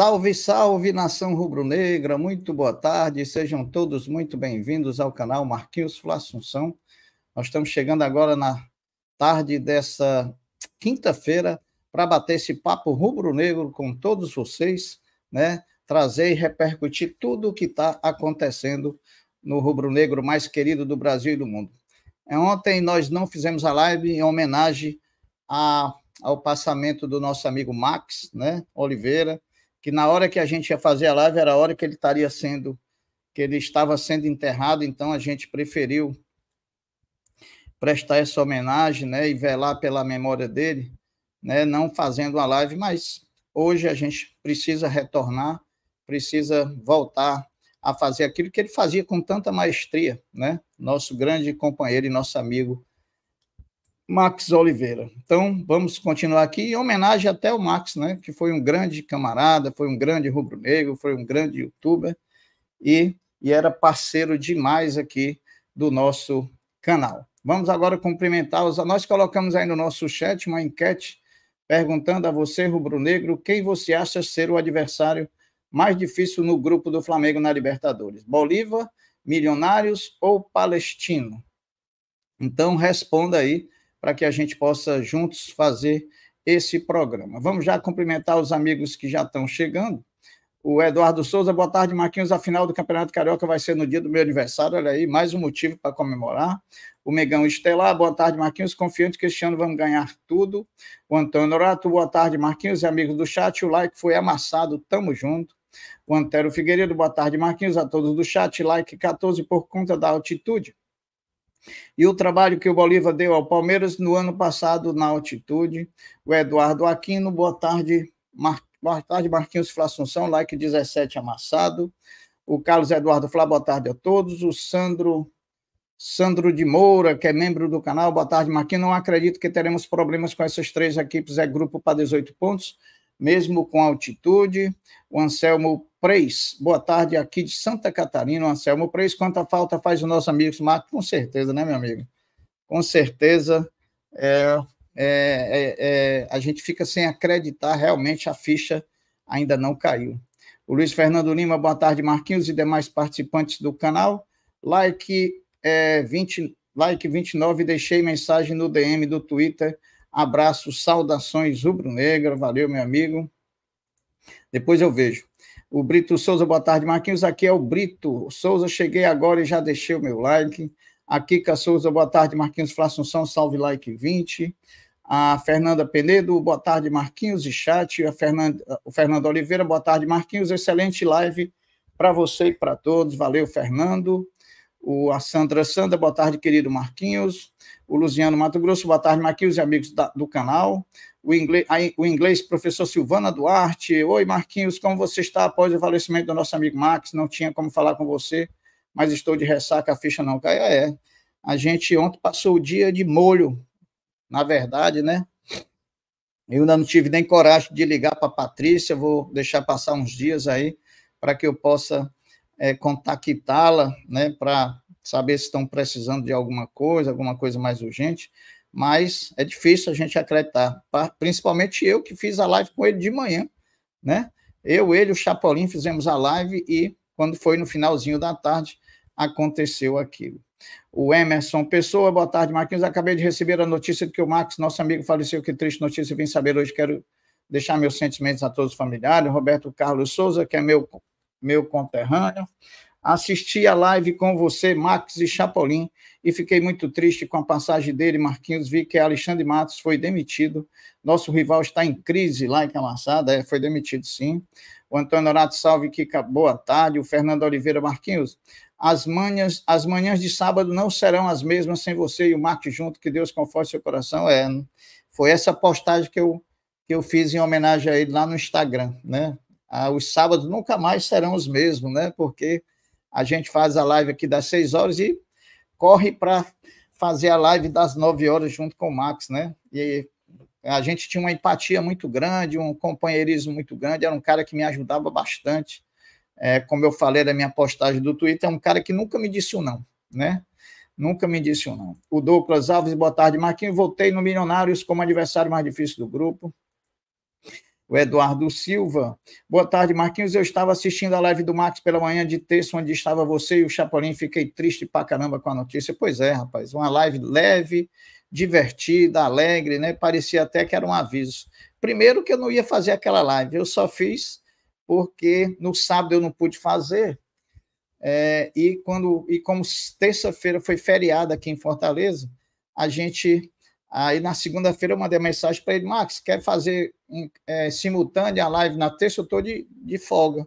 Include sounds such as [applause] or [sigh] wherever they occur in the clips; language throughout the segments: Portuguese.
Salve, salve nação rubro-negra, muito boa tarde, sejam todos muito bem-vindos ao canal Marquinhos Flá Assunção. Nós estamos chegando agora na tarde dessa quinta-feira para bater esse papo rubro-negro com todos vocês, né? Trazer e repercutir tudo o que está acontecendo no rubro-negro mais querido do Brasil e do mundo. É, ontem nós não fizemos a live em homenagem a, ao passamento do nosso amigo Max, né? Oliveira que na hora que a gente ia fazer a live era a hora que ele estaria sendo, que ele estava sendo enterrado, então a gente preferiu prestar essa homenagem, né, e velar pela memória dele, né, não fazendo a live, mas hoje a gente precisa retornar, precisa voltar a fazer aquilo que ele fazia com tanta maestria, né? Nosso grande companheiro e nosso amigo Max Oliveira. Então, vamos continuar aqui em homenagem até o Max, né, que foi um grande camarada, foi um grande rubro-negro, foi um grande youtuber e, e era parceiro demais aqui do nosso canal. Vamos agora cumprimentar os. Nós colocamos aí no nosso chat uma enquete perguntando a você, rubro-negro, quem você acha ser o adversário mais difícil no grupo do Flamengo na Libertadores? Bolívar, Milionários ou Palestino? Então, responda aí para que a gente possa juntos fazer esse programa. Vamos já cumprimentar os amigos que já estão chegando. O Eduardo Souza, boa tarde, Marquinhos. A final do Campeonato Carioca vai ser no dia do meu aniversário, olha aí, mais um motivo para comemorar. O Megão Estelar, boa tarde, Marquinhos. Confiante que este ano vamos ganhar tudo. O Antônio Norato, boa tarde, Marquinhos e amigos do chat. O like foi amassado, tamo junto. O Antero Figueiredo, boa tarde, Marquinhos, a todos do chat. Like 14 por conta da altitude. E o trabalho que o Bolívar deu ao Palmeiras no ano passado, na altitude. O Eduardo Aquino, boa tarde, Mar... boa tarde Marquinhos Flassunção, like 17 amassado. O Carlos Eduardo Flá, boa tarde a todos. O Sandro Sandro de Moura, que é membro do canal, boa tarde, Marquinhos. Não acredito que teremos problemas com essas três equipes, é grupo para 18 pontos, mesmo com altitude. O Anselmo Preis, boa tarde aqui de Santa Catarina, Anselmo Preis. Quanta falta faz o nosso amigo Marco? Com certeza, né, meu amigo? Com certeza. É, é, é, é, a gente fica sem acreditar, realmente a ficha ainda não caiu. O Luiz Fernando Lima, boa tarde, Marquinhos e demais participantes do canal. Like, é, 20, like 29, deixei mensagem no DM do Twitter. Abraço, saudações rubro-negra, valeu, meu amigo. Depois eu vejo. O Brito Souza, boa tarde, Marquinhos. Aqui é o Brito Souza. Cheguei agora e já deixei o meu like. A Kika Souza, boa tarde, Marquinhos Assunção, salve like 20. A Fernanda Penedo, boa tarde, Marquinhos e chat. A Fernanda, o Fernando Oliveira, boa tarde, Marquinhos. Excelente live para você e para todos. Valeu, Fernando. O, a Sandra Sandra, boa tarde, querido Marquinhos. O Luziano Mato Grosso, boa tarde, Marquinhos e amigos da, do canal o inglês, a, o inglês professor Silvana Duarte. Oi, Marquinhos, como você está após o falecimento do nosso amigo Max? Não tinha como falar com você, mas estou de ressaca, a ficha não caiu. É, a gente ontem passou o dia de molho, na verdade, né? Eu ainda não tive nem coragem de ligar para a Patrícia, vou deixar passar uns dias aí para que eu possa é, contactá-la, né, para saber se estão precisando de alguma coisa, alguma coisa mais urgente mas é difícil a gente acreditar, principalmente eu que fiz a live com ele de manhã, né? Eu, ele, o Chapolin fizemos a live e quando foi no finalzinho da tarde aconteceu aquilo. O Emerson Pessoa, boa tarde, Marquinhos. Acabei de receber a notícia de que o Max, nosso amigo, faleceu. Que triste notícia, vim saber hoje. Quero deixar meus sentimentos a todos os familiares. Roberto Carlos Souza, que é meu, meu conterrâneo. Assisti a live com você, Max e Chapolin e fiquei muito triste com a passagem dele, Marquinhos. Vi que Alexandre Matos foi demitido. Nosso rival está em crise lá em Camaçada, é, foi demitido sim. O Antônio Arato, Salve, Kika, boa tarde. O Fernando Oliveira Marquinhos, as manhãs, as manhãs de sábado não serão as mesmas sem você e o Marte junto, que Deus conforte seu coração. É, né? foi essa postagem que eu, que eu fiz em homenagem a ele lá no Instagram, né? Ah, os sábados nunca mais serão os mesmos, né? Porque a gente faz a live aqui das seis horas e corre para fazer a live das 9 horas junto com o Max, né? E a gente tinha uma empatia muito grande, um companheirismo muito grande, era um cara que me ajudava bastante. É, como eu falei da minha postagem do Twitter, é um cara que nunca me disse um não, né? Nunca me disse um não. O Douglas Alves, boa tarde, Marquinhos. Voltei no Milionários como adversário mais difícil do grupo o Eduardo Silva. Boa tarde, Marquinhos. Eu estava assistindo a live do Max pela manhã de terça, onde estava você e o Chapolin. Fiquei triste pra caramba com a notícia. Pois é, rapaz, uma live leve, divertida, alegre, né? Parecia até que era um aviso. Primeiro que eu não ia fazer aquela live, eu só fiz porque no sábado eu não pude fazer. É, e quando e como terça-feira foi feriado aqui em Fortaleza, a gente aí na segunda-feira eu mandei mensagem para ele, Max, quer fazer em, é, simultânea a live na terça, eu estou de, de folga.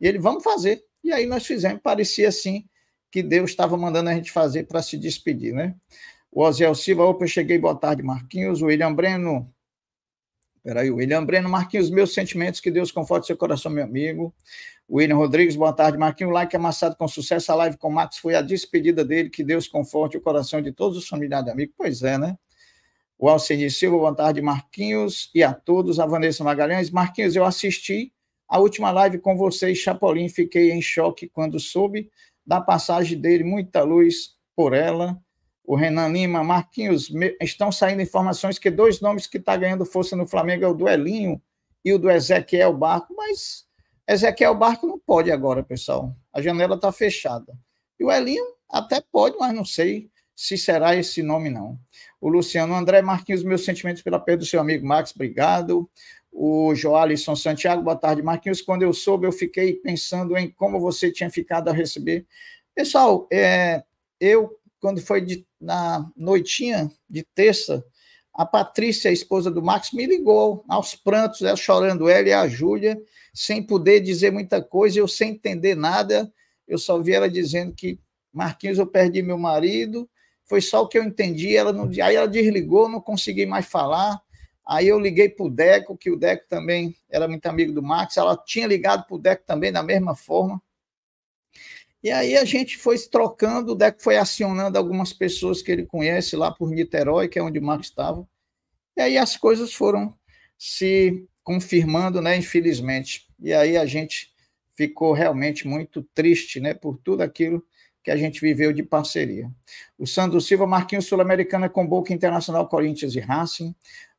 E ele, vamos fazer. E aí nós fizemos. Parecia assim que Deus estava mandando a gente fazer para se despedir, né? O Osiel Silva, opa, eu cheguei, boa tarde, Marquinhos. O William Breno, Peraí, William Breno Marquinhos, meus sentimentos, que Deus conforte seu coração, meu amigo. William Rodrigues, boa tarde, Marquinhos. Like amassado com sucesso. A live com o Max foi a despedida dele. Que Deus conforte o coração de todos os familiares e amigos. Pois é, né? o Alcide Silva, boa tarde, Marquinhos, e a todos, a Vanessa Magalhães. Marquinhos, eu assisti a última live com vocês, Chapolin, fiquei em choque quando soube da passagem dele, muita luz por ela. O Renan Lima, Marquinhos, me... estão saindo informações que dois nomes que está ganhando força no Flamengo é o do Elinho e o do Ezequiel Barco, mas Ezequiel Barco não pode agora, pessoal. A janela está fechada. E o Elinho até pode, mas não sei se será esse nome, não. O Luciano André Marquinhos, meus sentimentos pela perda do seu amigo Max, obrigado. O Joalisson Santiago, boa tarde, Marquinhos. Quando eu soube, eu fiquei pensando em como você tinha ficado a receber. Pessoal, é, eu, quando foi de, na noitinha de terça, a Patrícia, a esposa do Max, me ligou aos prantos, ela chorando, ela e a Júlia, sem poder dizer muita coisa, eu sem entender nada, eu só vi ela dizendo que, Marquinhos, eu perdi meu marido, foi só o que eu entendi. Ela não, aí ela desligou, não consegui mais falar. Aí eu liguei para o Deco, que o Deco também era muito amigo do Max. Ela tinha ligado para o Deco também da mesma forma. E aí a gente foi se trocando, o Deco foi acionando algumas pessoas que ele conhece lá por Niterói, que é onde o Max estava. E aí as coisas foram se confirmando, né, infelizmente. E aí a gente ficou realmente muito triste, né, por tudo aquilo que a gente viveu de parceria. O Sandro Silva, Marquinhos Sul-Americana é com Boca Internacional, Corinthians e Racing.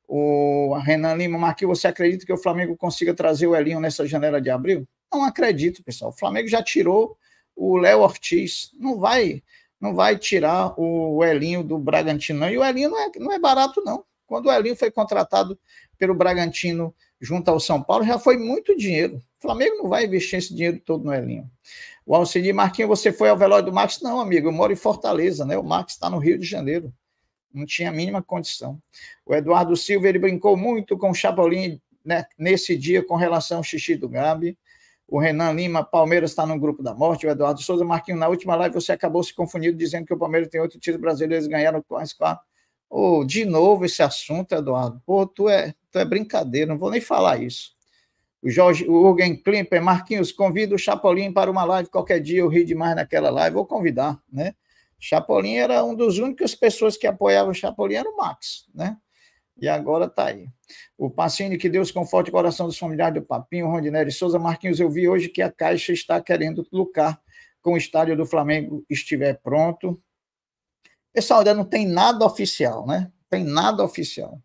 O Renan Lima, Marquinhos, você acredita que o Flamengo consiga trazer o Elinho nessa janela de abril? Não acredito, pessoal. O Flamengo já tirou o Léo Ortiz. Não vai não vai tirar o Elinho do Bragantino. E o Elinho não é, não é barato, não. Quando o Elinho foi contratado pelo Bragantino junto ao São Paulo, já foi muito dinheiro. O Flamengo não vai investir esse dinheiro todo no Elinho. O Alcidi Marquinhos, você foi ao velório do Max? Não, amigo, eu moro em Fortaleza, né? O Max está no Rio de Janeiro. Não tinha a mínima condição. O Eduardo Silva, ele brincou muito com o Chapolin né, nesse dia com relação ao xixi do Gabi. O Renan Lima, Palmeiras está no grupo da morte. O Eduardo Souza, Marquinhos, na última live você acabou se confundindo dizendo que o Palmeiras tem oito títulos brasileiros e ganharam quase quatro. Oh, de novo esse assunto, Eduardo. Pô, tu é, tu é brincadeira, não vou nem falar isso. O Jorge o Hugen Klimper, Marquinhos, convida o Chapolin para uma live qualquer dia, eu ri demais naquela live, vou convidar, né? Chapolin era um dos únicos pessoas que apoiavam o Chapolin, era o Max, né? E agora tá aí. O Pacini, que Deus conforte o coração dos familiares do Papinho, Rondinelli Souza, Marquinhos, eu vi hoje que a Caixa está querendo lucrar com o estádio do Flamengo estiver pronto. Pessoal, ainda não tem nada oficial, né? Tem nada oficial.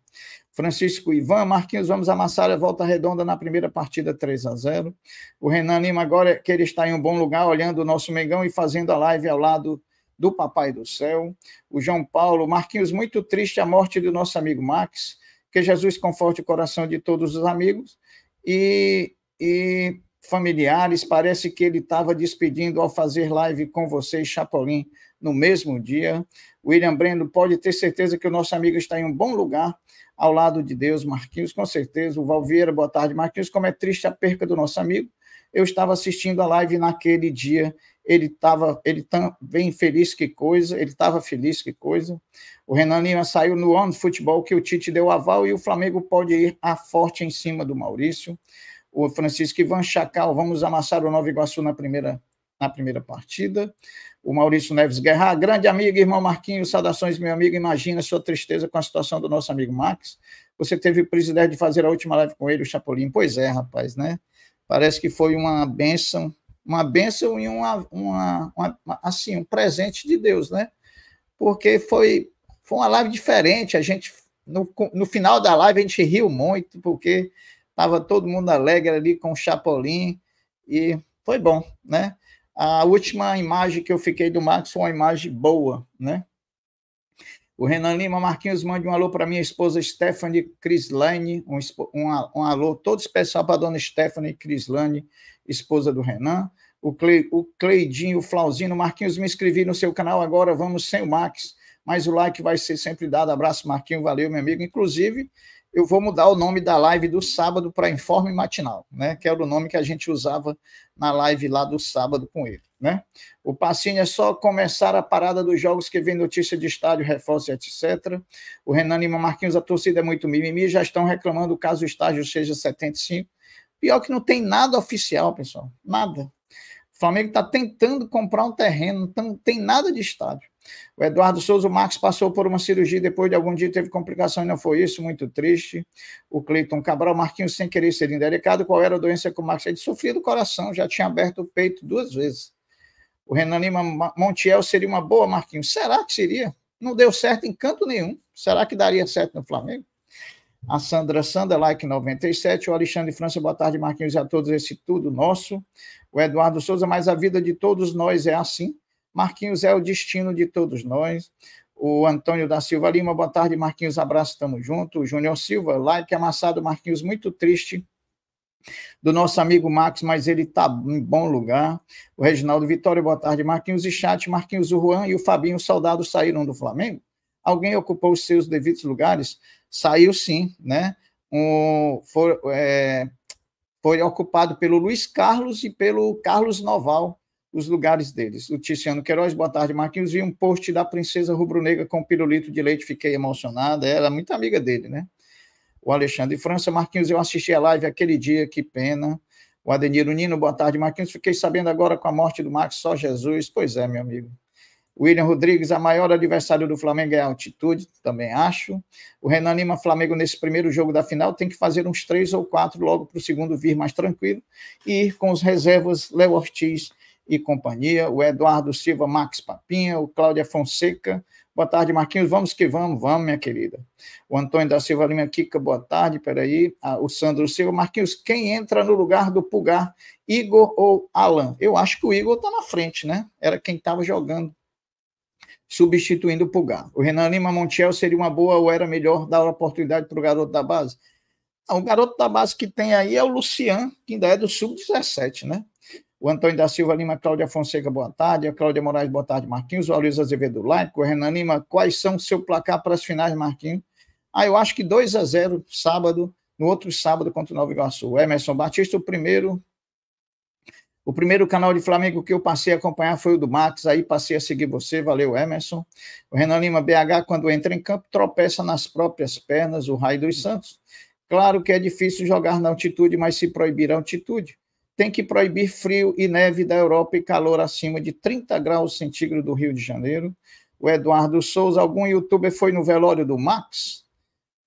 Francisco Ivan, Marquinhos, vamos amassar a volta redonda na primeira partida 3 a 0 O Renan Lima agora que ele está em um bom lugar, olhando o nosso Mengão e fazendo a live ao lado do Papai do Céu. O João Paulo, Marquinhos, muito triste a morte do nosso amigo Max. Que Jesus conforte o coração de todos os amigos e, e familiares. Parece que ele estava despedindo ao fazer live com vocês Chapolin no mesmo dia. William Breno, pode ter certeza que o nosso amigo está em um bom lugar ao lado de Deus, Marquinhos, com certeza. O Valveira, boa tarde, Marquinhos. Como é triste a perca do nosso amigo. Eu estava assistindo a live naquele dia. Ele estava, ele tão bem feliz, que coisa. Ele estava feliz, que coisa. O Renan Lima saiu no ano futebol que o Tite deu aval e o Flamengo pode ir a forte em cima do Maurício. O Francisco Ivan Chacal, vamos amassar o Nova Iguaçu na primeira, na primeira partida o Maurício Neves Guerra, grande amigo, irmão Marquinhos, saudações, meu amigo, imagina a sua tristeza com a situação do nosso amigo Max, você teve o privilégio de fazer a última live com ele, o Chapolin, pois é, rapaz, né, parece que foi uma bênção, uma bênção e uma, uma, uma assim, um presente de Deus, né, porque foi, foi uma live diferente, a gente, no, no final da live, a gente riu muito, porque estava todo mundo alegre ali com o Chapolin, e foi bom, né, a última imagem que eu fiquei do Max foi uma imagem boa, né? O Renan Lima, Marquinhos, mande um alô para minha esposa Stephanie Crislane, um, um, um alô todo especial para a dona Stephanie Crislane, esposa do Renan. O, Cle, o Cleidinho, o Flauzino, Marquinhos, me inscrevi no seu canal, agora vamos sem o Max, mas o like vai ser sempre dado. Abraço, Marquinhos, valeu, meu amigo. Inclusive, eu vou mudar o nome da live do sábado para Informe Matinal, né? Que era o nome que a gente usava na live lá do sábado com ele, né? O passinho é só começar a parada dos jogos que vem notícia de estádio, reforço, etc. O Renan Lima Marquinhos, a torcida é muito mimimi, já estão reclamando caso o estágio seja 75. Pior que não tem nada oficial, pessoal, nada. O Flamengo está tentando comprar um terreno, não tem nada de estádio. O Eduardo Souza o Max passou por uma cirurgia depois de algum dia teve complicação e não foi isso, muito triste. O Cleiton Cabral Marquinhos, sem querer ser indelicado, qual era a doença que o Marcos ele sofria do coração, já tinha aberto o peito duas vezes. O Renan Lima Montiel seria uma boa, Marquinhos? Será que seria? Não deu certo em canto nenhum. Será que daria certo no Flamengo? A Sandra Sandra like 97. O Alexandre França, boa tarde, Marquinhos, e a todos. Esse tudo nosso. O Eduardo Souza, mas a vida de todos nós é assim. Marquinhos é o destino de todos nós. O Antônio da Silva Lima, boa tarde, Marquinhos, abraço, estamos juntos. O Júnior Silva, like amassado, Marquinhos, muito triste do nosso amigo Max, mas ele está em bom lugar. O Reginaldo Vitória, boa tarde, Marquinhos e chat. Marquinhos, o Juan e o Fabinho, soldados, saíram do Flamengo? Alguém ocupou os seus devidos lugares? Saiu sim, né? Um, foi, é, foi ocupado pelo Luiz Carlos e pelo Carlos Noval, os lugares deles. O Tiziano Queiroz, boa tarde, Marquinhos. Vi um post da princesa rubro-negra com pirulito de leite, fiquei emocionada. Ela é muito amiga dele, né? O Alexandre França, Marquinhos, eu assisti a live aquele dia, que pena. O Adeniro Nino, boa tarde, Marquinhos. Fiquei sabendo agora com a morte do Max, só Jesus. Pois é, meu amigo. William Rodrigues, a maior adversário do Flamengo é a altitude, também acho. O Renan Lima, Flamengo, nesse primeiro jogo da final, tem que fazer uns três ou quatro logo para o segundo vir mais tranquilo e ir com os reservas Leo Ortiz e companhia, o Eduardo Silva Max Papinha, o Cláudia Fonseca. Boa tarde, Marquinhos. Vamos que vamos, vamos, minha querida. O Antônio da Silva Lima Kika, boa tarde, peraí. Ah, o Sandro Silva. Marquinhos, quem entra no lugar do Pulgar, Igor ou Alan? Eu acho que o Igor está na frente, né? Era quem estava jogando substituindo o Pulgar. O Renan Lima Montiel seria uma boa ou era melhor dar oportunidade para o garoto da base? Ah, o garoto da base que tem aí é o Lucian, que ainda é do sub-17, né? o Antônio da Silva Lima, Cláudia Fonseca, boa tarde. A Cláudia Moraes, boa tarde, Marquinhos. O Aloysio Azevedo Laico, o Renan Lima, quais são o seu placar para as finais, Marquinhos? Ah, eu acho que 2 a 0 sábado, no outro sábado contra o Nova Iguaçu. O Emerson Batista, o primeiro. O primeiro canal de Flamengo que eu passei a acompanhar foi o do Max, aí passei a seguir você, valeu Emerson. O Renan Lima BH, quando entra em campo, tropeça nas próprias pernas, o Raio dos Santos. Claro que é difícil jogar na altitude, mas se proibir a altitude tem que proibir frio e neve da Europa e calor acima de 30 graus centígrados do Rio de Janeiro. O Eduardo Souza, algum youtuber foi no velório do Max?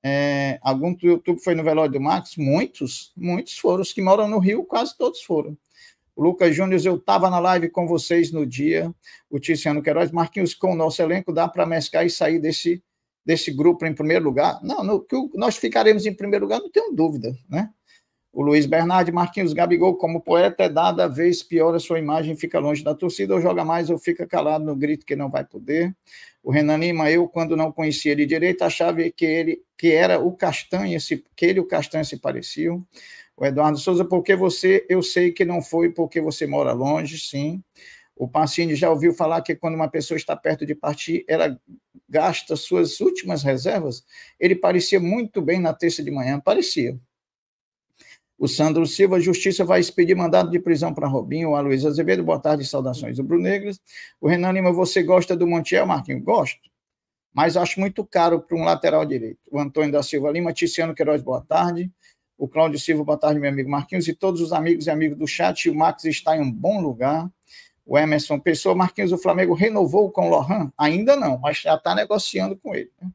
É, algum youtuber foi no velório do Max? Muitos, muitos foram. Os que moram no Rio, quase todos foram. O Lucas Júnior, eu estava na live com vocês no dia. O Tiziano Queiroz, Marquinhos, com o nosso elenco, dá para mescar e sair desse, desse grupo em primeiro lugar? Não, no, que nós ficaremos em primeiro lugar, não tenho dúvida, né? O Luiz Bernardo Marquinhos Gabigol, como poeta, é dada a vez, piora sua imagem, fica longe da torcida, ou joga mais, ou fica calado no grito que não vai poder. O Renan Lima, eu, quando não conhecia ele direito, achava que ele que era o Castanha, se, que ele o Castanha se parecia. O Eduardo Souza, porque você, eu sei que não foi porque você mora longe, sim. O Pacini já ouviu falar que quando uma pessoa está perto de partir, ela gasta suas últimas reservas. Ele parecia muito bem na terça de manhã, parecia o Sandro Silva, a Justiça vai expedir mandado de prisão para Robinho, a Luísa Azevedo, boa tarde, saudações Bruno Negres, O Renan Lima, você gosta do Montiel, Marquinhos? Gosto, mas acho muito caro para um lateral direito. O Antônio da Silva Lima, Ticiano Queiroz, boa tarde. O Cláudio Silva, boa tarde, meu amigo Marquinhos, e todos os amigos e amigos do chat. O Max está em um bom lugar. O Emerson Pessoa, Marquinhos, o Flamengo renovou com o Lohan? Ainda não, mas já está negociando com ele. Né?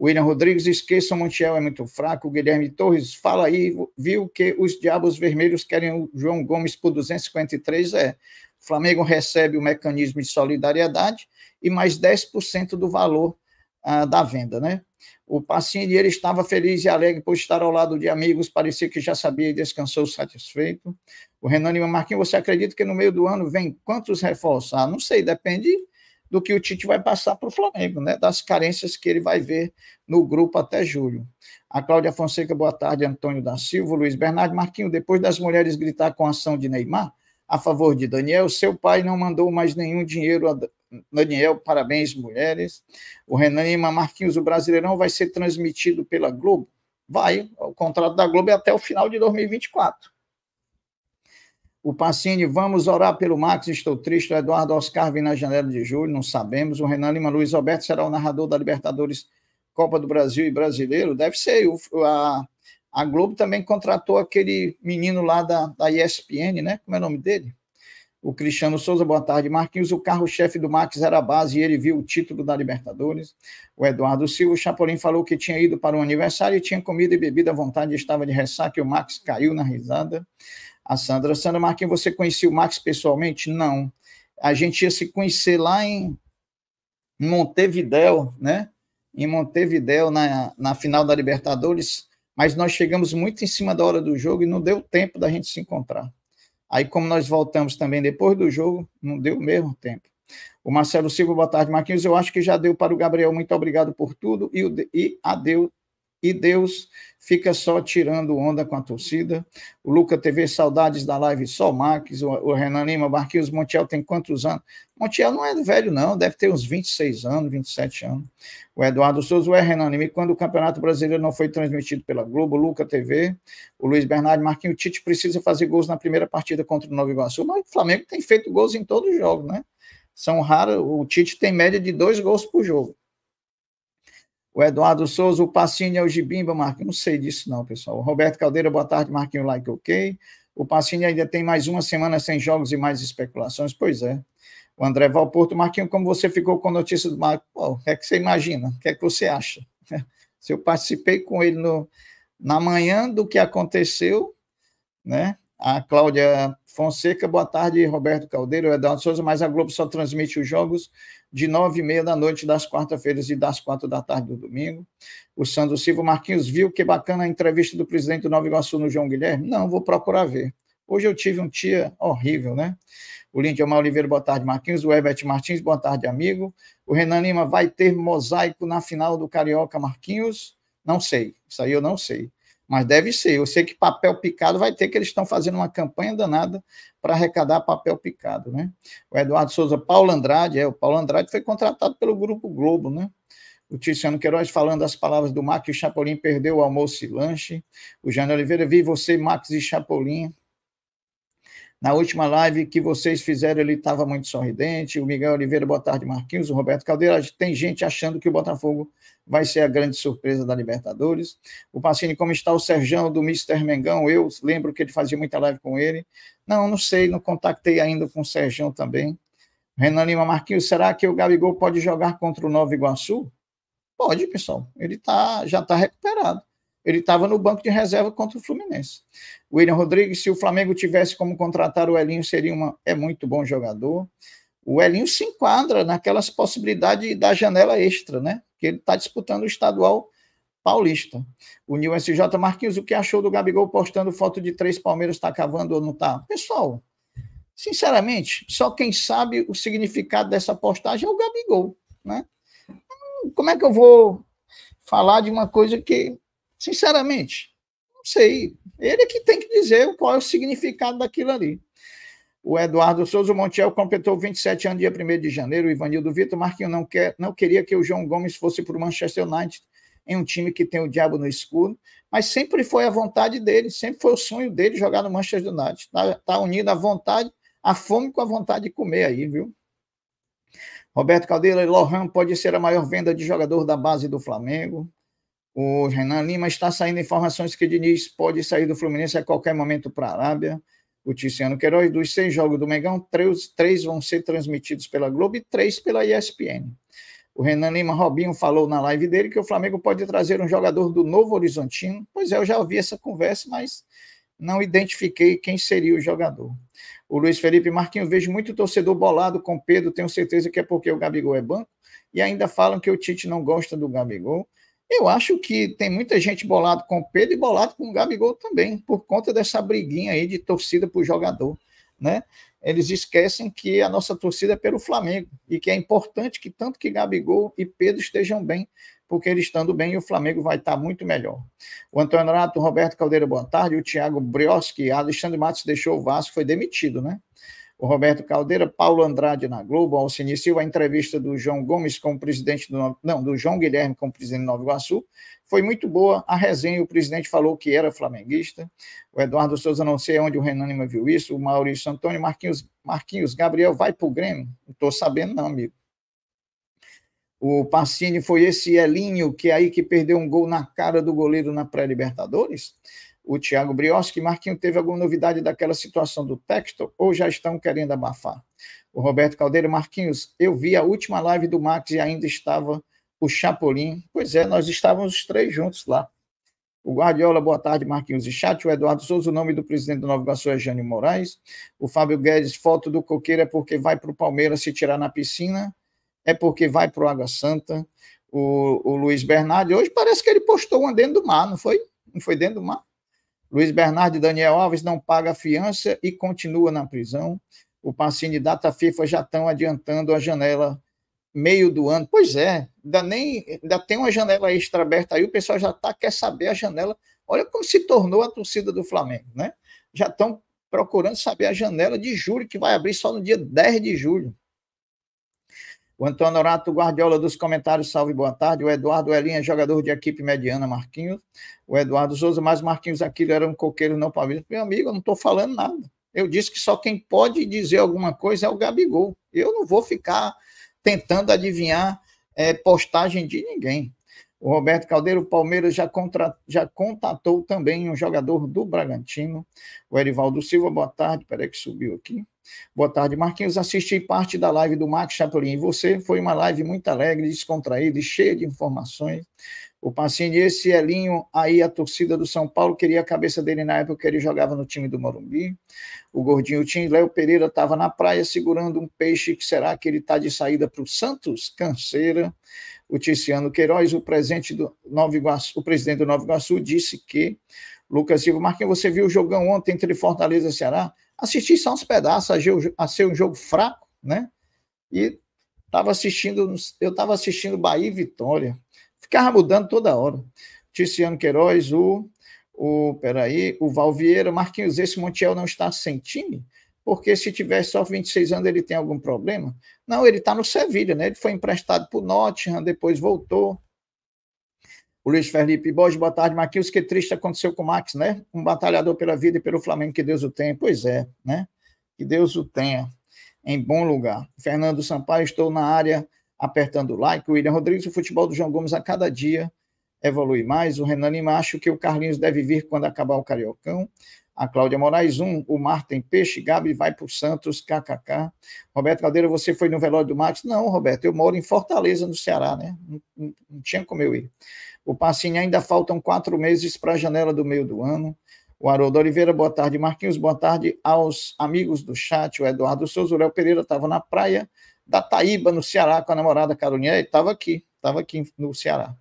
William Rodrigues, esqueçam, Montiel é muito fraco. Guilherme Torres, fala aí, viu que os Diabos Vermelhos querem o João Gomes por 253? É. O Flamengo recebe o mecanismo de solidariedade e mais 10% do valor ah, da venda, né? O Pacini, ele estava feliz e alegre por estar ao lado de amigos, parecia que já sabia e descansou satisfeito. O Renan Lima Marquinhos, você acredita que no meio do ano vem quantos reforços? Ah, não sei, depende do que o Tite vai passar para o Flamengo, né? Das carências que ele vai ver no grupo até julho. A Cláudia Fonseca, boa tarde, Antônio da Silva, Luiz Bernardo Marquinho, depois das mulheres gritar com a ação de Neymar a favor de Daniel, seu pai não mandou mais nenhum dinheiro a Daniel, parabéns, mulheres. O Renan Lima Marquinhos, o Brasileirão vai ser transmitido pela Globo? Vai, o contrato da Globo é até o final de 2024. O Pacini, vamos orar pelo Max, estou triste. O Eduardo Oscar vem na janela de julho, não sabemos. O Renan Lima Luiz Alberto será o narrador da Libertadores Copa do Brasil e Brasileiro. Deve ser. O, a, a Globo também contratou aquele menino lá da, da ESPN, né? Como é o nome dele? O Cristiano Souza, boa tarde, Marquinhos. O carro-chefe do Max era a base e ele viu o título da Libertadores. O Eduardo Silva, o Chapolin falou que tinha ido para um aniversário e tinha comida e bebida à vontade, estava de ressaca e o Max caiu na risada a Sandra. Sandra Marquinhos, você conhecia o Max pessoalmente? Não. A gente ia se conhecer lá em Montevideo, né? Em Montevideo na, na final da Libertadores, mas nós chegamos muito em cima da hora do jogo e não deu tempo da gente se encontrar. Aí, como nós voltamos também depois do jogo, não deu o mesmo tempo. O Marcelo Silva, boa tarde, Marquinhos. Eu acho que já deu para o Gabriel. Muito obrigado por tudo e, o, e adeus e Deus fica só tirando onda com a torcida. O Luca TV, saudades da live só Marques, o, o Renan Lima, Barquinhos, Montiel tem quantos anos? Montiel não é velho, não, deve ter uns 26 anos, 27 anos. O Eduardo Souza, o Renan Lima, quando o Campeonato Brasileiro não foi transmitido pela Globo, Luca TV, o Luiz Bernardo, Marquinhos, Tite precisa fazer gols na primeira partida contra o Nova Iguaçu, mas o Flamengo tem feito gols em todos os jogos, né? São raros, o Tite tem média de dois gols por jogo. O Eduardo Souza, o Pacini, é o Gibimba, Marquinhos. Não sei disso, não, pessoal. O Roberto Caldeira, boa tarde, Marquinhos, like ok. O Pacini ainda tem mais uma semana sem jogos e mais especulações. Pois é. O André Valporto, Marquinhos, como você ficou com a notícia do Marco? o que é que você imagina? O que é que você acha? [laughs] Se eu participei com ele no, na manhã do que aconteceu, né? A Cláudia Fonseca, boa tarde, Roberto Caldeira, o Eduardo Souza, mas a Globo só transmite os jogos de nove e meia da noite das quarta-feiras e das quatro da tarde do domingo. O Sandro Silva Marquinhos viu que bacana a entrevista do presidente do Nova Iguaçu no João Guilherme? Não, vou procurar ver. Hoje eu tive um dia horrível, né? O Omar Oliveira, boa tarde, Marquinhos. O Herbert Martins, boa tarde, amigo. O Renan Lima vai ter mosaico na final do Carioca, Marquinhos? Não sei, isso aí eu não sei mas deve ser. Eu sei que papel picado vai ter, que eles estão fazendo uma campanha danada para arrecadar papel picado, né? O Eduardo Souza, Paulo Andrade, é, o Paulo Andrade foi contratado pelo Grupo Globo, né? O Tiziano Queiroz falando as palavras do Max e Chapolin perdeu o almoço e lanche. O Jânio Oliveira, vi você, Max e Chapolin. Na última live que vocês fizeram, ele estava muito sorridente. O Miguel Oliveira, boa tarde, Marquinhos. O Roberto Caldeira, tem gente achando que o Botafogo vai ser a grande surpresa da Libertadores. O Pacini, como está o Serjão do Mr. Mengão? Eu lembro que ele fazia muita live com ele. Não, não sei, não contactei ainda com o Serjão também. Renan Lima, Marquinhos, será que o Gabigol pode jogar contra o Nova Iguaçu? Pode, pessoal. Ele tá, já está recuperado. Ele estava no banco de reserva contra o Fluminense. William Rodrigues, se o Flamengo tivesse como contratar o Elinho, seria uma é muito bom jogador. O Elinho se enquadra naquelas possibilidades da janela extra, né? Que ele está disputando o estadual paulista. O Nil SJ Marquinhos, o que achou do Gabigol postando foto de três Palmeiras está cavando ou não está? Pessoal, sinceramente, só quem sabe o significado dessa postagem é o Gabigol, né? Hum, como é que eu vou falar de uma coisa que Sinceramente, não sei. Ele é que tem que dizer qual é o significado daquilo ali. O Eduardo Souza Montiel completou 27 anos, dia 1 de janeiro. O Ivanildo Vitor Marquinhos não, quer, não queria que o João Gomes fosse para o Manchester United, em um time que tem o diabo no escudo, mas sempre foi a vontade dele, sempre foi o sonho dele jogar no Manchester United. Está tá unido a vontade, a fome com a vontade de comer aí, viu? Roberto Caldeira, Lohan pode ser a maior venda de jogador da base do Flamengo. O Renan Lima está saindo informações que Diniz pode sair do Fluminense a qualquer momento para a Arábia. O Ticiano Queiroz, dos seis jogos do Megão, três, três vão ser transmitidos pela Globo e três pela ESPN. O Renan Lima Robinho falou na live dele que o Flamengo pode trazer um jogador do Novo Horizontino. Pois é, eu já ouvi essa conversa, mas não identifiquei quem seria o jogador. O Luiz Felipe Marquinhos, vejo muito torcedor bolado com Pedro, tenho certeza que é porque o Gabigol é banco, e ainda falam que o Tite não gosta do Gabigol. Eu acho que tem muita gente bolado com o Pedro e bolado com o Gabigol também, por conta dessa briguinha aí de torcida por jogador, né? Eles esquecem que a nossa torcida é pelo Flamengo e que é importante que tanto que Gabigol e Pedro estejam bem, porque eles estando bem, o Flamengo vai estar tá muito melhor. O Antônio Honorato, Roberto Caldeira, boa tarde. O Thiago Brioski, Alexandre Matos deixou o Vasco, foi demitido, né? o Roberto Caldeira, Paulo Andrade na Globo, ao se iniciar a entrevista do João Gomes o presidente do não, do João Guilherme o presidente do Nova Iguaçu, foi muito boa a resenha, o presidente falou que era flamenguista, o Eduardo Souza, não sei onde o Renanima viu isso, o Maurício Antônio, Marquinhos, Marquinhos Gabriel, vai pro Grêmio? Não estou sabendo não, amigo. O Passini foi esse Elinho que é aí que perdeu um gol na cara do goleiro na pré-Libertadores? o Tiago Brioski. Marquinho, teve alguma novidade daquela situação do texto ou já estão querendo abafar? O Roberto Caldeira, Marquinhos, eu vi a última live do Max e ainda estava o Chapolin. Pois é, nós estávamos os três juntos lá. O Guardiola, boa tarde, Marquinhos e chat. O Eduardo Souza, o nome do presidente do Nova Iguaçu é Jânio Moraes. O Fábio Guedes, foto do Coqueiro é porque vai para o Palmeiras se tirar na piscina, é porque vai para o Água Santa. O, o Luiz Bernardo, hoje parece que ele postou uma dentro do mar, não foi? Não foi dentro do mar? Luiz Bernardo e Daniel Alves não paga fiança e continua na prisão. O Pacini de Data FIFA já estão adiantando a janela meio do ano. Pois é, ainda, nem, ainda tem uma janela extra aberta aí, o pessoal já tá, quer saber a janela. Olha como se tornou a torcida do Flamengo, né? Já estão procurando saber a janela de julho, que vai abrir só no dia 10 de julho. O Antônio Norato, Guardiola dos comentários, salve, boa tarde. O Eduardo Elinha, jogador de equipe mediana, Marquinhos. O Eduardo Souza, mas Marquinhos, aquilo era um coqueiro não pavilho. Meu amigo, eu não estou falando nada. Eu disse que só quem pode dizer alguma coisa é o Gabigol. Eu não vou ficar tentando adivinhar é, postagem de ninguém. O Roberto Caldeiro, Palmeiras já, contra, já contatou também um jogador do Bragantino. O Erivaldo Silva, boa tarde. Peraí que subiu aqui. Boa tarde, Marquinhos. Assisti parte da live do Max Chapolin. E você foi uma live muito alegre, descontraída e cheia de informações. O paciente, esse Elinho aí, a torcida do São Paulo, queria a cabeça dele na época que ele jogava no time do Morumbi. O Gordinho Tim, Léo Pereira estava na praia segurando um peixe, que será que ele está de saída para o Santos? Canseira. O Ticiano Queiroz, o, presidente do Nova Iguaçu, o presidente do Nova Iguaçu, disse que Lucas Silva, Marquinhos, você viu o jogão ontem entre Fortaleza e Ceará? assisti só uns pedaços, a ser um jogo fraco, né? E tava assistindo, eu estava assistindo Bahia e Vitória. Ficava mudando toda hora. Ticiano Queiroz, o, o peraí, o Vieira Marquinhos, esse Montiel não está sem time? Porque se tiver só 26 anos, ele tem algum problema? Não, ele está no Sevilha, né? Ele foi emprestado para o Nottingham, depois voltou. Luiz Felipe Borges, boa tarde, Marquinhos. Que triste aconteceu com o Max, né? Um batalhador pela vida e pelo Flamengo, que Deus o tenha. Pois é, né? Que Deus o tenha em bom lugar. Fernando Sampaio, estou na área apertando like. William Rodrigues, o futebol do João Gomes a cada dia evolui mais. O Renan Lima, acho que o Carlinhos deve vir quando acabar o Cariocão. A Cláudia Moraes, um. O Mar tem peixe. Gabi vai para o Santos, kkk. Roberto Cadeira, você foi no velório do Max? Não, Roberto, eu moro em Fortaleza, no Ceará, né? Não, não, não tinha como eu ir. O Passinho ainda faltam quatro meses para a janela do meio do ano. O Haroldo Oliveira, boa tarde. Marquinhos, boa tarde aos amigos do chat. O Eduardo Souza, o Léo Pereira estava na praia da Taíba, no Ceará, com a namorada Carolina. e é, estava aqui, estava aqui no Ceará.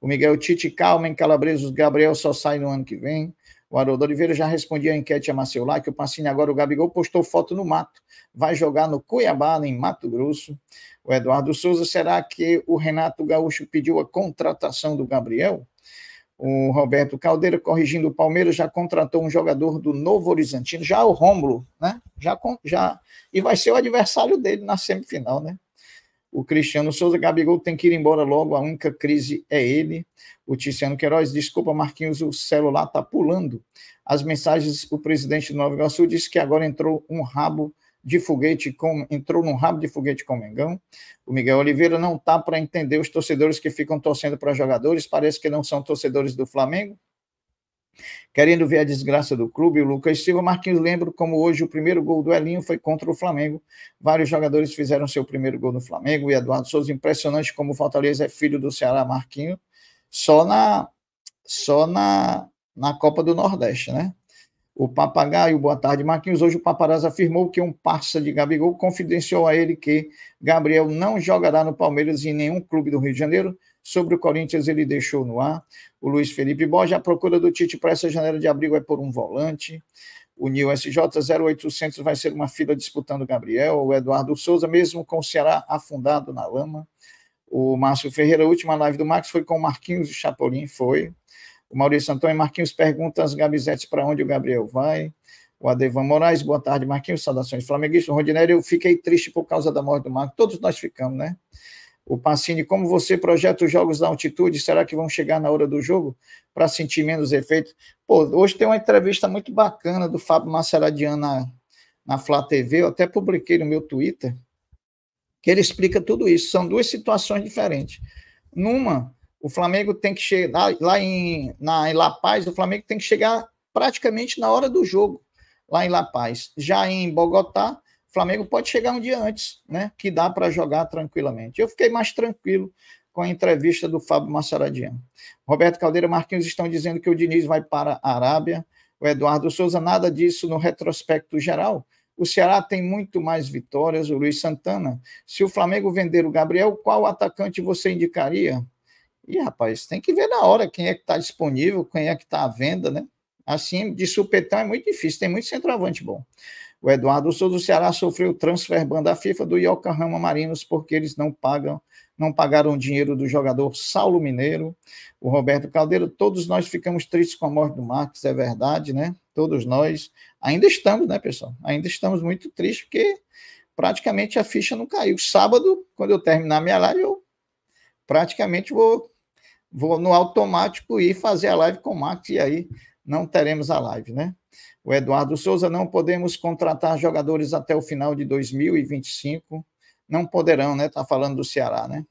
O Miguel Tite, Calma, em Calabresos, Gabriel só sai no ano que vem. O Haroldo Oliveira já respondeu a enquete a Marcelo lá, que o Passini agora, o Gabigol, postou foto no mato. Vai jogar no Cuiabá, em Mato Grosso. O Eduardo Souza, será que o Renato Gaúcho pediu a contratação do Gabriel? O Roberto Caldeira, corrigindo o Palmeiras, já contratou um jogador do Novo Horizontino, já o Rômulo, né? Já, já, e vai ser o adversário dele na semifinal, né? o Cristiano Souza, Gabigol tem que ir embora logo, a única crise é ele. O Ticiano Queiroz, desculpa, Marquinhos, o celular tá pulando. As mensagens, o presidente do Nova Iguaçu disse que agora entrou um rabo de foguete com entrou num rabo de foguete com o Mengão. O Miguel Oliveira não tá para entender os torcedores que ficam torcendo para jogadores, parece que não são torcedores do Flamengo. Querendo ver a desgraça do clube, o Lucas Silva Marquinhos lembra como hoje o primeiro gol do Elinho foi contra o Flamengo. Vários jogadores fizeram seu primeiro gol no Flamengo e Eduardo Souza, impressionante como o Fortaleza é filho do Ceará Marquinhos, só na só na, na Copa do Nordeste, né? O papagaio, boa tarde, Marquinhos. Hoje o Paparazzo afirmou que um parça de Gabigol confidenciou a ele que Gabriel não jogará no Palmeiras e em nenhum clube do Rio de Janeiro sobre o Corinthians ele deixou no ar. O Luiz Felipe Borges, a procura do Tite para essa janela de abrigo é por um volante. O Nil SJ 0800 vai ser uma fila disputando o Gabriel. O Eduardo Souza, mesmo com o Ceará afundado na lama. O Márcio Ferreira, a última live do Max foi com o Marquinhos e Chapolin, foi. O Maurício Antônio Marquinhos pergunta às Gabizetes para onde o Gabriel vai. O Adevan Moraes, boa tarde, Marquinhos, saudações flamenguistas. Rodinério, eu fiquei triste por causa da morte do Marco. Todos nós ficamos, né? O Pacini, como você projeta os jogos da altitude? Será que vão chegar na hora do jogo para sentir menos efeito? Pô, hoje tem uma entrevista muito bacana do Fábio Maceradian na, na Flá TV, eu até publiquei no meu Twitter, que ele explica tudo isso. São duas situações diferentes. Numa, o Flamengo tem que chegar lá em, na, em La Paz, o Flamengo tem que chegar praticamente na hora do jogo, lá em La Paz. Já em Bogotá, Flamengo pode chegar um dia antes, né? Que dá para jogar tranquilamente. Eu fiquei mais tranquilo com a entrevista do Fábio Massaradian. Roberto Caldeira Marquinhos estão dizendo que o Diniz vai para a Arábia. O Eduardo Souza, nada disso no retrospecto geral. O Ceará tem muito mais vitórias, o Luiz Santana. Se o Flamengo vender o Gabriel, qual atacante você indicaria? E rapaz, tem que ver na hora quem é que está disponível, quem é que está à venda, né? Assim, de supetão é muito difícil, tem muito centroavante bom. O Eduardo Souza, do Ceará sofreu transfer ban da FIFA do Yokohama Marinos porque eles não pagam, não pagaram dinheiro do jogador Saulo Mineiro. O Roberto Caldeiro, todos nós ficamos tristes com a morte do Marcos, é verdade, né? Todos nós ainda estamos, né, pessoal? Ainda estamos muito tristes porque praticamente a ficha não caiu. Sábado, quando eu terminar minha live, eu praticamente vou vou no automático ir fazer a live com o Max e aí não teremos a live, né? O Eduardo Souza, não podemos contratar jogadores até o final de 2025. Não poderão, né? Tá falando do Ceará, né?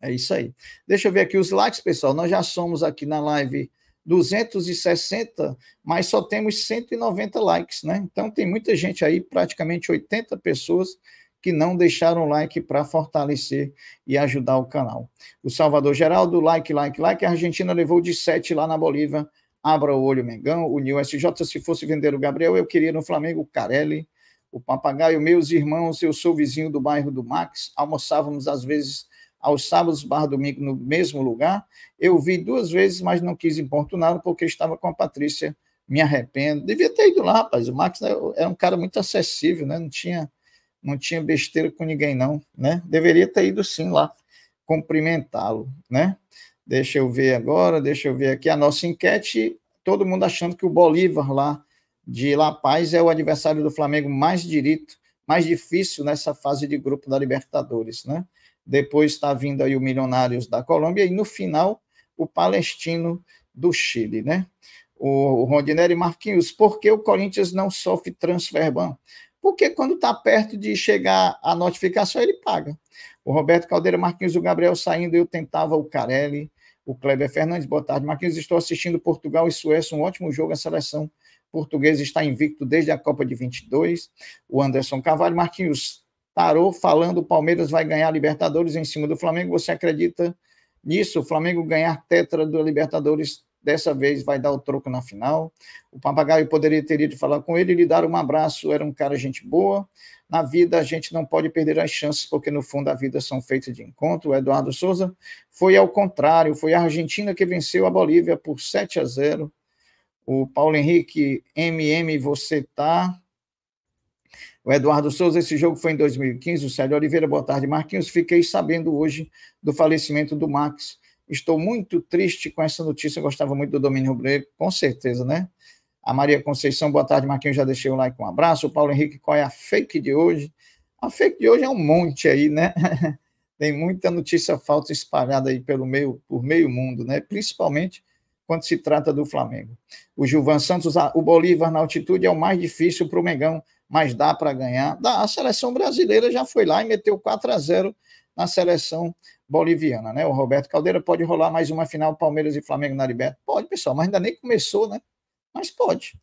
É isso aí. Deixa eu ver aqui os likes, pessoal. Nós já somos aqui na live 260, mas só temos 190 likes, né? Então tem muita gente aí, praticamente 80 pessoas que não deixaram like para fortalecer e ajudar o canal. O Salvador Geraldo, like, like, like. A Argentina levou de 7 lá na Bolívia Abra o olho, Mengão, O uniu SJ. Se fosse vender o Gabriel, eu queria no Flamengo o Carelli, o Papagaio, meus irmãos. Eu sou vizinho do bairro do Max. Almoçávamos às vezes aos sábados barra domingo no mesmo lugar. Eu vi duas vezes, mas não quis importuná-lo porque estava com a Patrícia. Me arrependo. Devia ter ido lá, rapaz. O Max era é, é um cara muito acessível, né? Não tinha, não tinha besteira com ninguém, não, né? Deveria ter ido sim lá cumprimentá-lo, né? Deixa eu ver agora, deixa eu ver aqui a nossa enquete. Todo mundo achando que o Bolívar lá de La Paz é o adversário do Flamengo mais direito, mais difícil nessa fase de grupo da Libertadores, né? Depois está vindo aí o Milionários da Colômbia e no final o Palestino do Chile, né? O, Rondinelli Marquinhos, por que o Corinthians não sofre transfer ban? Porque quando está perto de chegar a notificação, ele paga. O Roberto Caldeira Marquinhos, o Gabriel saindo, eu tentava o Carelli o Kleber Fernandes. Boa tarde, Marquinhos. Estou assistindo Portugal e Suécia, um ótimo jogo. A seleção portuguesa está invicto desde a Copa de 22. O Anderson Carvalho. Marquinhos, tarou falando o Palmeiras vai ganhar a Libertadores em cima do Flamengo. Você acredita nisso? O Flamengo ganhar tetra da Libertadores dessa vez vai dar o troco na final. O papagaio poderia ter ido falar com ele, lhe dar um abraço, era um cara gente boa. Na vida a gente não pode perder as chances, porque no fundo a vida são feitas de encontro. O Eduardo Souza foi ao contrário, foi a Argentina que venceu a Bolívia por 7 a 0. O Paulo Henrique, MM, você tá. O Eduardo Souza, esse jogo foi em 2015. O Célio Oliveira, boa tarde, Marquinhos. Fiquei sabendo hoje do falecimento do Max. Estou muito triste com essa notícia. Eu gostava muito do domínio rubro-negro, com certeza, né? A Maria Conceição, boa tarde, Marquinhos. Já deixei o like, um abraço. O Paulo Henrique, qual é a fake de hoje? A fake de hoje é um monte aí, né? [laughs] Tem muita notícia falsa espalhada aí pelo meio, por meio mundo, né? Principalmente quando se trata do Flamengo. O Gilvan Santos, ah, o Bolívar na altitude é o mais difícil para o Mengão, mas dá para ganhar. a seleção brasileira já foi lá e meteu 4 a 0 na seleção boliviana, né? O Roberto Caldeira pode rolar mais uma final Palmeiras e Flamengo na Libertadores? Pode, pessoal, mas ainda nem começou, né? Mas pode.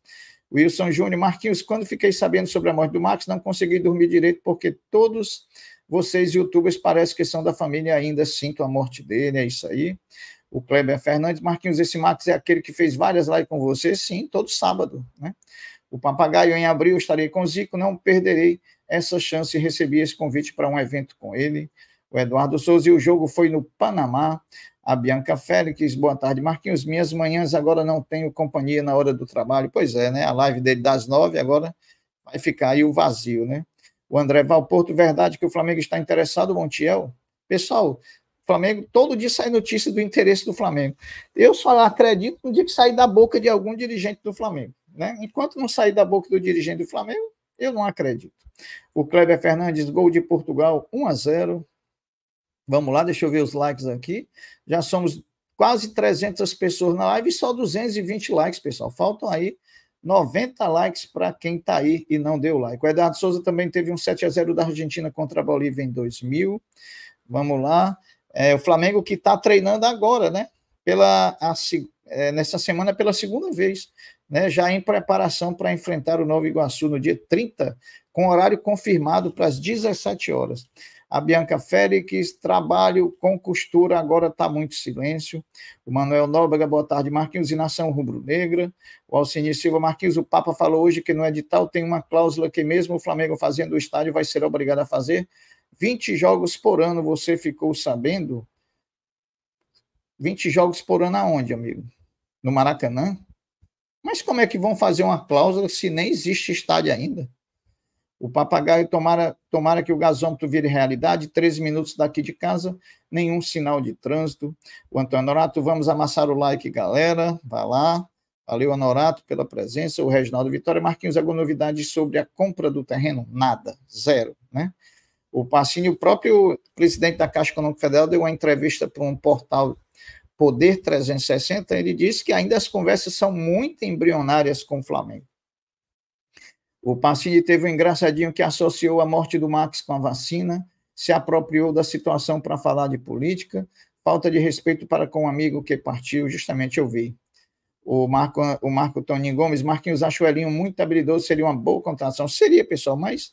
Wilson Júnior, Marquinhos, quando fiquei sabendo sobre a morte do Max, não consegui dormir direito porque todos vocês youtubers parece que são da família ainda sinto a morte dele, é isso aí. O Kleber Fernandes, Marquinhos, esse Max é aquele que fez várias lives com você? Sim, todo sábado, né? O Papagaio em abril estarei com o Zico, não perderei essa chance e recebi esse convite para um evento com ele o Eduardo Souza, e o jogo foi no Panamá. A Bianca Félix, boa tarde, Marquinhos. Minhas manhãs agora não tenho companhia na hora do trabalho. Pois é, né? A live dele das nove, agora vai ficar aí o vazio, né? O André Valporto, verdade que o Flamengo está interessado, Montiel? Pessoal, Flamengo, todo dia sai notícia do interesse do Flamengo. Eu só acredito no dia que sair da boca de algum dirigente do Flamengo. Né? Enquanto não sair da boca do dirigente do Flamengo, eu não acredito. O Kleber Fernandes, gol de Portugal, 1 a 0. Vamos lá, deixa eu ver os likes aqui. Já somos quase 300 pessoas na live e só 220 likes, pessoal. Faltam aí 90 likes para quem está aí e não deu like. O Eduardo Souza também teve um 7 a 0 da Argentina contra a Bolívia em 2000. Vamos lá. É, o Flamengo que está treinando agora, né? Pela, a, é, nessa semana pela segunda vez, né? Já em preparação para enfrentar o Novo Iguaçu no dia 30, com horário confirmado para as 17 horas. A Bianca Félix, trabalho com costura, agora está muito silêncio. O Manuel Nóbrega, boa tarde, Marquinhos, e Nação Rubro-Negra. O Alcine Silva, Marquinhos, o Papa falou hoje que no edital tem uma cláusula que mesmo o Flamengo fazendo o estádio vai ser obrigado a fazer 20 jogos por ano, você ficou sabendo? 20 jogos por ano aonde, amigo? No Maracanã? Mas como é que vão fazer uma cláusula se nem existe estádio ainda? O papagaio tomara Tomara que o gasômetro vire realidade. 13 minutos daqui de casa, nenhum sinal de trânsito. O Antônio Norato, vamos amassar o like, galera. Vai lá. Valeu, Honorato, pela presença. O Reginaldo Vitória. Marquinhos, alguma novidade sobre a compra do terreno? Nada, zero, né? O Passini, o próprio presidente da Caixa Econômica Federal, deu uma entrevista para um portal Poder 360. Ele disse que ainda as conversas são muito embrionárias com o Flamengo. O Pastilha teve um engraçadinho que associou a morte do Max com a vacina, se apropriou da situação para falar de política, falta de respeito para com o um amigo que partiu, justamente eu vi. O Marco, o Marco Toninho Gomes, Marquinhos, acho o Elinho muito habilidoso, seria uma boa contratação. Seria, pessoal, mas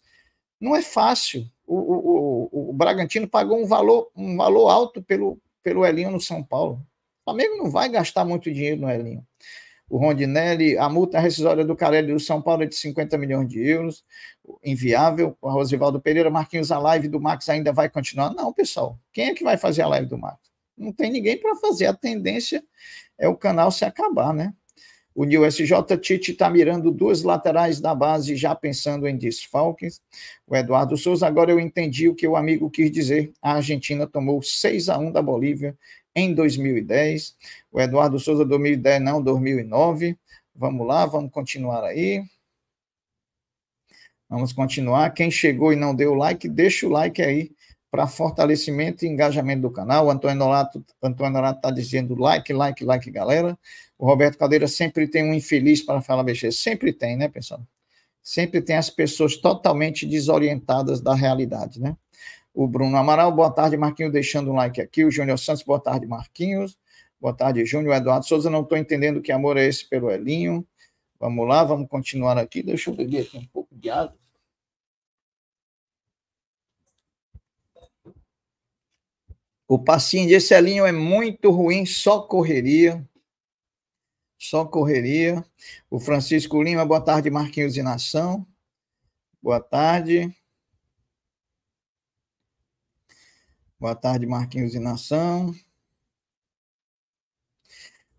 não é fácil. O, o, o, o Bragantino pagou um valor, um valor alto pelo, pelo Elinho no São Paulo. O Flamengo não vai gastar muito dinheiro no Elinho o Rondinelli, a multa rescisória do Carelli do São Paulo é de 50 milhões de euros, inviável, o Rosivaldo Pereira, Marquinhos, a live do Max ainda vai continuar? Não, pessoal, quem é que vai fazer a live do Max? Não tem ninguém para fazer, a tendência é o canal se acabar, né? O Nil SJ Tite está mirando duas laterais da base, já pensando em desfalques. O Eduardo Souza, agora eu entendi o que o amigo quis dizer. A Argentina tomou 6 a 1 da Bolívia em 2010, o Eduardo Souza 2010 não, 2009. Vamos lá, vamos continuar aí. Vamos continuar. Quem chegou e não deu like, deixa o like aí para fortalecimento e engajamento do canal. O Antônio Norato está dizendo like, like, like, galera. O Roberto Caldeira sempre tem um infeliz para falar besteira. Sempre tem, né, pessoal? Sempre tem as pessoas totalmente desorientadas da realidade, né? o Bruno Amaral. Boa tarde, Marquinhos, deixando um like aqui. O Júnior Santos, boa tarde, Marquinhos. Boa tarde, Júnior. Eduardo Souza, não estou entendendo que amor é esse pelo Elinho. Vamos lá, vamos continuar aqui. Deixa eu beber aqui um pouco de água. O paciente, esse Elinho é muito ruim, só correria. Só correria. O Francisco Lima, boa tarde, Marquinhos e Nação. Boa tarde. Boa tarde, Marquinhos e Nação.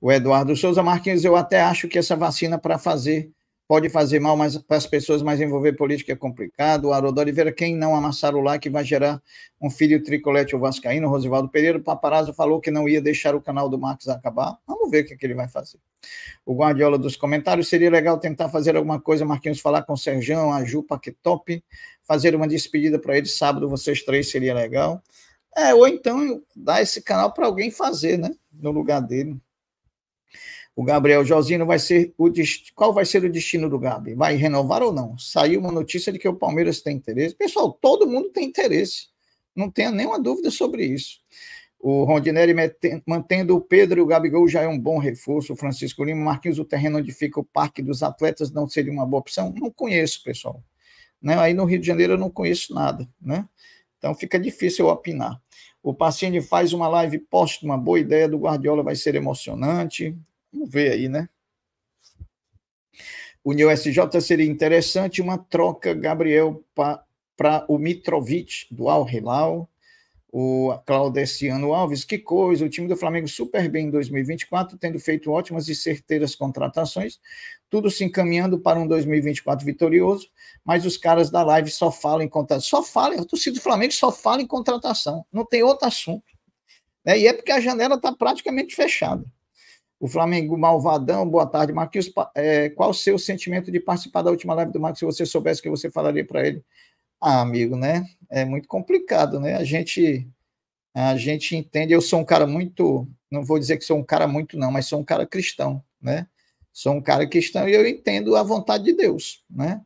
O Eduardo Souza Marquinhos, eu até acho que essa vacina para fazer pode fazer mal mas para as pessoas, mas envolver política é complicado. O Haroldo Oliveira, quem não amassar o lá que vai gerar um filho tricolete ou vascaíno, Rosivaldo Pereira, o paparazzo falou que não ia deixar o canal do Marcos acabar. Vamos ver o que, é que ele vai fazer. O Guardiola dos comentários, seria legal tentar fazer alguma coisa, Marquinhos, falar com o Serjão, a Jupa, que top, fazer uma despedida para ele sábado, vocês três, seria legal. É, ou então dar esse canal para alguém fazer, né? No lugar dele. O Gabriel Josino vai ser o qual vai ser o destino do Gabi? Vai renovar ou não? Saiu uma notícia de que o Palmeiras tem interesse. Pessoal, todo mundo tem interesse. Não tenha nenhuma dúvida sobre isso. O Rondinelli mantendo o Pedro e o Gabigol já é um bom reforço. O Francisco Lima, Marquinhos, o terreno onde fica o Parque dos Atletas não seria uma boa opção? Não conheço, pessoal. Né? Aí no Rio de Janeiro eu não conheço nada, né? Então fica difícil eu opinar. O Pacini faz uma live posta, uma boa ideia do Guardiola vai ser emocionante. Vamos ver aí, né? O New SJ seria interessante uma troca Gabriel para o Mitrovic do Al Hilal o Claudeciano Alves, que coisa, o time do Flamengo super bem em 2024, tendo feito ótimas e certeiras contratações, tudo se encaminhando para um 2024 vitorioso, mas os caras da live só falam em contratação, só falam, a torcida do Flamengo só fala em contratação, não tem outro assunto. Né? E é porque a janela está praticamente fechada. O Flamengo Malvadão, boa tarde, Marquinhos. É, qual o seu sentimento de participar da última live do Marcos? Se você soubesse o que você falaria para ele ah, amigo, né? É muito complicado, né? A gente a gente entende, eu sou um cara muito, não vou dizer que sou um cara muito não, mas sou um cara cristão, né? Sou um cara cristão e eu entendo a vontade de Deus, né?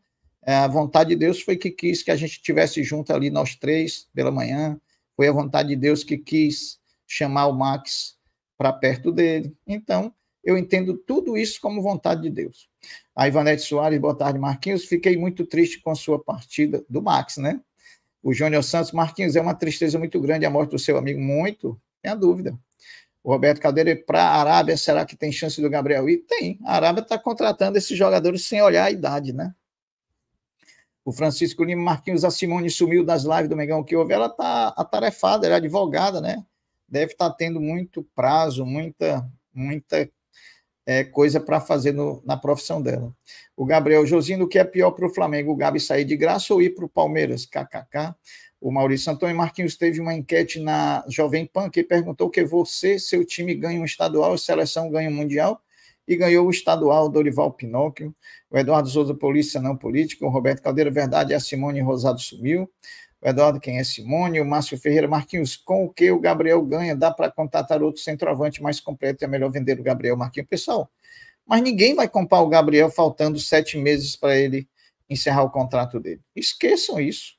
É, a vontade de Deus foi que quis que a gente tivesse junto ali nós três pela manhã, foi a vontade de Deus que quis chamar o Max para perto dele. Então, eu entendo tudo isso como vontade de Deus. A Ivanete Soares, boa tarde, Marquinhos. Fiquei muito triste com sua partida do Max, né? O Júnior Santos, Marquinhos, é uma tristeza muito grande a morte do seu amigo, muito, tem a dúvida. O Roberto Caldeira, para a Arábia, será que tem chance do Gabriel ir? Tem. A Arábia está contratando esses jogadores sem olhar a idade, né? O Francisco Lima Marquinhos, a Simone sumiu das lives do Megão, que houve. Ela está atarefada, ela é advogada, né? Deve estar tá tendo muito prazo, muita, muita é, coisa para fazer no, na profissão dela. O Gabriel Josino, o que é pior para o Flamengo? O Gabi sair de graça ou ir para o Palmeiras? KKK. O Maurício Antônio Marquinhos teve uma enquete na Jovem Pan que perguntou que você, seu time ganha um estadual, a seleção ganha um mundial e ganhou o estadual Dorival Pinóquio, o Eduardo Souza, polícia não política, o Roberto Caldeira, verdade, é a Simone Rosado sumiu, o Eduardo quem é Simone, o Márcio Ferreira, Marquinhos, com o que o Gabriel ganha? Dá para contratar outro centroavante mais completo e é melhor vender o Gabriel Marquinhos. Pessoal, mas ninguém vai comprar o Gabriel faltando sete meses para ele encerrar o contrato dele. Esqueçam isso.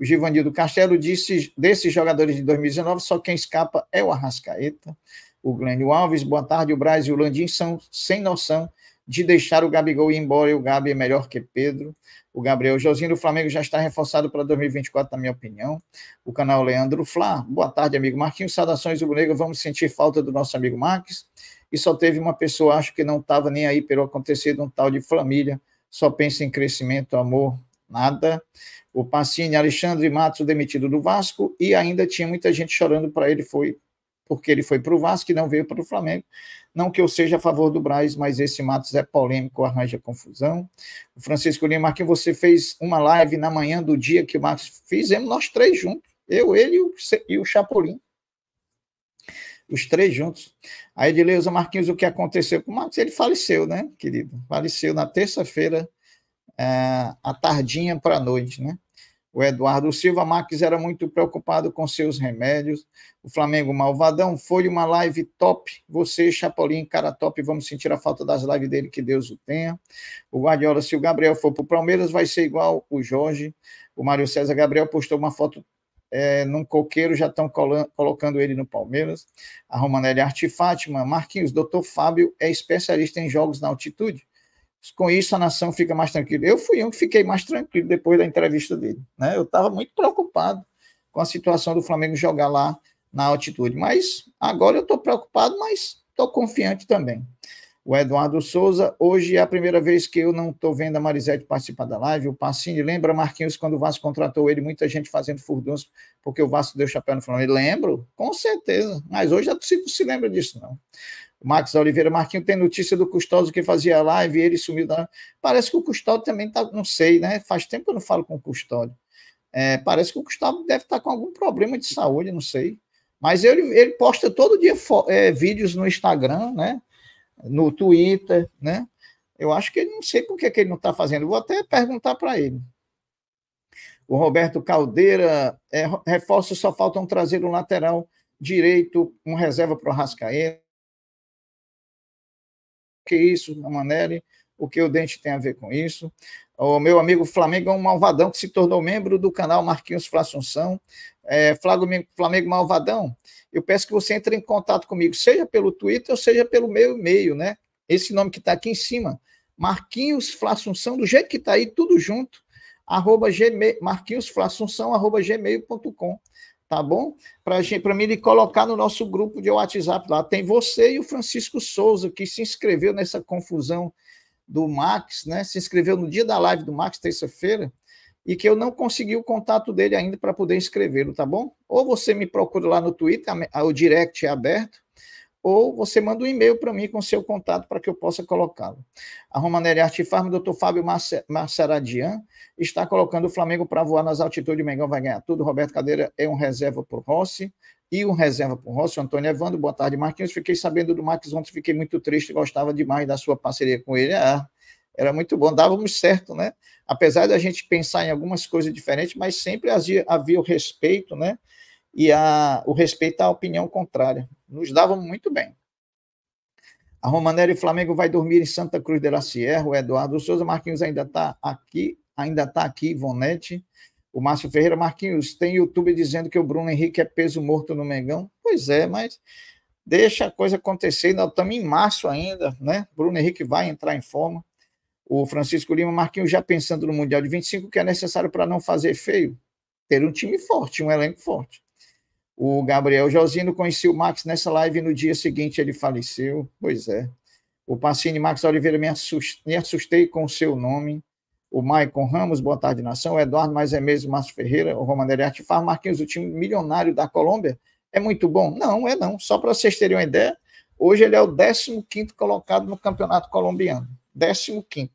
O Givanildo Castelo disse: desses jogadores de 2019, só quem escapa é o Arrascaeta. O Glênio Alves, boa tarde. O Braz e o Landim são sem noção de deixar o Gabigol ir embora e o Gabi é melhor que Pedro. O Gabriel Josinho do Flamengo já está reforçado para 2024, na minha opinião. O canal Leandro Flá. Boa tarde, amigo Marquinhos. Saudações, do Negro. Vamos sentir falta do nosso amigo Marques. E só teve uma pessoa, acho que não estava nem aí pelo acontecido, um tal de família. Só pensa em crescimento, amor, nada. O Pacini Alexandre Matos, demitido do Vasco, e ainda tinha muita gente chorando para ele, foi porque ele foi para o Vasco e não veio para o Flamengo. Não que eu seja a favor do Braz, mas esse Matos é polêmico, arranja confusão. O Francisco Lima, que você fez uma live na manhã do dia que o Marcos fizemos, nós três juntos. Eu, ele e o, Chapolin. Os três juntos. Aí Edileuza Marquinhos, o que aconteceu com o Marcos? Ele faleceu, né, querido? Faleceu na terça-feira, é, à tardinha para a noite, né? o Eduardo Silva Marques era muito preocupado com seus remédios. O Flamengo Malvadão foi uma live top. Você, Chapolin, cara top. Vamos sentir a falta das lives dele, que Deus o tenha. O Guardiola, se o Gabriel for para o Palmeiras, vai ser igual o Jorge. O Mário César Gabriel postou uma foto é, num coqueiro, já estão colocando ele no Palmeiras. A Romanelli Fátima, Marquinhos, doutor Fábio é especialista em jogos na altitude com isso a nação fica mais tranquila. Eu fui um que fiquei mais tranquilo depois da entrevista dele. Né? Eu estava muito preocupado com a situação do Flamengo jogar lá na altitude. Mas agora eu estou preocupado, mas estou confiante também. O Eduardo Souza, hoje é a primeira vez que eu não estou vendo a Marisete participar da live. O Passini, lembra, Marquinhos, quando o Vasco contratou ele, muita gente fazendo furdunço porque o Vasco deu chapéu no Flamengo. Lembro, com certeza, mas hoje não se, não se lembra disso, não. Max Oliveira Marquinho tem notícia do Custódio que fazia live, ele sumiu da. Parece que o Custódio também tá, não sei, né? Faz tempo que eu não falo com o Custódio. É, parece que o Custódio deve estar tá com algum problema de saúde, não sei. Mas ele, ele posta todo dia é, vídeos no Instagram, né? No Twitter, né? Eu acho que ele não sei por que, que ele não está fazendo. Vou até perguntar para ele. O Roberto Caldeira é, reforça, só faltam trazer um lateral direito, um reserva para o Rascaeta que isso, Manelli, o que o Dente tem a ver com isso. O meu amigo Flamengo é um malvadão que se tornou membro do canal Marquinhos Flá Assunção. É, Flamengo, Malvadão, eu peço que você entre em contato comigo, seja pelo Twitter ou seja pelo meu e-mail, né? Esse nome que está aqui em cima, Marquinhos Flá Assunção, do jeito que está aí, tudo junto, arroba gmail, marquinhosflassunção, arroba gmail.com tá bom? Para mim ele colocar no nosso grupo de WhatsApp lá. Tem você e o Francisco Souza, que se inscreveu nessa confusão do Max, né? Se inscreveu no dia da live do Max, terça-feira, e que eu não consegui o contato dele ainda para poder inscrevê-lo, tá bom? Ou você me procura lá no Twitter, o direct é aberto, ou você manda um e-mail para mim com seu contato para que eu possa colocá-lo. A Romanelli Artifarma, doutor Fábio Marçaradian, está colocando o Flamengo para voar nas altitudes, o Mengão vai ganhar tudo, Roberto Cadeira é um reserva para o Rossi, e um reserva para o Rossi, Antônio Evandro, boa tarde, Marquinhos, fiquei sabendo do Max ontem, fiquei muito triste, gostava demais da sua parceria com ele, ah, era muito bom, dávamos certo, né? Apesar da gente pensar em algumas coisas diferentes, mas sempre havia, havia o respeito, né? e a, o respeito à opinião contrária. Nos dávamos muito bem. A Romanera e o Flamengo vai dormir em Santa Cruz de la Sierra, o Eduardo o Souza Marquinhos ainda está aqui, ainda está aqui, Ivonete. O Márcio Ferreira Marquinhos, tem YouTube dizendo que o Bruno Henrique é peso morto no Mengão. Pois é, mas deixa a coisa acontecer, nós estamos em março ainda, né? Bruno Henrique vai entrar em forma. O Francisco Lima Marquinhos já pensando no Mundial de 25, que é necessário para não fazer feio, ter um time forte, um elenco forte. O Gabriel Josino conheceu o Max nessa live e no dia seguinte ele faleceu. Pois é. O Pacini Max Oliveira, me, me assustei com o seu nome. O Maicon Ramos, boa tarde, nação. O Eduardo, mas é mesmo, Márcio Ferreira, o Romanelli Artifar, Marquinhos, o time milionário da Colômbia. É muito bom? Não, é não. Só para vocês terem uma ideia, hoje ele é o 15 colocado no campeonato colombiano. 15.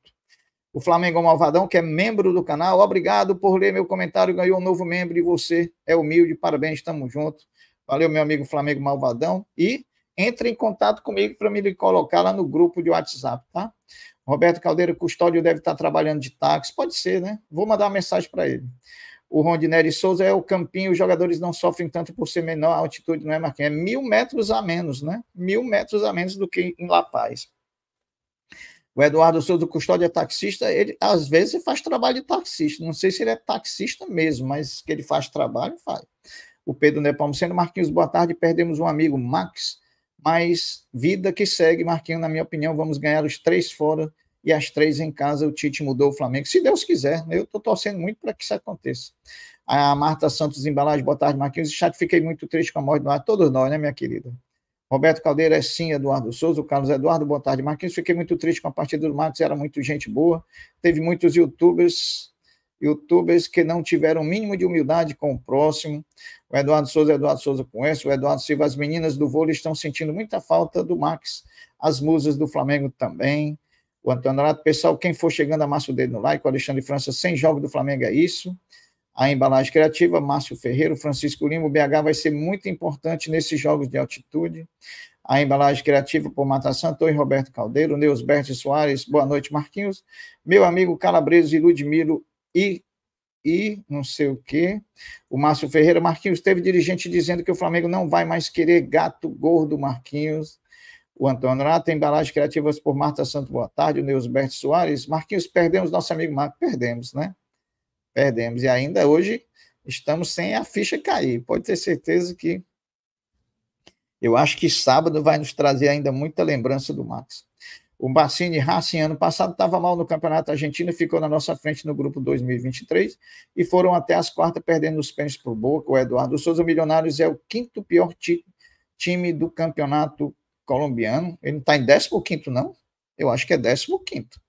O Flamengo é Malvadão, que é membro do canal, obrigado por ler meu comentário, ganhou um novo membro e você é humilde, parabéns, estamos juntos. Valeu, meu amigo Flamengo Malvadão. E entre em contato comigo para me colocar lá no grupo de WhatsApp, tá? Roberto Caldeira Custódio deve estar tá trabalhando de táxi, pode ser, né? Vou mandar uma mensagem para ele. O Rondinelli Souza é o campinho, os jogadores não sofrem tanto por ser menor, a altitude não é, Marquinhos? É mil metros a menos, né? Mil metros a menos do que em La Paz. O Eduardo Souza, custódia é taxista, ele às vezes faz trabalho de taxista. Não sei se ele é taxista mesmo, mas que ele faz trabalho, faz. O Pedro Nepomuceno, Marquinhos, boa tarde. Perdemos um amigo, Max. Mas vida que segue, Marquinhos, na minha opinião, vamos ganhar os três fora e as três em casa. O Tite mudou o Flamengo. Se Deus quiser, né? eu estou torcendo muito para que isso aconteça. A Marta Santos Embalagem, boa tarde, Marquinhos. Chato, fiquei muito triste com a morte do ar. Todos nós, né, minha querida? Roberto Caldeira é sim, Eduardo Souza, o Carlos Eduardo, boa tarde, Marquinhos. Fiquei muito triste com a partida do Max, era muito gente boa. Teve muitos youtubers, youtubers que não tiveram o mínimo de humildade com o próximo. O Eduardo Souza, é Eduardo Souza conhece, o Eduardo Silva, as meninas do vôlei estão sentindo muita falta do Max, as musas do Flamengo também. O Antônio Arato, pessoal, quem for chegando, amassa o dedo no like. O Alexandre França, sem jogo do Flamengo é isso a embalagem criativa, Márcio Ferreira, Francisco Lima, o BH vai ser muito importante nesses jogos de altitude. A embalagem criativa por Mata Santo e Roberto Caldeiro, Neusberto Soares, boa noite, Marquinhos. Meu amigo Calabreso e Ludmilo e, e não sei o quê. O Márcio Ferreira, Marquinhos, teve dirigente dizendo que o Flamengo não vai mais querer gato gordo, Marquinhos. O Antônio Nata, embalagens criativas por Marta Santo, boa tarde. O Neusberto Soares, Marquinhos, perdemos nosso amigo Marco, perdemos, né? Perdemos. E ainda hoje estamos sem a ficha cair. Pode ter certeza que. Eu acho que sábado vai nos trazer ainda muita lembrança do Max. O Bassini Racing ano passado estava mal no Campeonato Argentino, ficou na nossa frente no grupo 2023 e foram até as quartas perdendo os pênaltis para o Boca. O Eduardo Souza Milionários é o quinto pior time do Campeonato colombiano. Ele não está em 15 quinto, não? Eu acho que é 15 quinto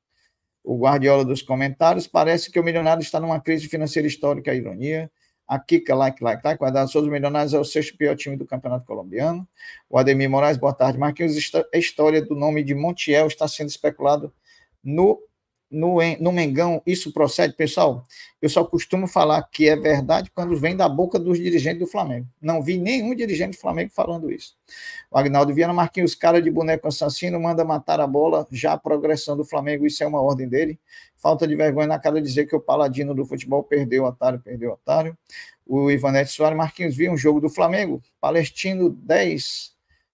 o Guardiola dos comentários, parece que o milionário está numa crise financeira histórica, a ironia. A Kika, like, like, like, guardado todos os milionários, é o sexto pior time do Campeonato Colombiano. O Ademir Moraes, boa tarde, Marquinhos. A história do nome de Montiel está sendo especulado no no, no Mengão isso procede, pessoal? Eu só costumo falar que é verdade quando vem da boca dos dirigentes do Flamengo. Não vi nenhum dirigente do Flamengo falando isso. O Agnaldo Viana Marquinhos, cara de boneco assassino, manda matar a bola, já a progressão do Flamengo, isso é uma ordem dele. Falta de vergonha na cara de dizer que o paladino do futebol perdeu, otário, perdeu, otário. O Ivanete Soares Marquinhos viu um jogo do Flamengo, Palestino 10,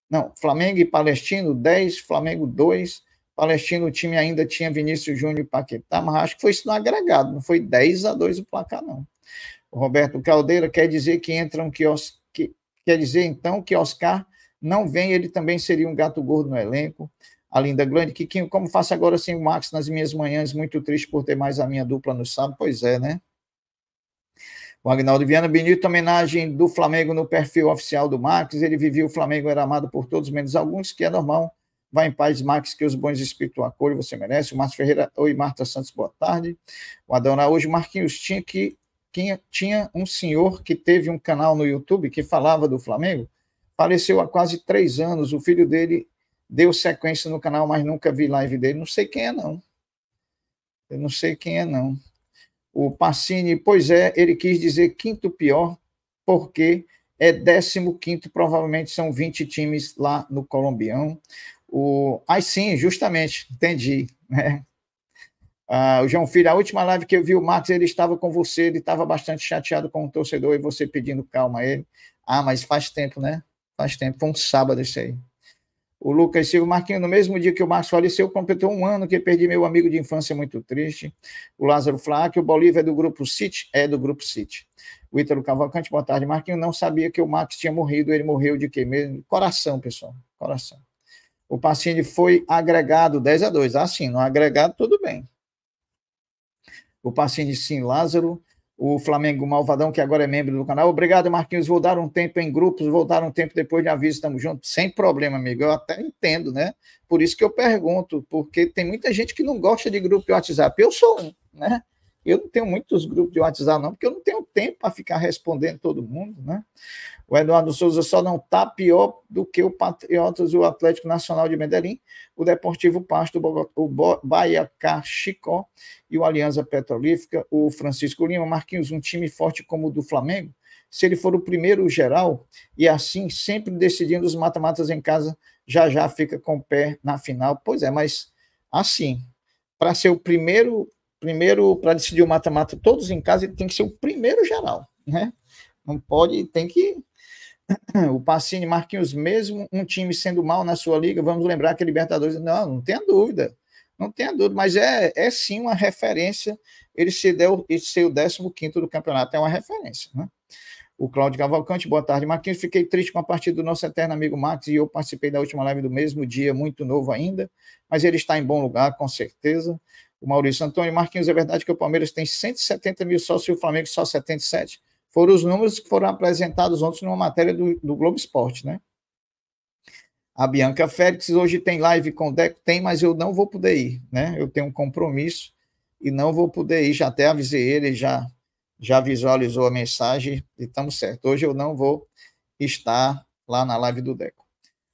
não, Flamengo e Palestino 10, Flamengo 2, Palestino, o time ainda tinha Vinícius Júnior e Paquetá, mas acho que foi isso no agregado, não foi 10 a 2 o placar, não. O Roberto Caldeira quer dizer que entram que, os, quer dizer então que Oscar não vem, ele também seria um gato gordo no elenco. A Linda Grande, Kikinho, como faço agora sem o Max nas minhas manhãs? Muito triste por ter mais a minha dupla no sábado. Pois é, né? O Agnaldo Viana, bonita homenagem do Flamengo no perfil oficial do Max. Ele vivia o Flamengo, era amado por todos, menos alguns, que é normal Vai em paz, Max, que os bons espíritos acolhem, você merece. O Márcio Ferreira, oi, Marta Santos, boa tarde. O Adonai, hoje, Marquinhos, tinha que tinha um senhor que teve um canal no YouTube que falava do Flamengo, faleceu há quase três anos, o filho dele deu sequência no canal, mas nunca vi live dele, não sei quem é não. Eu não sei quem é não. O Passini, pois é, ele quis dizer quinto pior, porque é décimo quinto, provavelmente são 20 times lá no Colombião. O... Ah, sim, justamente, entendi. Né? Ah, o João Filho, a última live que eu vi o Max, ele estava com você, ele estava bastante chateado com o torcedor e você pedindo calma a ele. Ah, mas faz tempo, né? Faz tempo, foi um sábado isso aí. O Lucas Silva Marquinho, no mesmo dia que o Marcos faleceu, completou um ano que perdi meu amigo de infância muito triste. O Lázaro que o Bolívia é do grupo City, é do grupo City. O Ítalo Cavalcante, boa tarde, Marquinho. Não sabia que o Max tinha morrido, ele morreu de quê mesmo? Coração, pessoal, coração. O paciente foi agregado 10 a 2. Assim, ah, no agregado, tudo bem. O paciente sim, Lázaro. O Flamengo Malvadão, que agora é membro do canal. Obrigado, Marquinhos. Vou dar um tempo em grupos, vou dar um tempo depois de aviso. Estamos juntos. Sem problema, amigo. Eu até entendo, né? Por isso que eu pergunto, porque tem muita gente que não gosta de grupo de WhatsApp. Eu sou um, né? Eu não tenho muitos grupos de WhatsApp, não, porque eu não tenho tempo para ficar respondendo todo mundo, né? O Eduardo Souza só não está pior do que o Patriotas, o Atlético Nacional de Medellín, o Deportivo Pasto, o Bahia, Chicó e o Aliança Petrolífica, o Francisco Lima. Marquinhos, um time forte como o do Flamengo, se ele for o primeiro geral, e assim sempre decidindo os mata-matas em casa, já já fica com o pé na final. Pois é, mas assim, para ser o primeiro, primeiro para decidir o mata-mata todos em casa, ele tem que ser o primeiro geral, né? Não pode, tem que [clears throat] o Pacini, Marquinhos, mesmo um time sendo mal na sua liga, vamos lembrar que Libertadores, não, não tenha dúvida, não tenha dúvida, mas é, é sim uma referência, ele se deu, ele ser o 15 do campeonato é uma referência, né? O Cláudio Cavalcante, boa tarde, Marquinhos. Fiquei triste com a partida do nosso eterno amigo Max e eu participei da última live do mesmo dia, muito novo ainda, mas ele está em bom lugar, com certeza. O Maurício Antônio, Marquinhos, é verdade que o Palmeiras tem 170 mil sócios e o Flamengo só 77. Foram os números que foram apresentados ontem numa matéria do, do Globo Esporte, né? A Bianca Félix hoje tem live com o Deco? Tem, mas eu não vou poder ir, né? Eu tenho um compromisso e não vou poder ir. Já até avisei ele, já, já visualizou a mensagem e estamos certo. Hoje eu não vou estar lá na live do Deco.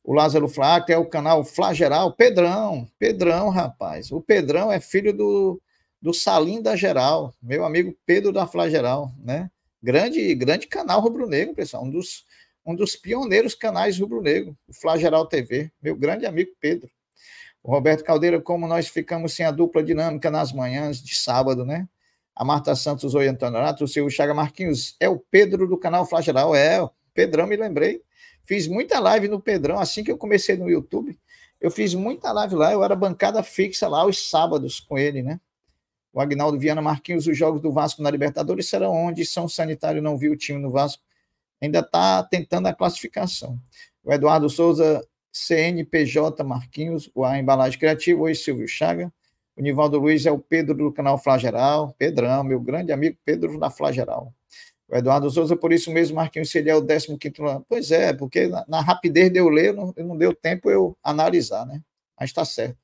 O Lázaro que é o canal Flágeral Pedrão, Pedrão, rapaz. O Pedrão é filho do, do Salim da Geral, meu amigo Pedro da Flágeral, né? grande grande canal rubro-negro, pessoal, um dos, um dos pioneiros canais rubro-negro, o Flageral TV, meu grande amigo Pedro. O Roberto Caldeira, como nós ficamos sem a dupla dinâmica nas manhãs de sábado, né? A Marta Santos, oi, Antônio Arato, o seu Chaga Marquinhos, é o Pedro do canal Flageral, é, o Pedrão, me lembrei. Fiz muita live no Pedrão, assim que eu comecei no YouTube, eu fiz muita live lá, eu era bancada fixa lá aos sábados com ele, né? o Agnaldo Viana Marquinhos, os jogos do Vasco na Libertadores serão onde São Sanitário não viu o time no Vasco, ainda está tentando a classificação. O Eduardo Souza, CNPJ Marquinhos, a Embalagem Criativa, oi Silvio Chaga. O Nivaldo Luiz é o Pedro do canal Flageral, Pedrão, meu grande amigo Pedro da Flageral. O Eduardo Souza, por isso mesmo, Marquinhos, se ele é o 15º... Pois é, porque na, na rapidez de eu ler, não, não deu tempo eu analisar, né? Mas está certo.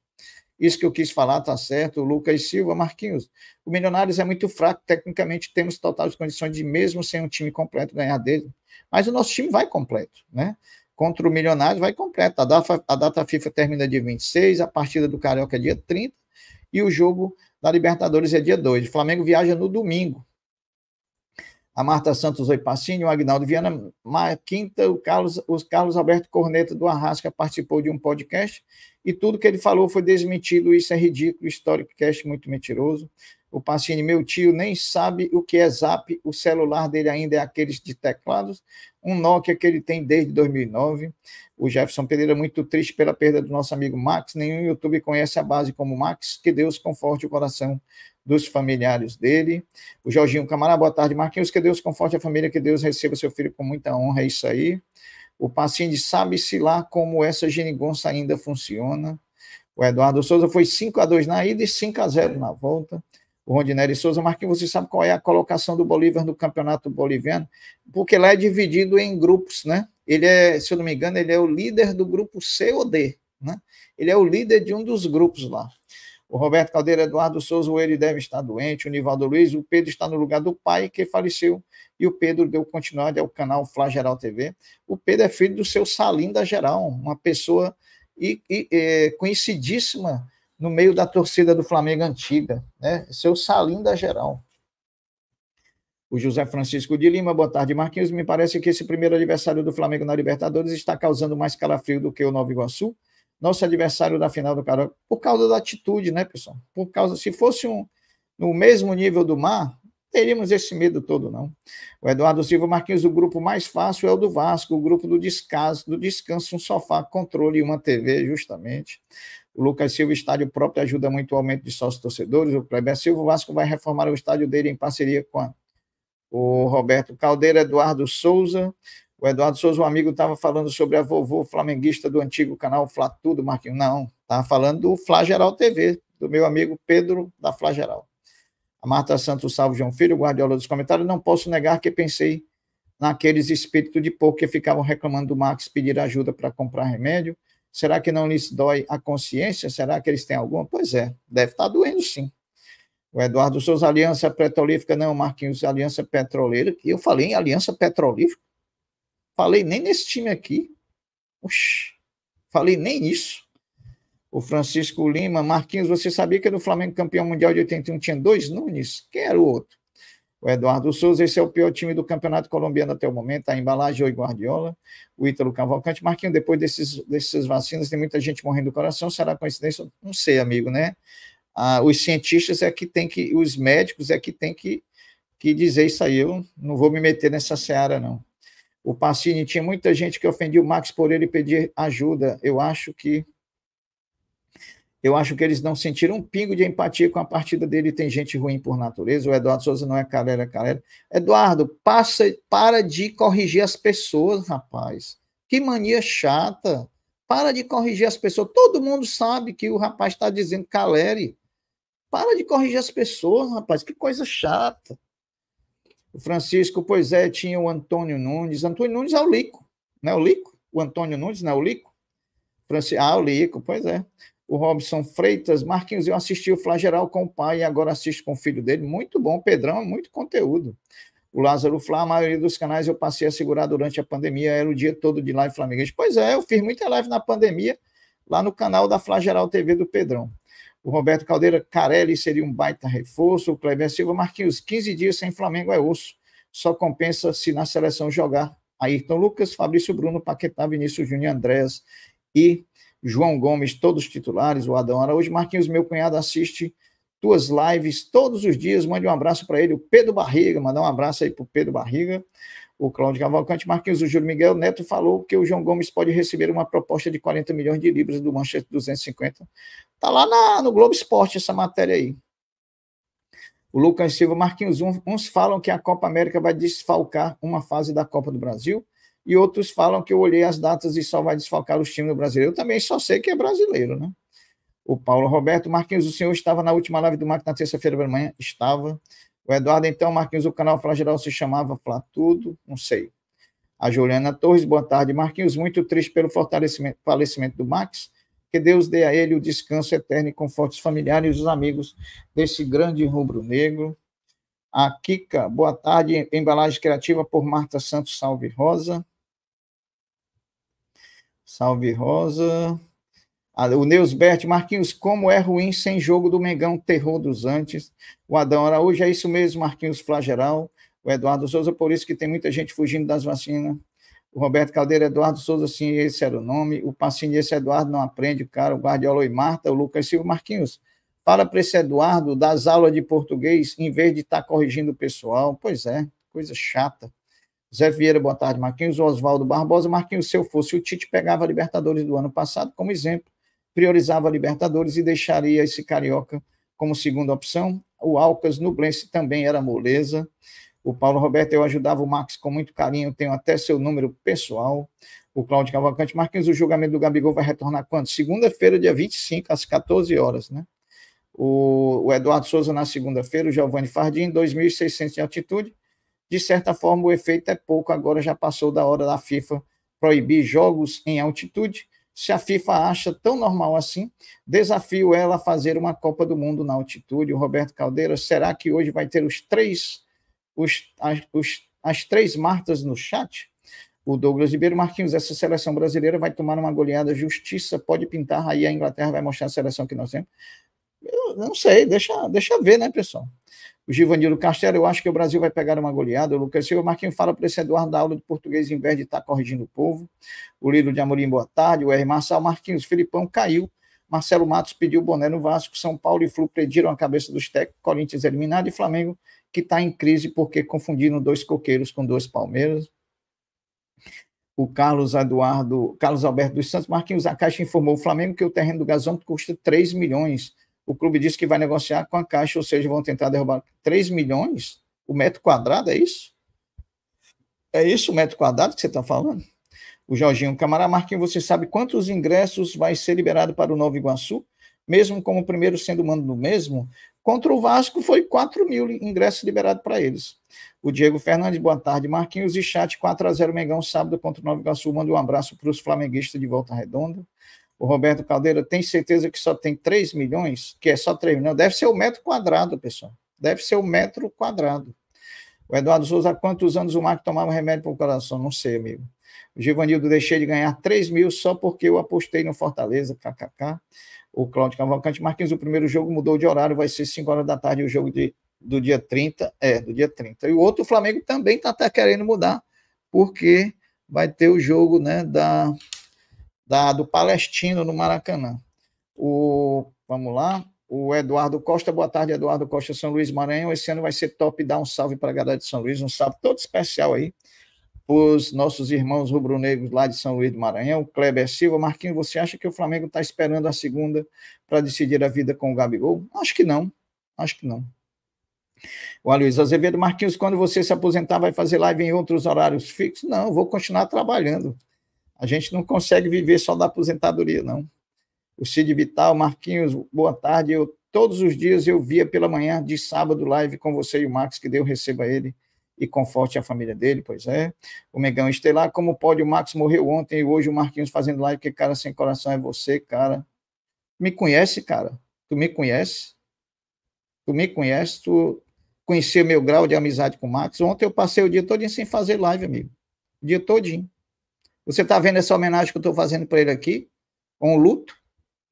Isso que eu quis falar tá certo. Lucas Silva, Marquinhos. O Milionários é muito fraco. Tecnicamente, temos totais condições de, mesmo sem um time completo, ganhar dele. Mas o nosso time vai completo, né? Contra o Milionários vai completo. A data, a data FIFA termina dia 26, a partida do Carioca é dia 30 e o jogo da Libertadores é dia 2. O Flamengo viaja no domingo. A Marta Santos Oipacini, o Agnaldo Viana, Ma, quinta, o Carlos, o Carlos Alberto Corneta do Arrasca participou de um podcast e tudo que ele falou foi desmentido, isso é ridículo, histórico cast muito mentiroso. O Pacini, meu tio, nem sabe o que é Zap, o celular dele ainda é aqueles de teclados, um Nokia que ele tem desde 2009. O Jefferson Pereira, muito triste pela perda do nosso amigo Max, nenhum YouTube conhece a base como Max, que Deus conforte o coração dos familiares dele. O Jorginho Camará, boa tarde, Marquinhos, que Deus conforte a família, que Deus receba seu filho com muita honra, é isso aí. O paciente sabe-se lá como essa geringonça ainda funciona. O Eduardo Souza foi 5 a 2 na ida e 5 a 0 na volta. O Rondinelli Souza, Marquinhos, você sabe qual é a colocação do Bolívar no campeonato boliviano? Porque lá é dividido em grupos, né? Ele é, se eu não me engano, ele é o líder do grupo C ou D, né? Ele é o líder de um dos grupos lá. O Roberto Caldeira Eduardo Souza, o ele deve estar doente. O Nivaldo Luiz, o Pedro está no lugar do pai que faleceu. E o Pedro deu continuidade ao canal Flá Geral TV. O Pedro é filho do seu Salim da Geral, uma pessoa e, e, é, conhecidíssima no meio da torcida do Flamengo antiga, né? Seu Salim da Geral. O José Francisco de Lima, boa tarde, Marquinhos. Me parece que esse primeiro adversário do Flamengo na Libertadores está causando mais calafrio do que o Nova Iguaçu nosso adversário da final do Carioca, por causa da atitude, né, pessoal? Por causa, se fosse um no mesmo nível do mar, teríamos esse medo todo, não. O Eduardo Silva Marquinhos, o grupo mais fácil é o do Vasco, o grupo do descanso, do descanso, um sofá, controle e uma TV, justamente. O Lucas Silva, estádio próprio, ajuda muito o aumento de sócios torcedores. O Kleber Silva, o Vasco vai reformar o estádio dele em parceria com a, o Roberto Caldeira, Eduardo Souza. O Eduardo Souza, um amigo, estava falando sobre a vovô flamenguista do antigo canal Fla Tudo, Marquinhos. Não, estava falando do Fla Geral TV, do meu amigo Pedro da Fla Geral. A Marta Santos, salvo João Filho, guardiola dos comentários. Não posso negar que pensei naqueles espíritos de porco que ficavam reclamando do Max pedir ajuda para comprar remédio. Será que não lhes dói a consciência? Será que eles têm alguma? Pois é, deve estar tá doendo sim. O Eduardo Souza, Aliança Petrolífica, não, Marquinhos, Aliança Petroleira. Eu falei em Aliança Petrolífica. Falei nem nesse time aqui. Oxi, falei nem isso. O Francisco Lima, Marquinhos, você sabia que no Flamengo campeão mundial de 81 tinha dois Nunes? Quem era o outro? O Eduardo Souza, esse é o pior time do campeonato colombiano até o momento, a embalagem é o Guardiola, o Ítalo Cavalcante. Marquinhos, depois desses, desses vacinas, tem muita gente morrendo do coração, será coincidência? Não sei, amigo, né? Ah, os cientistas é que tem que, os médicos é que tem que, que dizer isso aí, eu não vou me meter nessa seara, não. O Pacini tinha muita gente que ofendia o Max por ele pedir ajuda. Eu acho que eu acho que eles não sentiram um pingo de empatia com a partida dele. Tem gente ruim por natureza. O Eduardo Souza não é calera, é Eduardo, passa, para de corrigir as pessoas, rapaz. Que mania chata. Para de corrigir as pessoas. Todo mundo sabe que o rapaz está dizendo calere. Para de corrigir as pessoas, rapaz. Que coisa chata. O Francisco, pois é, tinha o Antônio Nunes. Antônio Nunes é o Lico, não é o Lico? O Antônio Nunes não é o Lico? Francisco, ah, o Lico, pois é. O Robson Freitas, Marquinhos, eu assisti o Flageral com o pai e agora assisto com o filho dele. Muito bom, Pedrão, muito conteúdo. O Lázaro Flá, a maioria dos canais eu passei a segurar durante a pandemia, era o dia todo de live flamenguense. Pois é, eu fiz muita live na pandemia, lá no canal da Flageral TV do Pedrão. O Roberto Caldeira Carelli seria um baita reforço. O Kleber Silva Marquinhos, 15 dias sem Flamengo é osso. Só compensa se na seleção jogar Ayrton Lucas, Fabrício Bruno, Paquetá, Vinícius Júnior, Andrés e João Gomes, todos titulares. O Adão Araújo Marquinhos, meu cunhado, assiste tuas lives todos os dias. Mande um abraço para ele, o Pedro Barriga. Mandar um abraço aí para o Pedro Barriga o Cláudio Cavalcante, Marquinhos, o Júlio Miguel Neto falou que o João Gomes pode receber uma proposta de 40 milhões de libras do Manchester 250. Está lá na, no Globo Esporte essa matéria aí. O Lucas Silva, Marquinhos, uns falam que a Copa América vai desfalcar uma fase da Copa do Brasil e outros falam que eu olhei as datas e só vai desfalcar os times do brasileiro. Eu também só sei que é brasileiro, né? O Paulo Roberto, Marquinhos, o senhor estava na última live do Marco na terça-feira da manhã? Estava. O Eduardo, então, Marquinhos, o canal Fla Geral se chamava Fla Tudo, não sei. A Juliana Torres, boa tarde, Marquinhos, muito triste pelo falecimento do Max, que Deus dê a ele o descanso eterno e conforte os familiares e os amigos desse grande rubro-negro. A Kika, boa tarde, embalagem criativa por Marta Santos, salve Rosa. Salve Rosa. O Neusbert Marquinhos, como é ruim sem jogo do Mengão, terror dos antes. O Adão Araújo, é isso mesmo, Marquinhos Flageral. O Eduardo Souza, por isso que tem muita gente fugindo das vacinas. O Roberto Caldeira, Eduardo Souza, sim, esse era o nome. O Pacini, esse Eduardo não aprende, cara. O Guardiola e Marta, o Lucas Silva Marquinhos. Fala para esse Eduardo das aulas de português, em vez de estar tá corrigindo o pessoal. Pois é, coisa chata. Zé Vieira, boa tarde, Marquinhos. Oswaldo Barbosa, Marquinhos, se eu fosse o Tite, pegava a Libertadores do ano passado como exemplo priorizava a Libertadores e deixaria esse Carioca como segunda opção. O Alcas Nublense também era moleza. O Paulo Roberto, eu ajudava o Max com muito carinho, tenho até seu número pessoal. O Cláudio Cavalcante Marquinhos, o julgamento do Gabigol vai retornar quando? Segunda-feira, dia 25, às 14 horas, né? O, o Eduardo Souza na segunda-feira, o Giovanni Fardim, 2.600 de altitude. De certa forma, o efeito é pouco, agora já passou da hora da FIFA proibir jogos em altitude se a FIFA acha tão normal assim, desafio ela a fazer uma Copa do Mundo na altitude. O Roberto Caldeira, será que hoje vai ter os três, os, as, os, as três Martas no chat? O Douglas Ribeiro Marquinhos, essa seleção brasileira vai tomar uma goleada, justiça pode pintar, aí a Inglaterra vai mostrar a seleção que nós temos. Eu não sei, deixa, deixa ver, né, pessoal? o Givanildo Castelo, eu acho que o Brasil vai pegar uma goleada. O Lucas Silva, Marquinhos fala para esse Eduardo da aula de português em vez de estar tá corrigindo o povo. O Lido de Amorim, boa tarde. O R. Marçal, Marquinhos, Filipão caiu. Marcelo Matos pediu boné no Vasco. São Paulo e Flu prediram a cabeça dos técnicos. Corinthians eliminado e Flamengo que está em crise porque confundiram dois coqueiros com dois palmeiras. O Carlos Eduardo, Carlos Alberto dos Santos, Marquinhos, a Caixa informou o Flamengo que o terreno do gasômetro custa 3 milhões o clube disse que vai negociar com a Caixa, ou seja, vão tentar derrubar 3 milhões o metro quadrado, é isso? É isso o metro quadrado que você está falando? O Jorginho Camará Marquinhos, você sabe quantos ingressos vai ser liberado para o Novo Iguaçu, mesmo como o primeiro sendo mando do mesmo? Contra o Vasco foi 4 mil ingressos liberados para eles. O Diego Fernandes, boa tarde, Marquinhos e chat 4 a 0 Mengão sábado contra o Novo Iguaçu. Manda um abraço para os flamenguistas de Volta Redonda o Roberto Caldeira tem certeza que só tem 3 milhões, que é só 3 milhões, deve ser o um metro quadrado, pessoal. Deve ser o um metro quadrado. O Eduardo Souza, há quantos anos o Marco tomava remédio para o coração? Não sei, amigo. O Givanildo, deixei de ganhar 3 mil só porque eu apostei no Fortaleza, kkk. O Cláudio Cavalcante, Marquinhos, o primeiro jogo mudou de horário, vai ser 5 horas da tarde o jogo de, do dia 30. É, do dia 30. E o outro, o Flamengo também está tá querendo mudar, porque vai ter o jogo né, da da, do Palestino, no Maracanã. O, vamos lá, o Eduardo Costa, boa tarde, Eduardo Costa, São Luís Maranhão. Esse ano vai ser top, dá um salve para a galera de São Luís, um salve todo especial aí os nossos irmãos rubro-negros lá de São Luís do Maranhão, Kleber Silva. Marquinhos, você acha que o Flamengo está esperando a segunda para decidir a vida com o Gabigol? Acho que não, acho que não. O Aloysio Azevedo, Marquinhos, quando você se aposentar, vai fazer live em outros horários fixos? Não, vou continuar trabalhando. A gente não consegue viver só da aposentadoria, não. O Cid Vital, Marquinhos, boa tarde. Eu, todos os dias eu via pela manhã de sábado live com você e o Max, que Deus receba ele e conforte a família dele, pois é. O Megão Estelar, como pode o Max morreu ontem e hoje o Marquinhos fazendo live, que cara sem coração é você, cara. Me conhece, cara? Tu me conhece? Tu me conhece? Tu conhecia meu grau de amizade com o Max? Ontem eu passei o dia todinho sem fazer live, amigo. O dia todinho. Você está vendo essa homenagem que eu estou fazendo para ele aqui? Com o luto?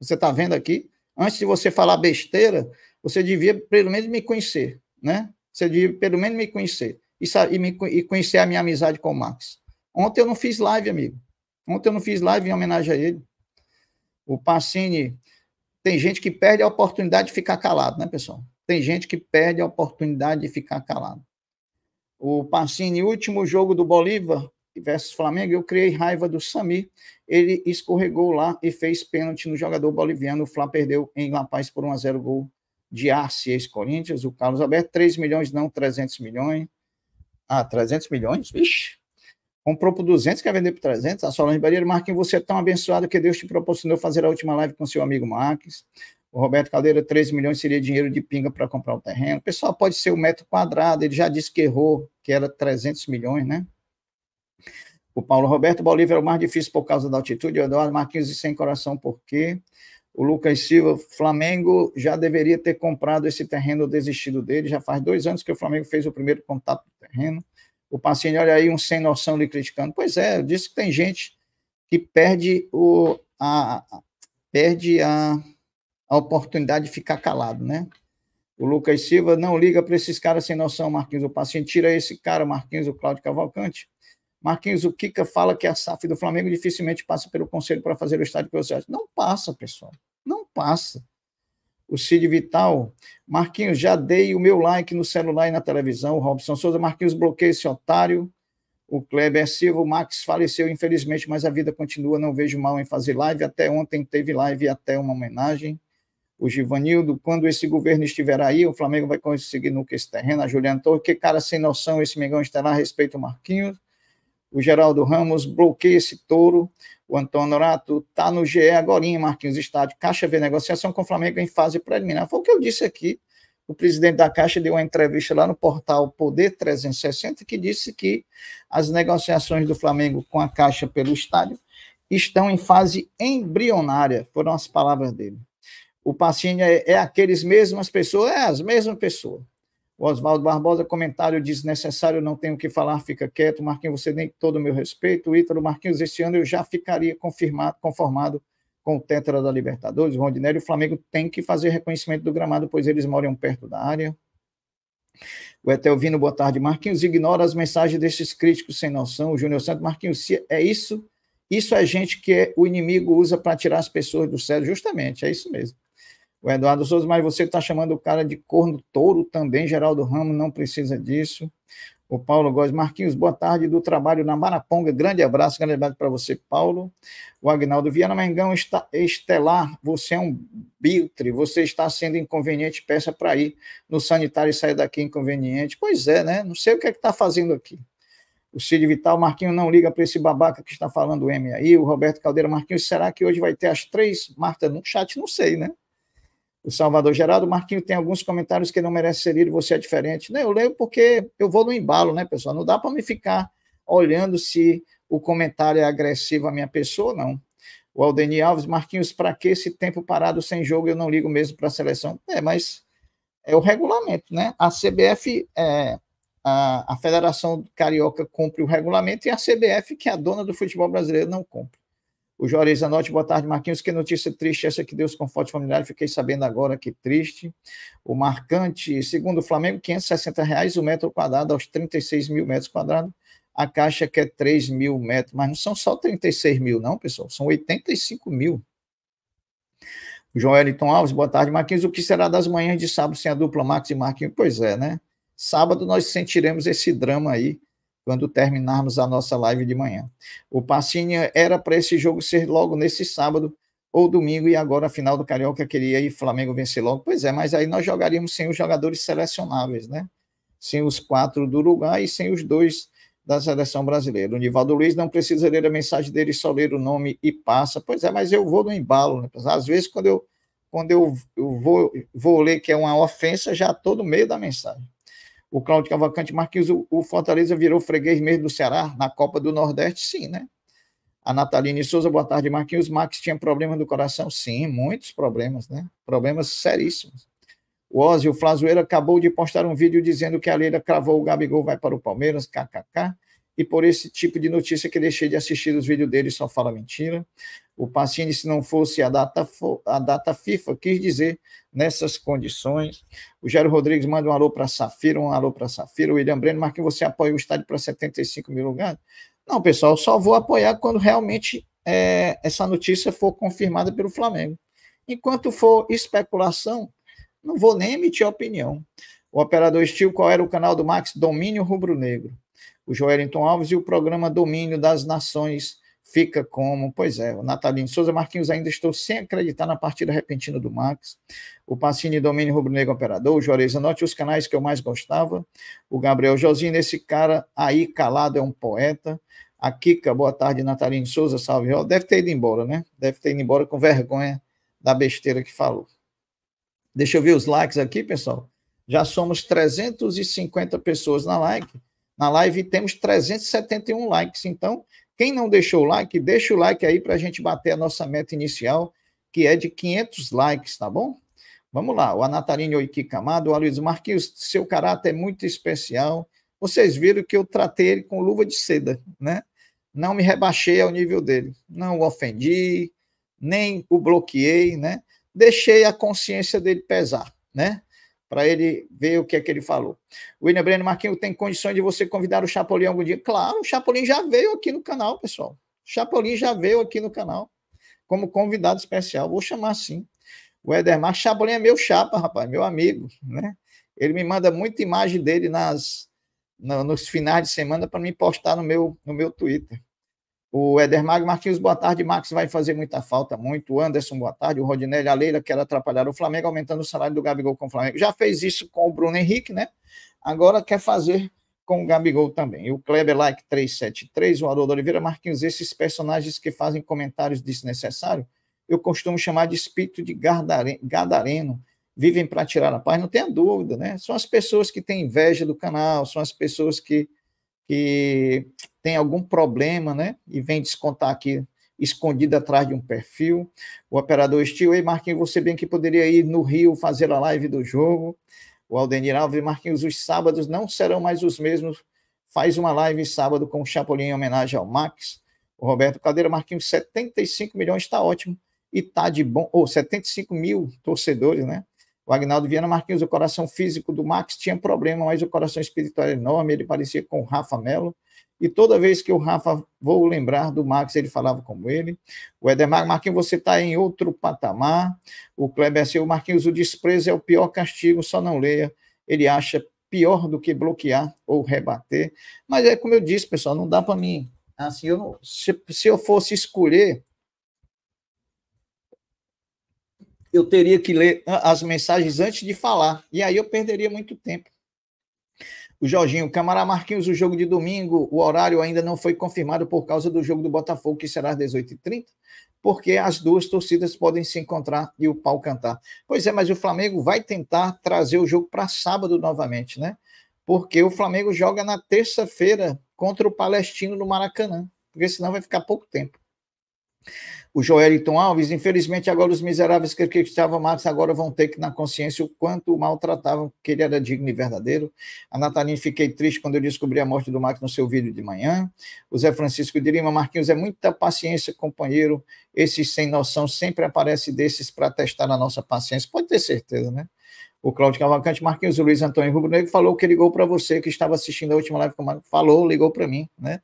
Você está vendo aqui? Antes de você falar besteira, você devia pelo menos me conhecer, né? Você devia pelo menos me conhecer e, e, me, e conhecer a minha amizade com o Max. Ontem eu não fiz live, amigo. Ontem eu não fiz live em homenagem a ele. O Pacini. Tem gente que perde a oportunidade de ficar calado, né, pessoal? Tem gente que perde a oportunidade de ficar calado. O Pacini, último jogo do Bolívar, versus Flamengo, eu criei raiva do Sami. Ele escorregou lá e fez pênalti no jogador boliviano. O Fla perdeu em La Paz por 1 a 0 gol de Arce ex-Corinthians. O Carlos Alberto, 3 milhões, não 300 milhões. Ah, 300 milhões? Vixe! Comprou por 200, quer vender por 300. A ah, Solange Barreiro, Marquinhos, você é tão abençoado que Deus te proporcionou fazer a última live com seu amigo Marques. O Roberto Caldeira, 3 milhões seria dinheiro de pinga para comprar o terreno. O pessoal pode ser o um metro quadrado, ele já disse que errou, que era 300 milhões, né? O Paulo Roberto Bolívar é o mais difícil por causa da altitude. O Eduardo Marquinhos e sem coração porque o Lucas Silva, Flamengo já deveria ter comprado esse terreno ou desistido dele. Já faz dois anos que o Flamengo fez o primeiro contato do terreno. O Pacini, olha aí, um sem noção lhe criticando. Pois é, eu disse que tem gente que perde, o, a, a perde a, a oportunidade de ficar calado, né? O Lucas Silva não liga para esses caras sem noção, Marquinhos. O Pacini tira esse cara, Marquinhos, o Cláudio Cavalcante. Marquinhos, o Kika fala que a SAF do Flamengo dificilmente passa pelo conselho para fazer o estádio que você acha. Não passa, pessoal. Não passa. O Cid Vital, Marquinhos, já dei o meu like no celular e na televisão. O Robson Souza, Marquinhos, bloqueia esse otário. O Kleber Silva, o Max faleceu, infelizmente, mas a vida continua. Não vejo mal em fazer live. Até ontem teve live e até uma homenagem. O Givanildo, quando esse governo estiver aí, o Flamengo vai conseguir nunca esse terreno. A Juliana Torre, que cara sem noção esse Mengão estará. a Respeito Marquinhos o Geraldo Ramos bloqueia esse touro, o Antônio Norato está no GE agora, Marquinhos Estádio, Caixa vê negociação com o Flamengo em fase preliminar. Foi o que eu disse aqui. O presidente da Caixa deu uma entrevista lá no portal Poder 360 que disse que as negociações do Flamengo com a Caixa pelo estádio estão em fase embrionária, foram as palavras dele. O Pacini é, é aqueles mesmas pessoas, é as mesmas pessoas. O Oswaldo Barbosa, comentário desnecessário, não tenho o que falar, fica quieto. Marquinhos, você tem todo o meu respeito. O Ítalo Marquinhos, este ano eu já ficaria confirmado, conformado com o Tetra da Libertadores. O Rondinelli, o Flamengo tem que fazer reconhecimento do gramado, pois eles moram perto da área. O Etelvino, boa tarde. Marquinhos, ignora as mensagens desses críticos sem noção. O Júnior Santos, Marquinhos, se é isso, isso é gente que é o inimigo usa para tirar as pessoas do sério, justamente, é isso mesmo o Eduardo Souza, mas você está chamando o cara de corno touro também, Geraldo Ramos, não precisa disso. O Paulo Góes Marquinhos, boa tarde do trabalho na Maraponga. Grande abraço, grande abraço para você, Paulo. O Agnaldo Viana Mengão, está, Estelar, você é um biltre, você está sendo inconveniente, peça para ir no sanitário e sair daqui inconveniente. Pois é, né? Não sei o que é que está fazendo aqui. O Cid Vital, Marquinhos, não liga para esse babaca que está falando o M aí. O Roberto Caldeira Marquinhos, será que hoje vai ter as três Marta no chat? Não sei, né? o Salvador Geraldo. Marquinho tem alguns comentários que não merece ser lido, você é diferente. Não, eu leio porque eu vou no embalo, né, pessoal? Não dá para me ficar olhando se o comentário é agressivo à minha pessoa, não. O Aldeni Alves, Marquinhos, para que esse tempo parado sem jogo? Eu não ligo mesmo para a seleção. É, mas é o regulamento, né? A CBF, é, a, a Federação Carioca cumpre o regulamento e a CBF, que é a dona do futebol brasileiro, não cumpre. O Juarez Anote, boa tarde, Marquinhos. Que notícia triste essa que Deus conforte familiar. Fiquei sabendo agora que triste. O marcante, segundo o Flamengo, 560 reais o metro quadrado aos 36 mil metros quadrados. A Caixa quer 3 mil metros, mas não são só 36 mil, não, pessoal. São 85 mil. João Eliton Alves, boa tarde, Marquinhos. O que será das manhãs de sábado sem a dupla Max e Marquinhos? Pois é, né? Sábado nós sentiremos esse drama aí quando terminarmos a nossa live de manhã. O Passini era para esse jogo ser logo nesse sábado ou domingo, e agora a final do Carioca queria ir Flamengo vencer logo. Pois é, mas aí nós jogaríamos sem os jogadores selecionáveis, né? Sem os quatro do Uruguai e sem os dois da seleção brasileira. O Nivaldo Luiz não precisa ler a mensagem dele, só ler o nome e passa. Pois é, mas eu vou no embalo. Né? Às vezes, quando eu, quando eu, eu vou, vou ler que é uma ofensa, já estou no meio da mensagem o Cláudio Cavalcante Marquinhos, o, o Fortaleza virou freguês mesmo do Ceará na Copa do Nordeste, sim, né? A Natalina Souza, boa tarde, Marquinhos. Max tinha problemas do coração? Sim, muitos problemas, né? Problemas seríssimos. O Ozzy, o Flazoeiro, acabou de postar um vídeo dizendo que a Leila cravou o Gabigol, vai para o Palmeiras, kkk. E por esse tipo de notícia que deixei de assistir os vídeos dele, só fala mentira. O Pacini, se não fosse a data, a data FIFA, quis dizer nessas condições. O Jairo Rodrigues manda um alô para Safira, um alô para Safira. O William Breno, que você apoia o estádio para 75 mil lugares? Não, pessoal, só vou apoiar quando realmente é, essa notícia for confirmada pelo Flamengo. Enquanto for especulação, não vou nem emitir opinião. O operador Estil, qual era o canal do Max? Domínio Rubro Negro. O Joelinton Alves e o programa Domínio das Nações fica como, pois é, o Natalino Souza, Marquinhos, ainda estou sem acreditar na partida repentina do Max, o Passini Domínio Rubro Negro Operador, o Juarez, anote os canais que eu mais gostava, o Gabriel Josinho, esse cara aí calado é um poeta, a Kika, boa tarde, Natalino Souza, salve, ó, deve ter ido embora, né, deve ter ido embora com vergonha da besteira que falou. Deixa eu ver os likes aqui, pessoal, já somos 350 pessoas na like, na live temos 371 likes, então quem não deixou o like, deixa o like aí para a gente bater a nossa meta inicial, que é de 500 likes, tá bom? Vamos lá, o Anatalino Oiki Camado, o Aloysio Marquinhos, seu caráter é muito especial. Vocês viram que eu tratei ele com luva de seda, né? Não me rebaixei ao nível dele, não o ofendi, nem o bloqueei, né? Deixei a consciência dele pesar, né? para ele ver o que é que ele falou. William Breno Marquinhos, tem condições de você convidar o Chapolin algum dia? Claro, o Chapolin já veio aqui no canal, pessoal. O Chapolin já veio aqui no canal como convidado especial. Vou chamar assim. O Edermar Chapolin é meu chapa, rapaz, meu amigo, né? Ele me manda muita imagem dele nas no, nos finais de semana para me postar no meu no meu Twitter. O Éder Mag Martins, boa tarde. Max vai fazer muita falta, muito. O Anderson, boa tarde. O Rodinelli, a Leila quer atrapalhar o Flamengo, aumentando o salário do Gabigol com o Flamengo. Já fez isso com o Bruno Henrique, né? Agora quer fazer com o Gabigol também. E o Kleber Like 373, o Haroldo Oliveira Marquinhos, esses personagens que fazem comentários desnecessários, eu costumo chamar de espírito de gadareno, vivem para tirar a paz, não tenha dúvida, né? São as pessoas que têm inveja do canal, são as pessoas que que tem algum problema, né? E vem descontar aqui escondido atrás de um perfil. O operador Estilo, ei, Marquinhos, você bem que poderia ir no Rio fazer a live do jogo. O Aldenir Alves, Marquinhos, os sábados não serão mais os mesmos. Faz uma live sábado com o Chapolin em homenagem ao Max. O Roberto Cadeira, Marquinhos, 75 milhões está ótimo. E tá de bom, ou oh, 75 mil torcedores, né? o Agnaldo Viana Marquinhos, o coração físico do Max tinha problema, mas o coração espiritual era é enorme, ele parecia com o Rafa Melo. E toda vez que o Rafa, vou lembrar do Max, ele falava como ele. O Edemar Marquinhos, você está em outro patamar. O Kleber o Marquinhos, o desprezo é o pior castigo, só não leia. Ele acha pior do que bloquear ou rebater. Mas é como eu disse, pessoal, não dá para mim. Assim, eu não, se, se eu fosse escolher eu teria que ler as mensagens antes de falar, e aí eu perderia muito tempo. O Jorginho, Camará Marquinhos, o jogo de domingo, o horário ainda não foi confirmado por causa do jogo do Botafogo, que será às 18h30, porque as duas torcidas podem se encontrar e o pau cantar. Pois é, mas o Flamengo vai tentar trazer o jogo para sábado novamente, né? Porque o Flamengo joga na terça-feira contra o Palestino no Maracanã, porque senão vai ficar pouco tempo o Joeliton Alves, infelizmente agora os miseráveis que criticavam Marx agora vão ter que na consciência o quanto maltratavam, porque ele era digno e verdadeiro. A Natalina, fiquei triste quando eu descobri a morte do Marx no seu vídeo de manhã. O Zé Francisco de Lima, Marquinhos, é muita paciência, companheiro. Esses sem noção sempre aparece desses para testar a nossa paciência. Pode ter certeza, né? O Cláudio Cavalcante, Marquinhos, o Luiz Antônio Rubro Negro falou que ligou para você que estava assistindo a última live com o Marcos. Falou, ligou para mim, né?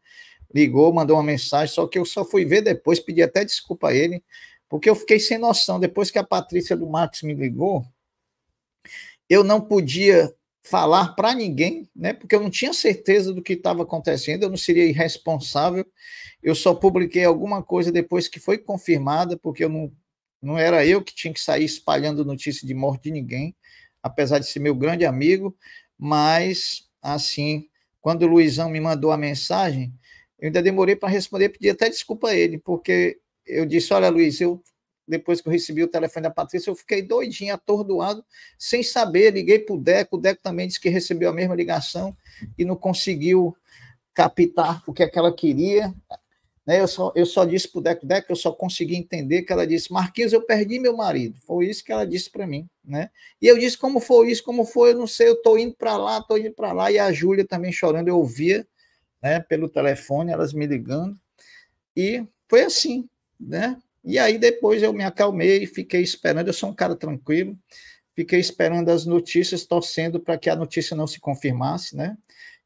ligou, mandou uma mensagem, só que eu só fui ver depois, pedi até desculpa a ele, porque eu fiquei sem noção. Depois que a Patrícia do Max me ligou, eu não podia falar para ninguém, né? Porque eu não tinha certeza do que estava acontecendo, eu não seria irresponsável. Eu só publiquei alguma coisa depois que foi confirmada, porque eu não, não era eu que tinha que sair espalhando notícia de morte de ninguém, apesar de ser meu grande amigo, mas assim, quando o Luizão me mandou a mensagem, eu ainda demorei para responder, pedi até desculpa a ele, porque eu disse: Olha, Luiz, eu depois que eu recebi o telefone da Patrícia, eu fiquei doidinho, atordoado, sem saber. Liguei para o Deco, o Deco também disse que recebeu a mesma ligação e não conseguiu captar o que, é que ela queria. Né? Eu, só, eu só disse para o Deco, Deco, eu só consegui entender que ela disse, Marquinhos, eu perdi meu marido. Foi isso que ela disse para mim. Né? E eu disse, como foi isso, como foi, eu não sei, eu estou indo para lá, estou indo para lá. E a Júlia também chorando, eu ouvia né, pelo telefone, elas me ligando. E foi assim, né? E aí depois eu me acalmei, fiquei esperando, eu sou um cara tranquilo, fiquei esperando as notícias, torcendo para que a notícia não se confirmasse, né?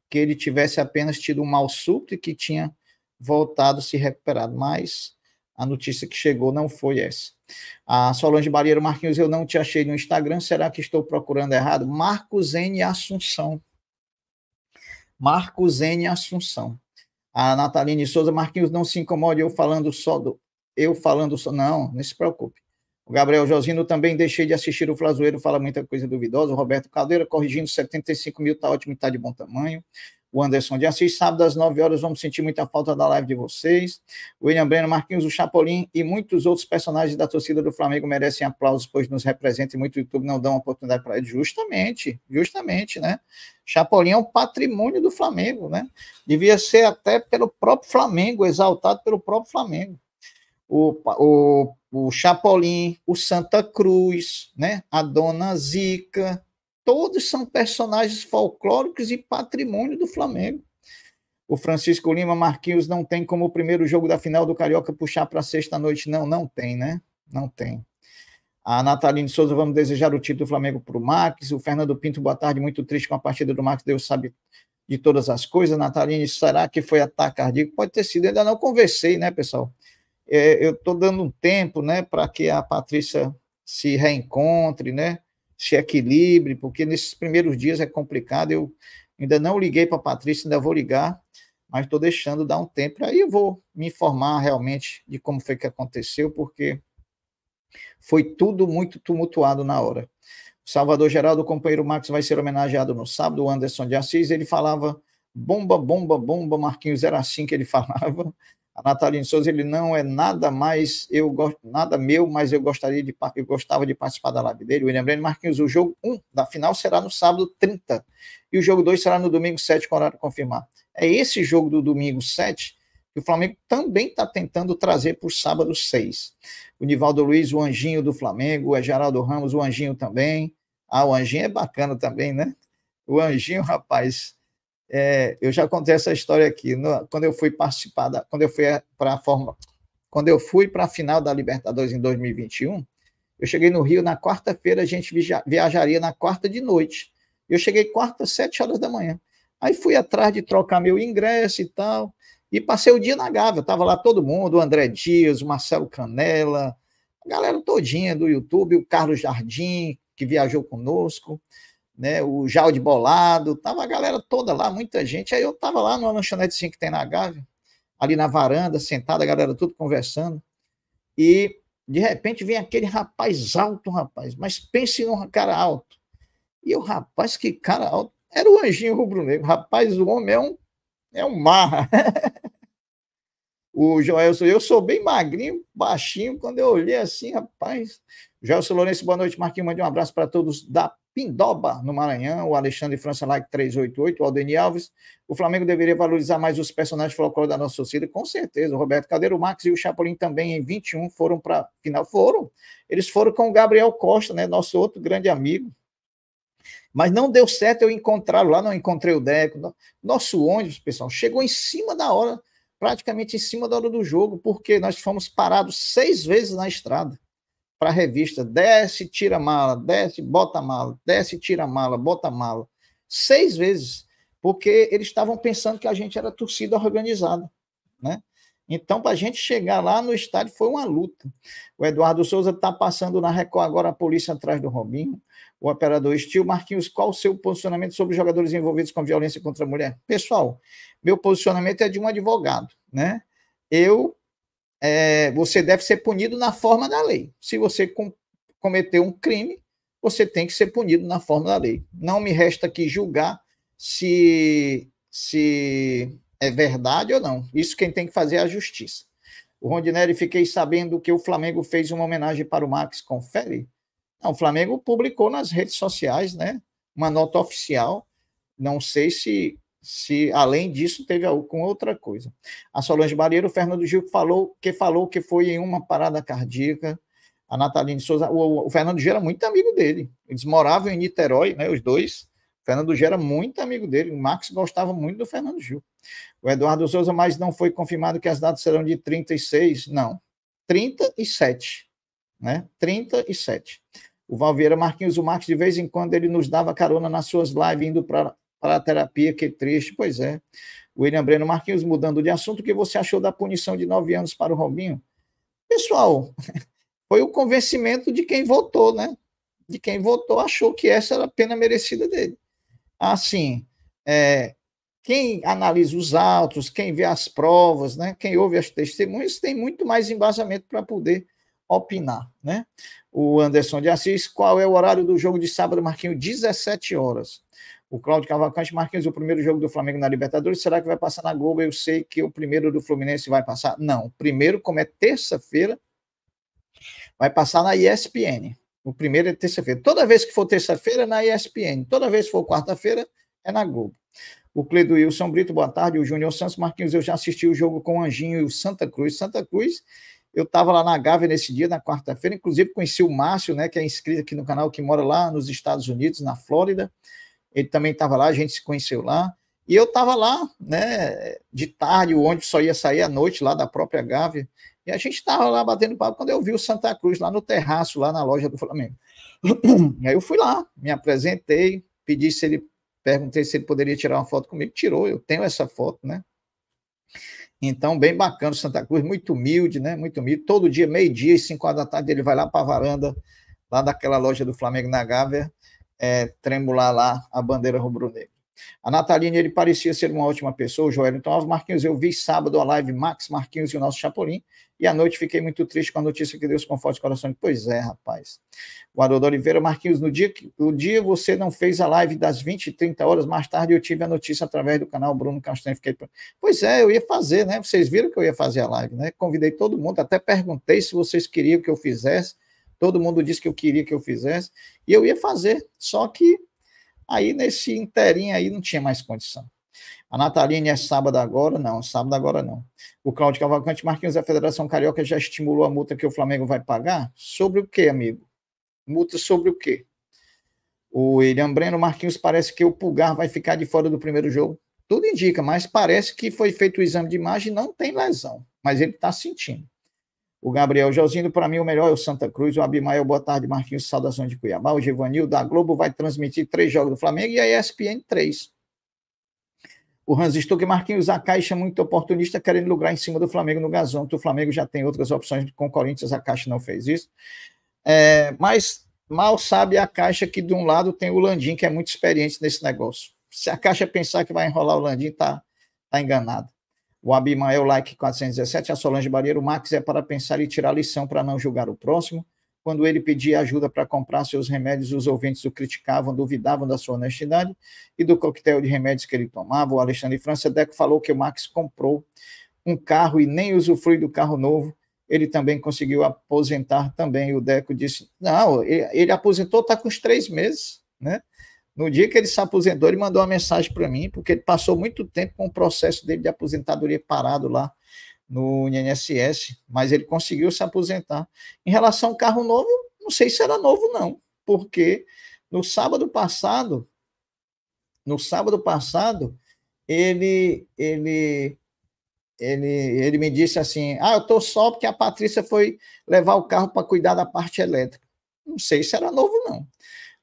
Que ele tivesse apenas tido um mal súbito e que tinha voltado, se recuperado, mas a notícia que chegou não foi essa. A Solange Barreiro Marquinhos, eu não te achei no Instagram, será que estou procurando errado? Marcos N. Assunção. Marcos N. Assunção. A Nataline Souza, Marquinhos, não se incomode eu falando só do. Eu falando só. Não, não se preocupe. O Gabriel Josino também deixei de assistir o Flazoeiro, fala muita coisa duvidosa. O Roberto Caldeira, corrigindo 75 mil, tá ótimo e tá de bom tamanho o Anderson de Assis. Sábado às 9 horas vamos sentir muita falta da live de vocês. William Breno, Marquinhos, o Chapolin e muitos outros personagens da torcida do Flamengo merecem aplausos, pois nos representam e muito o YouTube não dá uma oportunidade para eles. Justamente, justamente, né? Chapolin é um patrimônio do Flamengo, né? Devia ser até pelo próprio Flamengo, exaltado pelo próprio Flamengo. O, o, o Chapolin, o Santa Cruz, né? A Dona Zica, todos são personagens folclóricos e patrimônio do Flamengo. O Francisco Lima Marquinhos não tem como o primeiro jogo da final do Carioca puxar para sexta-noite. Não, não tem, né? Não tem. A Nataline Souza, vamos desejar o título do Flamengo para o Max. O Fernando Pinto, boa tarde, muito triste com a partida do Max, Deus sabe de todas as coisas. Nataline, será que foi ataque cardíaco? Pode ter sido, ainda não conversei, né, pessoal? É, eu estou dando um tempo, né, para que a Patrícia se reencontre, né? se equilibre, porque nesses primeiros dias é complicado. Eu ainda não liguei para a Patrícia, ainda vou ligar, mas estou deixando dar um tempo. Aí eu vou me informar realmente de como foi que aconteceu, porque foi tudo muito tumultuado na hora. O Salvador Geraldo, o companheiro Max vai ser homenageado no sábado. O Anderson de Assis, ele falava bomba, bomba, bomba, Marquinhos, era assim que ele [laughs] falava. A Natalina Souza, ele não é nada mais, eu nada meu, mas eu gostaria de eu gostava de participar da live dele. William Breno Marquinhos, o jogo 1 da final será no sábado 30 e o jogo 2 será no domingo 7, com horário confirmar. É esse jogo do domingo 7 que o Flamengo também está tentando trazer para o sábado 6. O Nivaldo Luiz, o anjinho do Flamengo, é Geraldo Ramos, o anjinho também. Ah, o anjinho é bacana também, né? O anjinho, rapaz, é, eu já contei essa história aqui. No, quando eu fui participar da, quando eu fui é, para a forma, quando eu fui para a final da Libertadores em 2021, eu cheguei no Rio na quarta-feira, a gente viajaria na quarta de noite. Eu cheguei quarta, sete horas da manhã. Aí fui atrás de trocar meu ingresso e tal, e passei o dia na Gávea. Tava lá todo mundo, o André Dias, o Marcelo Canela, a galera todinha do YouTube, o Carlos Jardim, que viajou conosco né, o Jaldi Bolado, tava a galera toda lá, muita gente. Aí eu tava lá numa lanchonetezinha que tem na Gávea, ali na varanda, sentada, a galera tudo conversando. E de repente vem aquele rapaz alto, rapaz, mas pense num cara alto. E o rapaz, que cara alto, era o anjinho rubro-negro. Rapaz, o homem é um, é um marra. [laughs] o Joelson, eu sou bem magrinho, baixinho, quando eu olhei assim, rapaz. Joelson Lourenço, boa noite, Marquinhos, mande um abraço para todos da Pindoba, no Maranhão, o Alexandre França Like 388, o Aldeni Alves. O Flamengo deveria valorizar mais os personagens folclore da nossa torcida, com certeza. O Roberto Cadeiro, o Max e o Chapolin também em 21 foram para final. Foram. Eles foram com o Gabriel Costa, né? Nosso outro grande amigo. Mas não deu certo eu encontrá-lo lá, não encontrei o Deco. Nosso ônibus, pessoal, chegou em cima da hora, praticamente em cima da hora do jogo, porque nós fomos parados seis vezes na estrada para a revista. Desce, tira mala, desce, bota mala, desce, tira mala, bota mala. Seis vezes, porque eles estavam pensando que a gente era torcida organizada, né? Então, para a gente chegar lá no estádio foi uma luta. O Eduardo Souza está passando na Record agora a polícia atrás do Robinho. O operador Estil. Marquinhos, qual o seu posicionamento sobre jogadores envolvidos com violência contra a mulher? Pessoal, meu posicionamento é de um advogado, né? Eu é, você deve ser punido na forma da lei. Se você com, cometeu um crime, você tem que ser punido na forma da lei. Não me resta aqui julgar se, se é verdade ou não. Isso quem tem que fazer é a justiça. O Rondinelli, fiquei sabendo que o Flamengo fez uma homenagem para o Max. Confere? Não, o Flamengo publicou nas redes sociais, né? Uma nota oficial. Não sei se se além disso teve com outra coisa. A Solange Barreiro, o Fernando Gil falou que falou que foi em uma parada cardíaca. A Nataline Souza, o, o Fernando Gil era muito amigo dele. Eles moravam em Niterói, né, os dois. O Fernando Gil era muito amigo dele. O Max gostava muito do Fernando Gil. O Eduardo Souza, mas não foi confirmado que as datas serão de 36, não. 37, né? 37. O Valveira Marquinhos, o Max, de vez em quando, ele nos dava carona nas suas lives, indo para para a terapia, que triste, pois é. William Breno Marquinhos, mudando de assunto, o que você achou da punição de nove anos para o Robinho? Pessoal, [laughs] foi o convencimento de quem votou, né? De quem votou achou que essa era a pena merecida dele. Assim, é, quem analisa os autos, quem vê as provas, né? Quem ouve as testemunhas tem muito mais embasamento para poder opinar, né? O Anderson de Assis, qual é o horário do jogo de sábado, Marquinhos? 17 horas o Cláudio Cavalcante Marquinhos, o primeiro jogo do Flamengo na Libertadores, será que vai passar na Globo? Eu sei que o primeiro do Fluminense vai passar. Não, o primeiro, como é terça-feira, vai passar na ESPN. O primeiro é terça-feira. Toda vez que for terça-feira, é na ESPN. Toda vez que for quarta-feira, é na Globo. O Cledo Wilson Brito, boa tarde. O Júnior Santos Marquinhos, eu já assisti o jogo com o Anjinho e o Santa Cruz. Santa Cruz eu estava lá na Gávea nesse dia, na quarta-feira, inclusive conheci o Márcio, né, que é inscrito aqui no canal, que mora lá nos Estados Unidos, na Flórida ele também estava lá, a gente se conheceu lá. E eu estava lá, né, de tarde, o ônibus só ia sair à noite lá da própria Gávea. E a gente estava lá batendo papo quando eu vi o Santa Cruz lá no terraço, lá na loja do Flamengo. [clears throat] E aí eu fui lá, me apresentei, pedi se ele, perguntei se ele poderia tirar uma foto comigo. Tirou, eu tenho essa foto, né? Então, bem bacana o Santa Cruz, muito humilde, né? Muito humilde. Todo dia, meio-dia e cinco horas da tarde, ele vai lá para a varanda, lá daquela loja do Flamengo na Gávea, é, tremular lá a bandeira rubro-negra. A Natalina, ele parecia ser uma ótima pessoa, o Joel. Então, aos Marquinhos, eu vi sábado a live Max Marquinhos e o nosso Chapolin, e à noite fiquei muito triste com a notícia que Deus conforte o coração. Pois é, rapaz. O Haroldo Oliveira, Marquinhos, no dia, no dia você não fez a live das 20 e 30 horas, mais tarde eu tive a notícia através do canal Bruno Castanho. Fiquei... Pois é, eu ia fazer, né? Vocês viram que eu ia fazer a live, né? Convidei todo mundo, até perguntei se vocês queriam que eu fizesse todo mundo disse que eu queria que eu fizesse, e eu ia fazer, só que aí nesse inteirinho aí não tinha mais condição. A Nataline é sábado agora? Não, sábado agora não. O Cláudio Cavalcante Marquinhos da Federação Carioca já estimulou a multa que o Flamengo vai pagar? Sobre o quê, amigo? Multa sobre o quê? O William Breno Marquinhos parece que o Pulgar vai ficar de fora do primeiro jogo. Tudo indica, mas parece que foi feito o exame de imagem e não tem lesão. Mas ele está sentindo o Gabriel Josino, para mim o melhor é o Santa Cruz, o Abimael, boa tarde, Marquinhos, saudação de Cuiabá, o Givanil da Globo vai transmitir três jogos do Flamengo e a ESPN três. O Hans Stuck, Marquinhos, a Caixa é muito oportunista, querendo lucrar em cima do Flamengo no gasômetro, o Flamengo já tem outras opções com o Corinthians, a Caixa não fez isso. É, mas mal sabe a Caixa que de um lado tem o Landim, que é muito experiente nesse negócio. Se a Caixa pensar que vai enrolar o Landim, está tá enganado. O Abimael Like 417, a Solange Barreiro, Max é para pensar e tirar lição para não julgar o próximo. Quando ele pedia ajuda para comprar seus remédios, os ouvintes o criticavam, duvidavam da sua honestidade e do coquetel de remédios que ele tomava. O Alexandre França Deco falou que o Max comprou um carro e nem usufrui do carro novo. Ele também conseguiu aposentar também. O Deco disse, não, ele, ele aposentou, está com os três meses, né? No dia que ele se aposentou, ele mandou uma mensagem para mim, porque ele passou muito tempo com o processo dele de aposentadoria parado lá no INSS, mas ele conseguiu se aposentar. Em relação ao carro novo, não sei se era novo, não, porque no sábado passado, no sábado passado, ele, ele, ele, ele me disse assim: Ah, eu estou só porque a Patrícia foi levar o carro para cuidar da parte elétrica. Não sei se era novo, não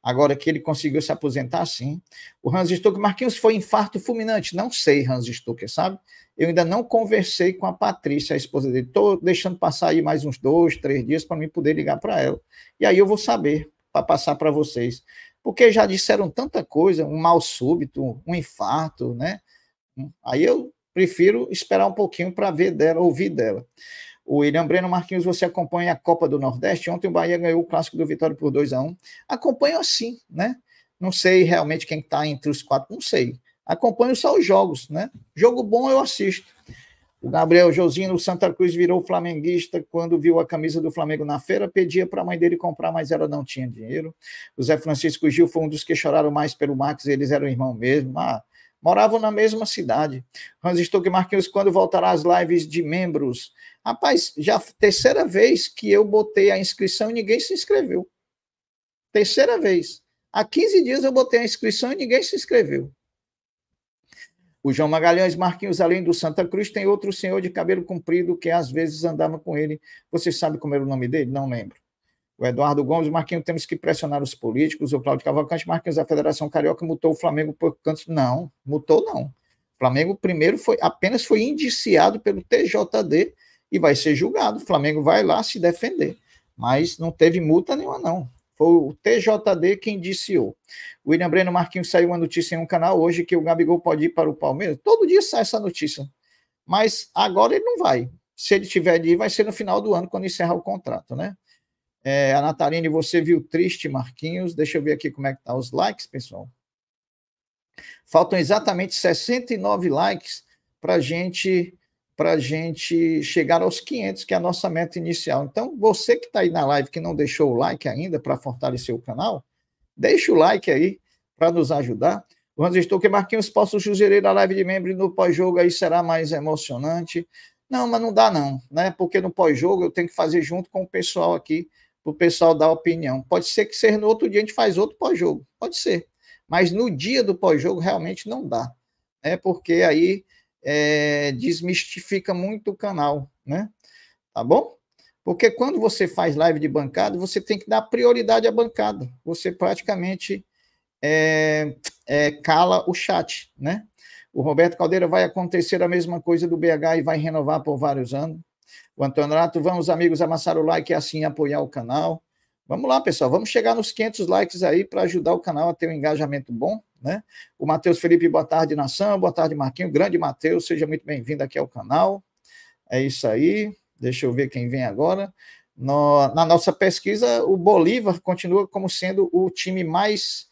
agora que ele conseguiu se aposentar, sim. O Hans Stuck, Marquinhos, foi infarto fulminante. Não sei, Hans Stuck, sabe? Eu ainda não conversei com a Patrícia, a esposa dele. Estou deixando passar aí mais uns dois, três dias para me poder ligar para ela. E aí eu vou saber, para passar para vocês. Porque já disseram tanta coisa, um mal súbito, um infarto, né? Aí eu prefiro esperar um pouquinho para ver dela, ouvir dela. O William Breno Marquinhos, você acompanha a Copa do Nordeste? Ontem o Bahia ganhou o clássico do Vitória por 2 a 1 Acompanho assim, né? Não sei realmente quem está entre os quatro, não sei. Acompanho só os jogos, né? Jogo bom eu assisto. O Gabriel Josino, o Santa Cruz virou flamenguista quando viu a camisa do Flamengo na feira, pedia para a mãe dele comprar, mas ela não tinha dinheiro. O Zé Francisco Gil foi um dos que choraram mais pelo Max, eles eram irmão mesmo. Ah, moravam na mesma cidade. Hans Stuck Marquinhos, quando voltará as lives de membros? Rapaz, já terceira vez que eu botei a inscrição e ninguém se inscreveu. Terceira vez. Há 15 dias eu botei a inscrição e ninguém se inscreveu. O João Magalhães Marquinhos, além do Santa Cruz, tem outro senhor de cabelo comprido que às vezes andava com ele. Você sabe como era o nome dele? Não lembro o Eduardo Gomes, Marquinhos, temos que pressionar os políticos, o Cláudio Cavalcante, Marquinhos, a Federação Carioca mutou o Flamengo por canto. Não, mutou não. O Flamengo primeiro foi, apenas foi indiciado pelo TJD e vai ser julgado. O Flamengo vai lá se defender. Mas não teve multa nenhuma, não. Foi o TJD quem indiciou. William Breno Marquinhos saiu uma notícia em um canal hoje que o Gabigol pode ir para o Palmeiras. Todo dia sai essa notícia. Mas agora ele não vai. Se ele tiver de ir, vai ser no final do ano, quando encerrar o contrato, né? É, a Natarine, você viu triste, Marquinhos? Deixa eu ver aqui como é que tá os likes, pessoal. Faltam exatamente 69 likes para gente, a gente chegar aos 500, que é a nossa meta inicial. Então, você que está aí na live, que não deixou o like ainda para fortalecer o canal, deixa o like aí para nos ajudar. O Hans Marquinhos, posso sugerir a live de membro no pós-jogo, aí será mais emocionante. Não, mas não dá não, né? Porque no pós-jogo eu tenho que fazer junto com o pessoal aqui para o pessoal dar opinião. Pode ser que ser no outro dia a gente faz outro pós-jogo, pode ser. Mas no dia do pós-jogo realmente não dá, né? Porque aí é, desmistifica muito o canal, né? Tá bom? Porque quando você faz live de bancada, você tem que dar prioridade à bancada. Você praticamente é, é, cala o chat, né? O Roberto Caldeira vai acontecer a mesma coisa do BH e vai renovar por vários anos. O Antônio Rato, vamos, amigos, amassar o like e assim apoiar o canal. Vamos lá, pessoal, vamos chegar nos 500 likes aí para ajudar o canal a ter um engajamento bom, né? O Matheus Felipe, boa tarde, nação, boa tarde, Marquinho. Grande Matheus, seja muito bem-vindo aqui ao canal. É isso aí, deixa eu ver quem vem agora. No, na nossa pesquisa, o Bolívar continua como sendo o time mais,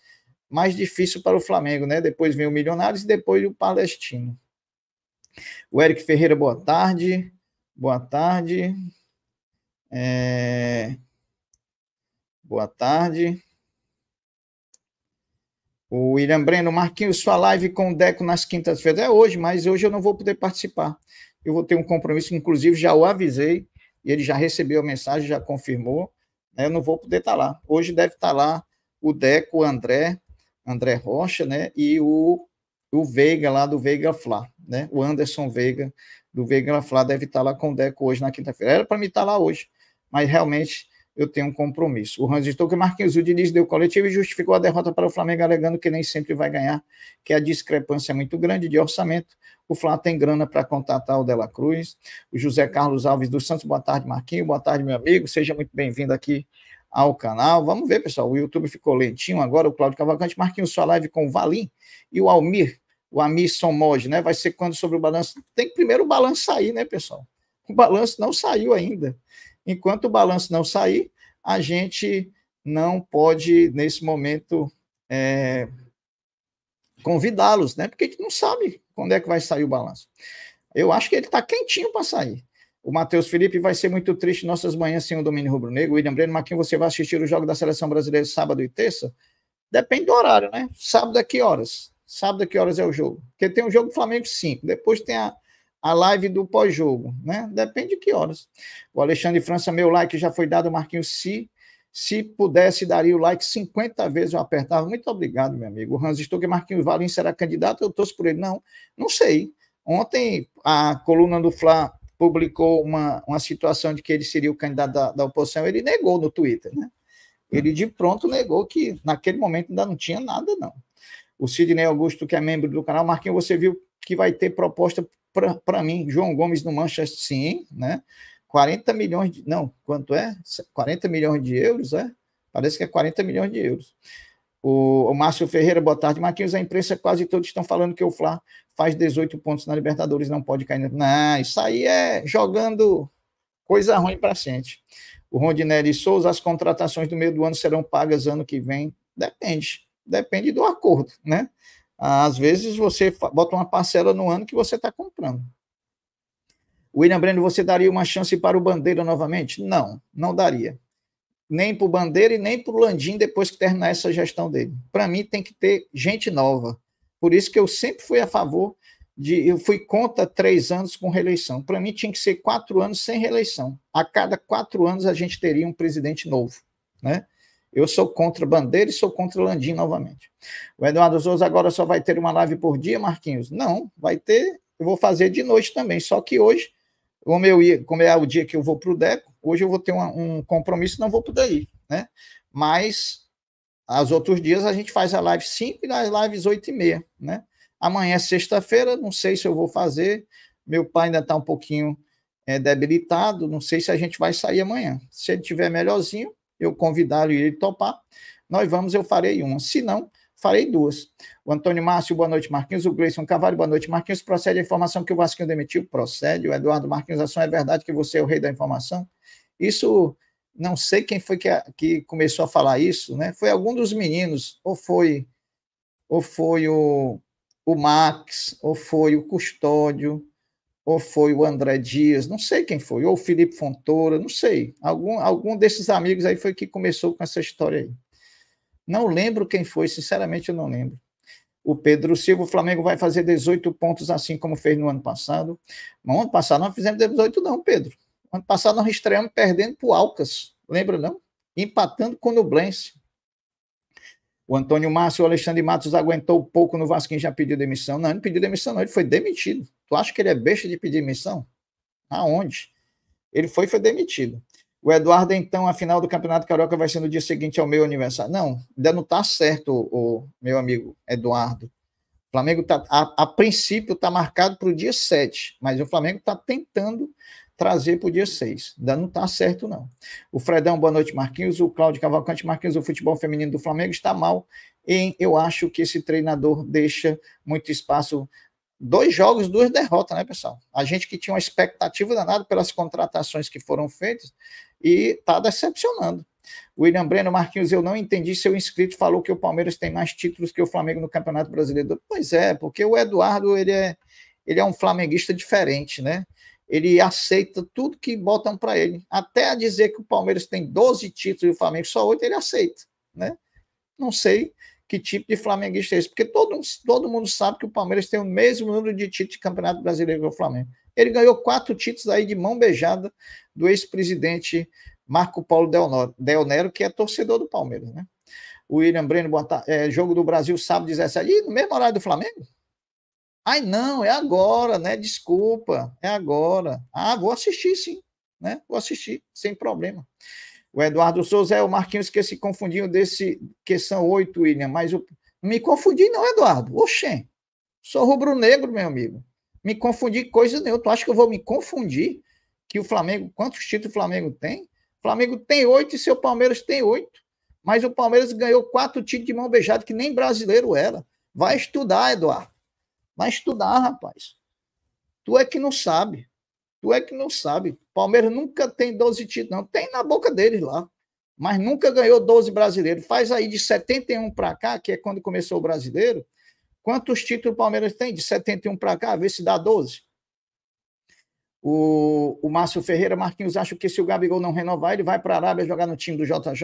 mais difícil para o Flamengo, né? Depois vem o Milionários e depois o Palestino. O Eric Ferreira, boa tarde. Boa tarde. É... Boa tarde. O William Breno, Marquinhos, sua live com o Deco nas quintas-feiras é hoje, mas hoje eu não vou poder participar. Eu vou ter um compromisso, inclusive já o avisei, e ele já recebeu a mensagem, já confirmou. Né? Eu não vou poder estar tá lá. Hoje deve estar tá lá o Deco, o André, André Rocha, né? E o, o Veiga lá do Veiga Fla, né? O Anderson Veiga do Veiga Flá deve estar tá lá com o Deco hoje na quinta-feira. Era para mim estar tá lá hoje, mas realmente eu tenho um compromisso. O Hans Stoker, Marquinhos, o Diniz deu coletivo e justificou a derrota para o Flamengo, alegando que nem sempre vai ganhar, que a discrepância é muito grande de orçamento. O Flá tem grana para contratar o Dela Cruz. O José Carlos Alves dos Santos, boa tarde, Marquinhos, boa tarde, meu amigo. Seja muito bem-vindo aqui ao canal. Vamos ver, pessoal. O YouTube ficou lentinho agora. O Cláudio Cavalcante, Marquinhos, sua live com o Valim e o Almir o Amisson Mod, né? Vai ser quando sobre o balanço. Tem que primeiro o balanço sair, né, pessoal? O balanço não saiu ainda. Enquanto o balanço não sair, a gente não pode, nesse momento, é, convidá-los, né? Porque a gente não sabe quando é que vai sair o balanço. Eu acho que ele está quentinho para sair. O Matheus Felipe vai ser muito triste nossas manhãs sem o domínio rubro-negro. William Breno, Marquinhos, você vai assistir o jogo da Seleção Brasileira sábado e terça? Depende do horário, né? Sábado é que horas? Sábado, que horas é o jogo? Porque tem o um jogo do Flamengo 5, depois tem a, a live do pós-jogo, né? Depende de que horas. O Alexandre França, meu like já foi dado, Marquinhos, se, se pudesse, daria o like 50 vezes, eu apertava. Muito obrigado, meu amigo. O Hans que Marquinhos Valim será candidato, eu torço por ele. Não, não sei. Ontem, a coluna do Fla publicou uma, uma situação de que ele seria o candidato da, da oposição, ele negou no Twitter, né? Ele de pronto negou que naquele momento ainda não tinha nada, não o Sidney Augusto, que é membro do canal. Marquinhos, você viu que vai ter proposta para mim, João Gomes no Manchester, sim, né? 40 milhões de. Não, quanto é? 40 milhões de euros, é? Parece que é 40 milhões de euros. O, o Márcio Ferreira, boa tarde. Marquinhos, a imprensa quase todos estão falando que o Fla faz 18 pontos na Libertadores, não pode cair. Não, isso aí é jogando coisa ruim para gente. O Rondinelli Souza, as contratações do meio do ano serão pagas ano que vem? Depende depende do acordo, né? Às vezes você bota uma parcela no ano que você está comprando. William Breno, você daria uma chance para o Bandeira novamente? Não, não daria. Nem para o Bandeira e nem para o Landim depois que terminar essa gestão dele. Para mim tem que ter gente nova. Por isso que eu sempre fui a favor de. Eu fui contra três anos com reeleição. Para mim tinha que ser quatro anos sem reeleição. A cada quatro anos a gente teria um presidente novo. Né? Eu sou contra Bandeira e sou contra Landim novamente. O Eduardo Souza agora só vai ter uma live por dia, Marquinhos? Não, vai ter. Eu vou fazer de noite também, só que hoje, como, eu ia, como é o dia que eu vou para o Deco, hoje eu vou ter uma, um compromisso e não vou poder ir, né? Mas aos outros dias a gente faz a live 5 e as lives 8 e meia, né? Amanhã é sexta-feira, não sei se eu vou fazer. Meu pai ainda está um pouquinho é, debilitado, não sei se a gente vai sair amanhã. Se ele tiver melhorzinho, eu convidar ele topar, nós vamos, eu farei uma. Se não, farei duas. O Antônio Márcio, boa noite, Marquinhos. O Gleison Cavalho, boa noite, Marquinhos. Procede a informação que o Vasquinho demitiu? Procede. O Eduardo Marquinhos, ação é verdade que você é o rei da informação? Isso, não sei quem foi que, que começou a falar isso, né? Foi algum dos meninos, ou foi, ou foi o, o Max, ou foi o Custódio, ou foi o André Dias, não sei quem foi, ou o Felipe Fontoura, não sei. Algum, algum desses amigos aí foi que começou com essa história aí. Não lembro quem foi, sinceramente eu não lembro. O Pedro Silva, o Flamengo vai fazer 18 pontos, assim como fez no ano passado. Mas ano passado nós fizemos 18, não, Pedro. No Ano passado nós estreamos perdendo para o Alcas, lembra não? Empatando com o Nublense. O Antônio Márcio, o Alexandre Matos aguentou pouco no Vasquinho já pediu demissão. Não, ele não pediu demissão, não, ele foi demitido. Tu acha que ele é besta de pedir missão? Aonde? Ele foi foi demitido. O Eduardo, então, a final do Campeonato Carioca vai ser no dia seguinte ao meu aniversário. Não, ainda não está certo, o, o, meu amigo Eduardo. O Flamengo, tá, a, a princípio, está marcado para o dia 7, mas o Flamengo está tentando trazer para o dia 6. Ainda não está certo, não. O Fredão, boa noite, Marquinhos. O Cláudio Cavalcante, Marquinhos, o futebol feminino do Flamengo está mal. E eu acho que esse treinador deixa muito espaço dois jogos, duas derrotas, né, pessoal? A gente que tinha uma expectativa danada pelas contratações que foram feitas e tá decepcionando. William Breno, Marquinhos, eu não entendi se o inscrito falou que o Palmeiras tem mais títulos que o Flamengo no Campeonato Brasileiro. Pois é, porque o Eduardo, ele é, ele é um flamenguista diferente, né? Ele aceita tudo que botam para ele. Até a dizer que o Palmeiras tem 12 títulos e o Flamengo só 8, ele aceita, né? Não sei que tipo de flamenguista é esse, porque todo, todo mundo sabe que o Palmeiras tem o mesmo número de títulos de Campeonato Brasileiro que o Flamengo. Ele ganhou quatro títulos aí de mão beijada do ex-presidente Marco Paulo Del Nero, que é torcedor do Palmeiras, né? O William Breno, boa tarde, é, jogo do Brasil, sábado 17, e no mesmo horário do Flamengo? Ai, não, é agora, né? Desculpa, é agora. Ah, vou assistir sim, né? Vou assistir, sem problema o Eduardo Souza é o Marquinhos que se confundiu desse, que são oito, William, mas me confundi não, Eduardo, oxê, sou rubro-negro, meu amigo, me confundi coisa nenhuma, tu acha que eu vou me confundir que o Flamengo, quantos títulos o Flamengo tem? O Flamengo tem oito e seu Palmeiras tem oito, mas o Palmeiras ganhou quatro títulos de mão beijada, que nem brasileiro era, vai estudar, Eduardo, vai estudar, rapaz, tu é que não sabe, tu é que não sabe, Palmeiras nunca tem 12 títulos, não. Tem na boca deles lá. Mas nunca ganhou 12 brasileiros. Faz aí de 71 para cá, que é quando começou o brasileiro. Quantos títulos o Palmeiras tem? De 71 para cá, vê se dá 12. O, o Márcio Ferreira Marquinhos acha que se o Gabigol não renovar, ele vai para a Arábia jogar no time do JJ.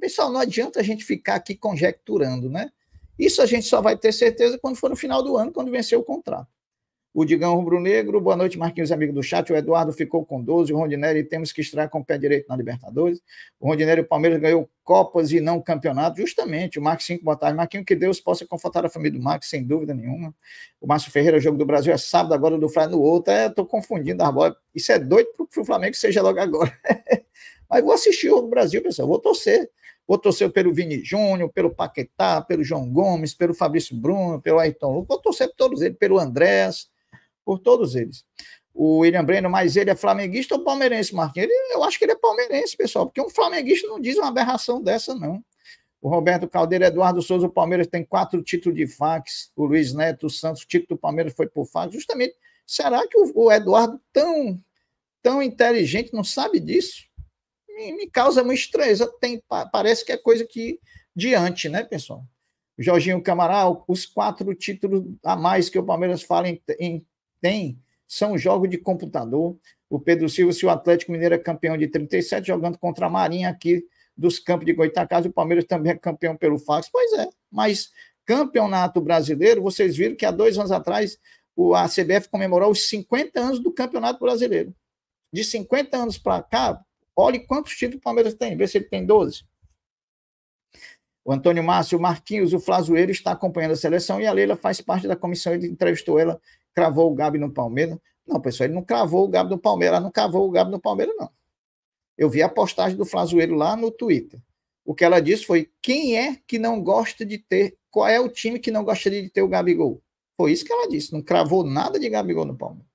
Pessoal, não adianta a gente ficar aqui conjecturando, né? Isso a gente só vai ter certeza quando for no final do ano, quando vencer o contrato o Digão Rubro Negro. Boa noite, Marquinhos, amigo do chat. O Eduardo ficou com 12, o Rondinelli temos que estrear com o pé direito na Libertadores. O Rondinelli, o Palmeiras ganhou Copas e não campeonato, justamente. O Marcos 5, boa tarde. Marquinhos, que Deus possa confortar a família do Marcos, sem dúvida nenhuma. O Márcio Ferreira, jogo do Brasil é sábado, agora do Flamengo no outro. É, tô confundindo a bola. Isso é doido pro Flamengo, seja logo agora. [laughs] Mas vou assistir o jogo do Brasil, pessoal, vou torcer. Vou torcer pelo Vini Júnior, pelo Paquetá, pelo João Gomes, pelo Fabrício Bruno, pelo Ayrton Lucas, vou torcer por todos eles, pelo Andrés, por todos eles. O William Breno, mas ele é flamenguista ou palmeirense, Marquinhos? Ele, eu acho que ele é palmeirense, pessoal, porque um flamenguista não diz uma aberração dessa, não. O Roberto Caldeira, Eduardo Souza, o Palmeiras tem quatro títulos de fax. O Luiz Neto, o Santos, o título do Palmeiras foi por fax. Justamente, será que o, o Eduardo, tão, tão inteligente, não sabe disso? Me, me causa uma estranheza. Tem, parece que é coisa que diante, né, pessoal? Jorginho Camaral, os quatro títulos a mais que o Palmeiras fala em, em tem são jogos de computador. O Pedro Silva, se o Atlético Mineiro é campeão de 37, jogando contra a Marinha aqui dos campos de Goitacazes, o Palmeiras também é campeão pelo fax. Pois é, mas campeonato brasileiro, vocês viram que há dois anos atrás a CBF comemorou os 50 anos do Campeonato Brasileiro. De 50 anos para cá, olhe quantos títulos o Palmeiras tem, vê se ele tem 12. O Antônio Márcio Marquinhos, o Flazoeiro, está acompanhando a seleção e a Leila faz parte da comissão, e entrevistou ela cravou o Gabi no Palmeiras. Não, pessoal, ele não cravou o Gabi no Palmeiras, não cravou o Gabi no Palmeiras, não. Eu vi a postagem do Flazueiro lá no Twitter. O que ela disse foi: quem é que não gosta de ter. Qual é o time que não gostaria de ter o Gabigol? Foi isso que ela disse. Não cravou nada de Gabigol no Palmeiras.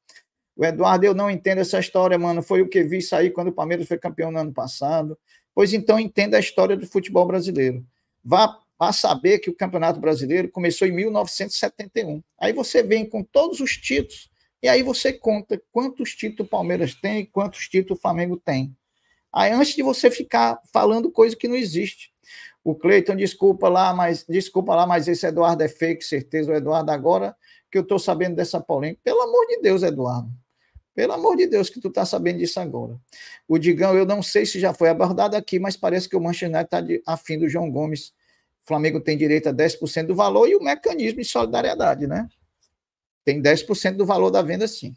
O Eduardo, eu não entendo essa história, mano. Foi o que vi sair quando o Palmeiras foi campeão no ano passado. Pois então entenda a história do futebol brasileiro. Vá a saber que o Campeonato Brasileiro começou em 1971. Aí você vem com todos os títulos, e aí você conta quantos títulos o Palmeiras tem e quantos títulos o Flamengo tem. Aí antes de você ficar falando coisa que não existe. O Cleiton, desculpa lá, mas desculpa lá, mas esse Eduardo é fake, certeza, o Eduardo agora que eu estou sabendo dessa polêmica. Pelo amor de Deus, Eduardo. Pelo amor de Deus, que tu está sabendo disso agora. O Digão, eu não sei se já foi abordado aqui, mas parece que o Manchester está afim do João Gomes o Flamengo tem direito a 10% do valor e o mecanismo de solidariedade, né? Tem 10% do valor da venda, sim.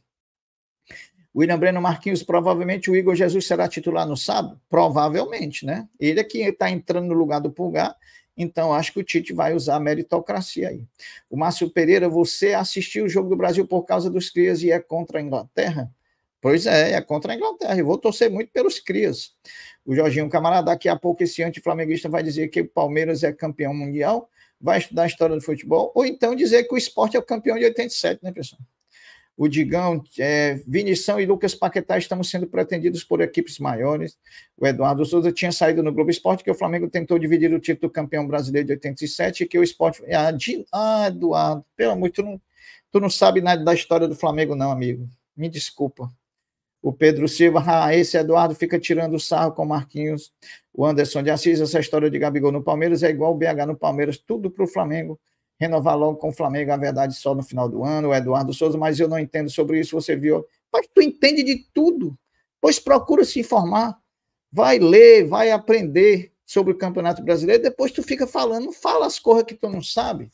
William Breno Marquinhos, provavelmente o Igor Jesus será titular no sábado? Provavelmente, né? Ele é que está entrando no lugar do Pulgar, então acho que o Tite vai usar a meritocracia aí. O Márcio Pereira, você assistiu o jogo do Brasil por causa dos crias e é contra a Inglaterra? Pois é, é contra a Inglaterra. E vou torcer muito pelos crias. O Jorginho Camarada, daqui a pouco, esse anti-flamenguista vai dizer que o Palmeiras é campeão mundial, vai estudar a história do futebol, ou então dizer que o esporte é o campeão de 87, né, pessoal? O Digão, é, Vinição e Lucas Paquetá estão sendo pretendidos por equipes maiores. O Eduardo Souza tinha saído no Globo Esporte que o Flamengo tentou dividir o título campeão brasileiro de 87 e que o esporte. Ah, de... ah, Eduardo, pelo amor, tu não, tu não sabe nada da história do Flamengo, não, amigo. Me desculpa. O Pedro Silva, [laughs] ah, esse Eduardo fica tirando o sarro com o Marquinhos. O Anderson de Assis, essa história de Gabigol no Palmeiras é igual o BH no Palmeiras, tudo para o Flamengo. Renovar logo com o Flamengo, a verdade, só no final do ano. O Eduardo Souza, mas eu não entendo sobre isso, você viu. Mas tu entende de tudo. Pois procura se informar. Vai ler, vai aprender sobre o Campeonato Brasileiro, depois tu fica falando, fala as coisas que tu não sabe.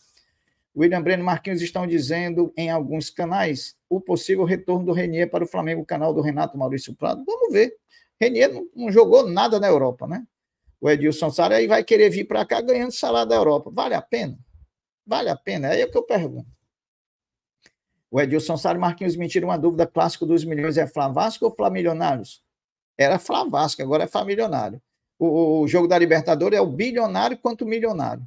William Breno Marquinhos estão dizendo em alguns canais o possível retorno do Renier para o Flamengo, canal do Renato Maurício Prado. Vamos ver. Renier não, não jogou nada na Europa, né? O Edilson Sara aí vai querer vir para cá ganhando salário da Europa. Vale a pena? Vale a pena? É aí que eu pergunto. O Edilson Sara e Marquinhos me tiram uma dúvida: clássico dos milhões é Flavasco ou Flamilionários? Era Flavasco, agora é Flamilionário. O, o jogo da Libertadores é o bilionário quanto o milionário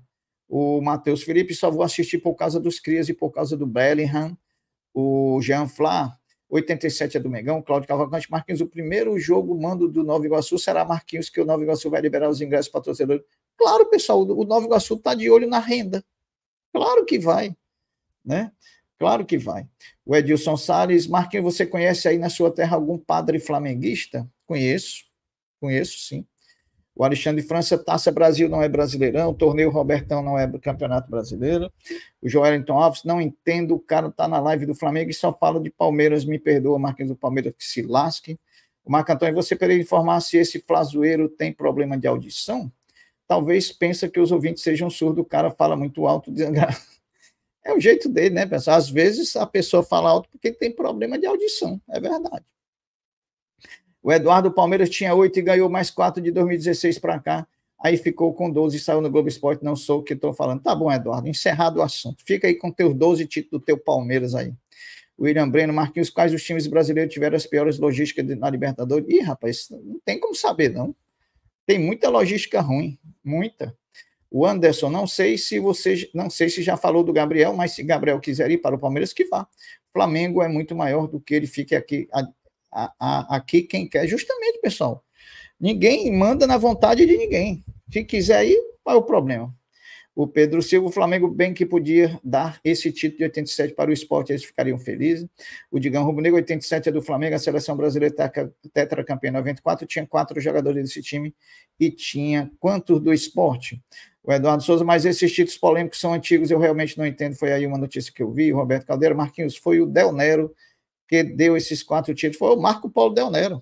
o Matheus Felipe, só vou assistir por causa dos Crias e por causa do Bellingham, o Jean Flá, 87 é do Megão, Cláudio Cavalcante, Marquinhos, o primeiro jogo mando do Nova Iguaçu será Marquinhos, que o Nova Iguaçu vai liberar os ingressos para torcedores. Claro, pessoal, o Nova Iguaçu está de olho na renda. Claro que vai, né? Claro que vai. O Edilson Salles, Marquinhos, você conhece aí na sua terra algum padre flamenguista? Conheço, conheço sim. O Alexandre França, Taça Brasil não é brasileirão, o Torneio Robertão não é Campeonato Brasileiro. O Joelinton Alves, não entendo, o cara está na live do Flamengo e só fala de Palmeiras, me perdoa, Marquinhos do Palmeiras, que se lasque. O Marco Antônio, você poderia informar se esse flazoeiro tem problema de audição? Talvez pensa que os ouvintes sejam surdos, o cara fala muito alto, desangrado. [laughs] É o jeito dele, né, pessoal? Às vezes a pessoa fala alto porque tem problema de audição, é verdade. O Eduardo Palmeiras tinha oito e ganhou mais quatro de 2016 para cá. Aí ficou com 12 e saiu no Globo Esporte. Não sou o que estou falando. Tá bom, Eduardo, encerrado o assunto. Fica aí com teus 12 títulos do teu Palmeiras aí. William Breno, Marquinhos, quais os times brasileiros tiveram as piores logísticas na Libertadores? Ih, rapaz, não tem como saber, não. Tem muita logística ruim, muita. O Anderson, não sei se você, não sei se já falou do Gabriel, mas se Gabriel quiser ir para o Palmeiras, que vá. Flamengo é muito maior do que ele fique aqui a, a, aqui quem quer, justamente, pessoal. Ninguém manda na vontade de ninguém. Se quiser ir, qual é o problema? O Pedro Silva, o Flamengo bem que podia dar esse título de 87 para o esporte, eles ficariam felizes. O Digão Rubro Negro, 87 é do Flamengo, a seleção brasileira tetracampeã 94, tinha quatro jogadores desse time e tinha quantos do esporte? O Eduardo Souza, mas esses títulos polêmicos são antigos, eu realmente não entendo, foi aí uma notícia que eu vi, o Roberto Caldeira, Marquinhos, foi o Del Nero que deu esses quatro títulos foi o Marco Paulo Del Nero.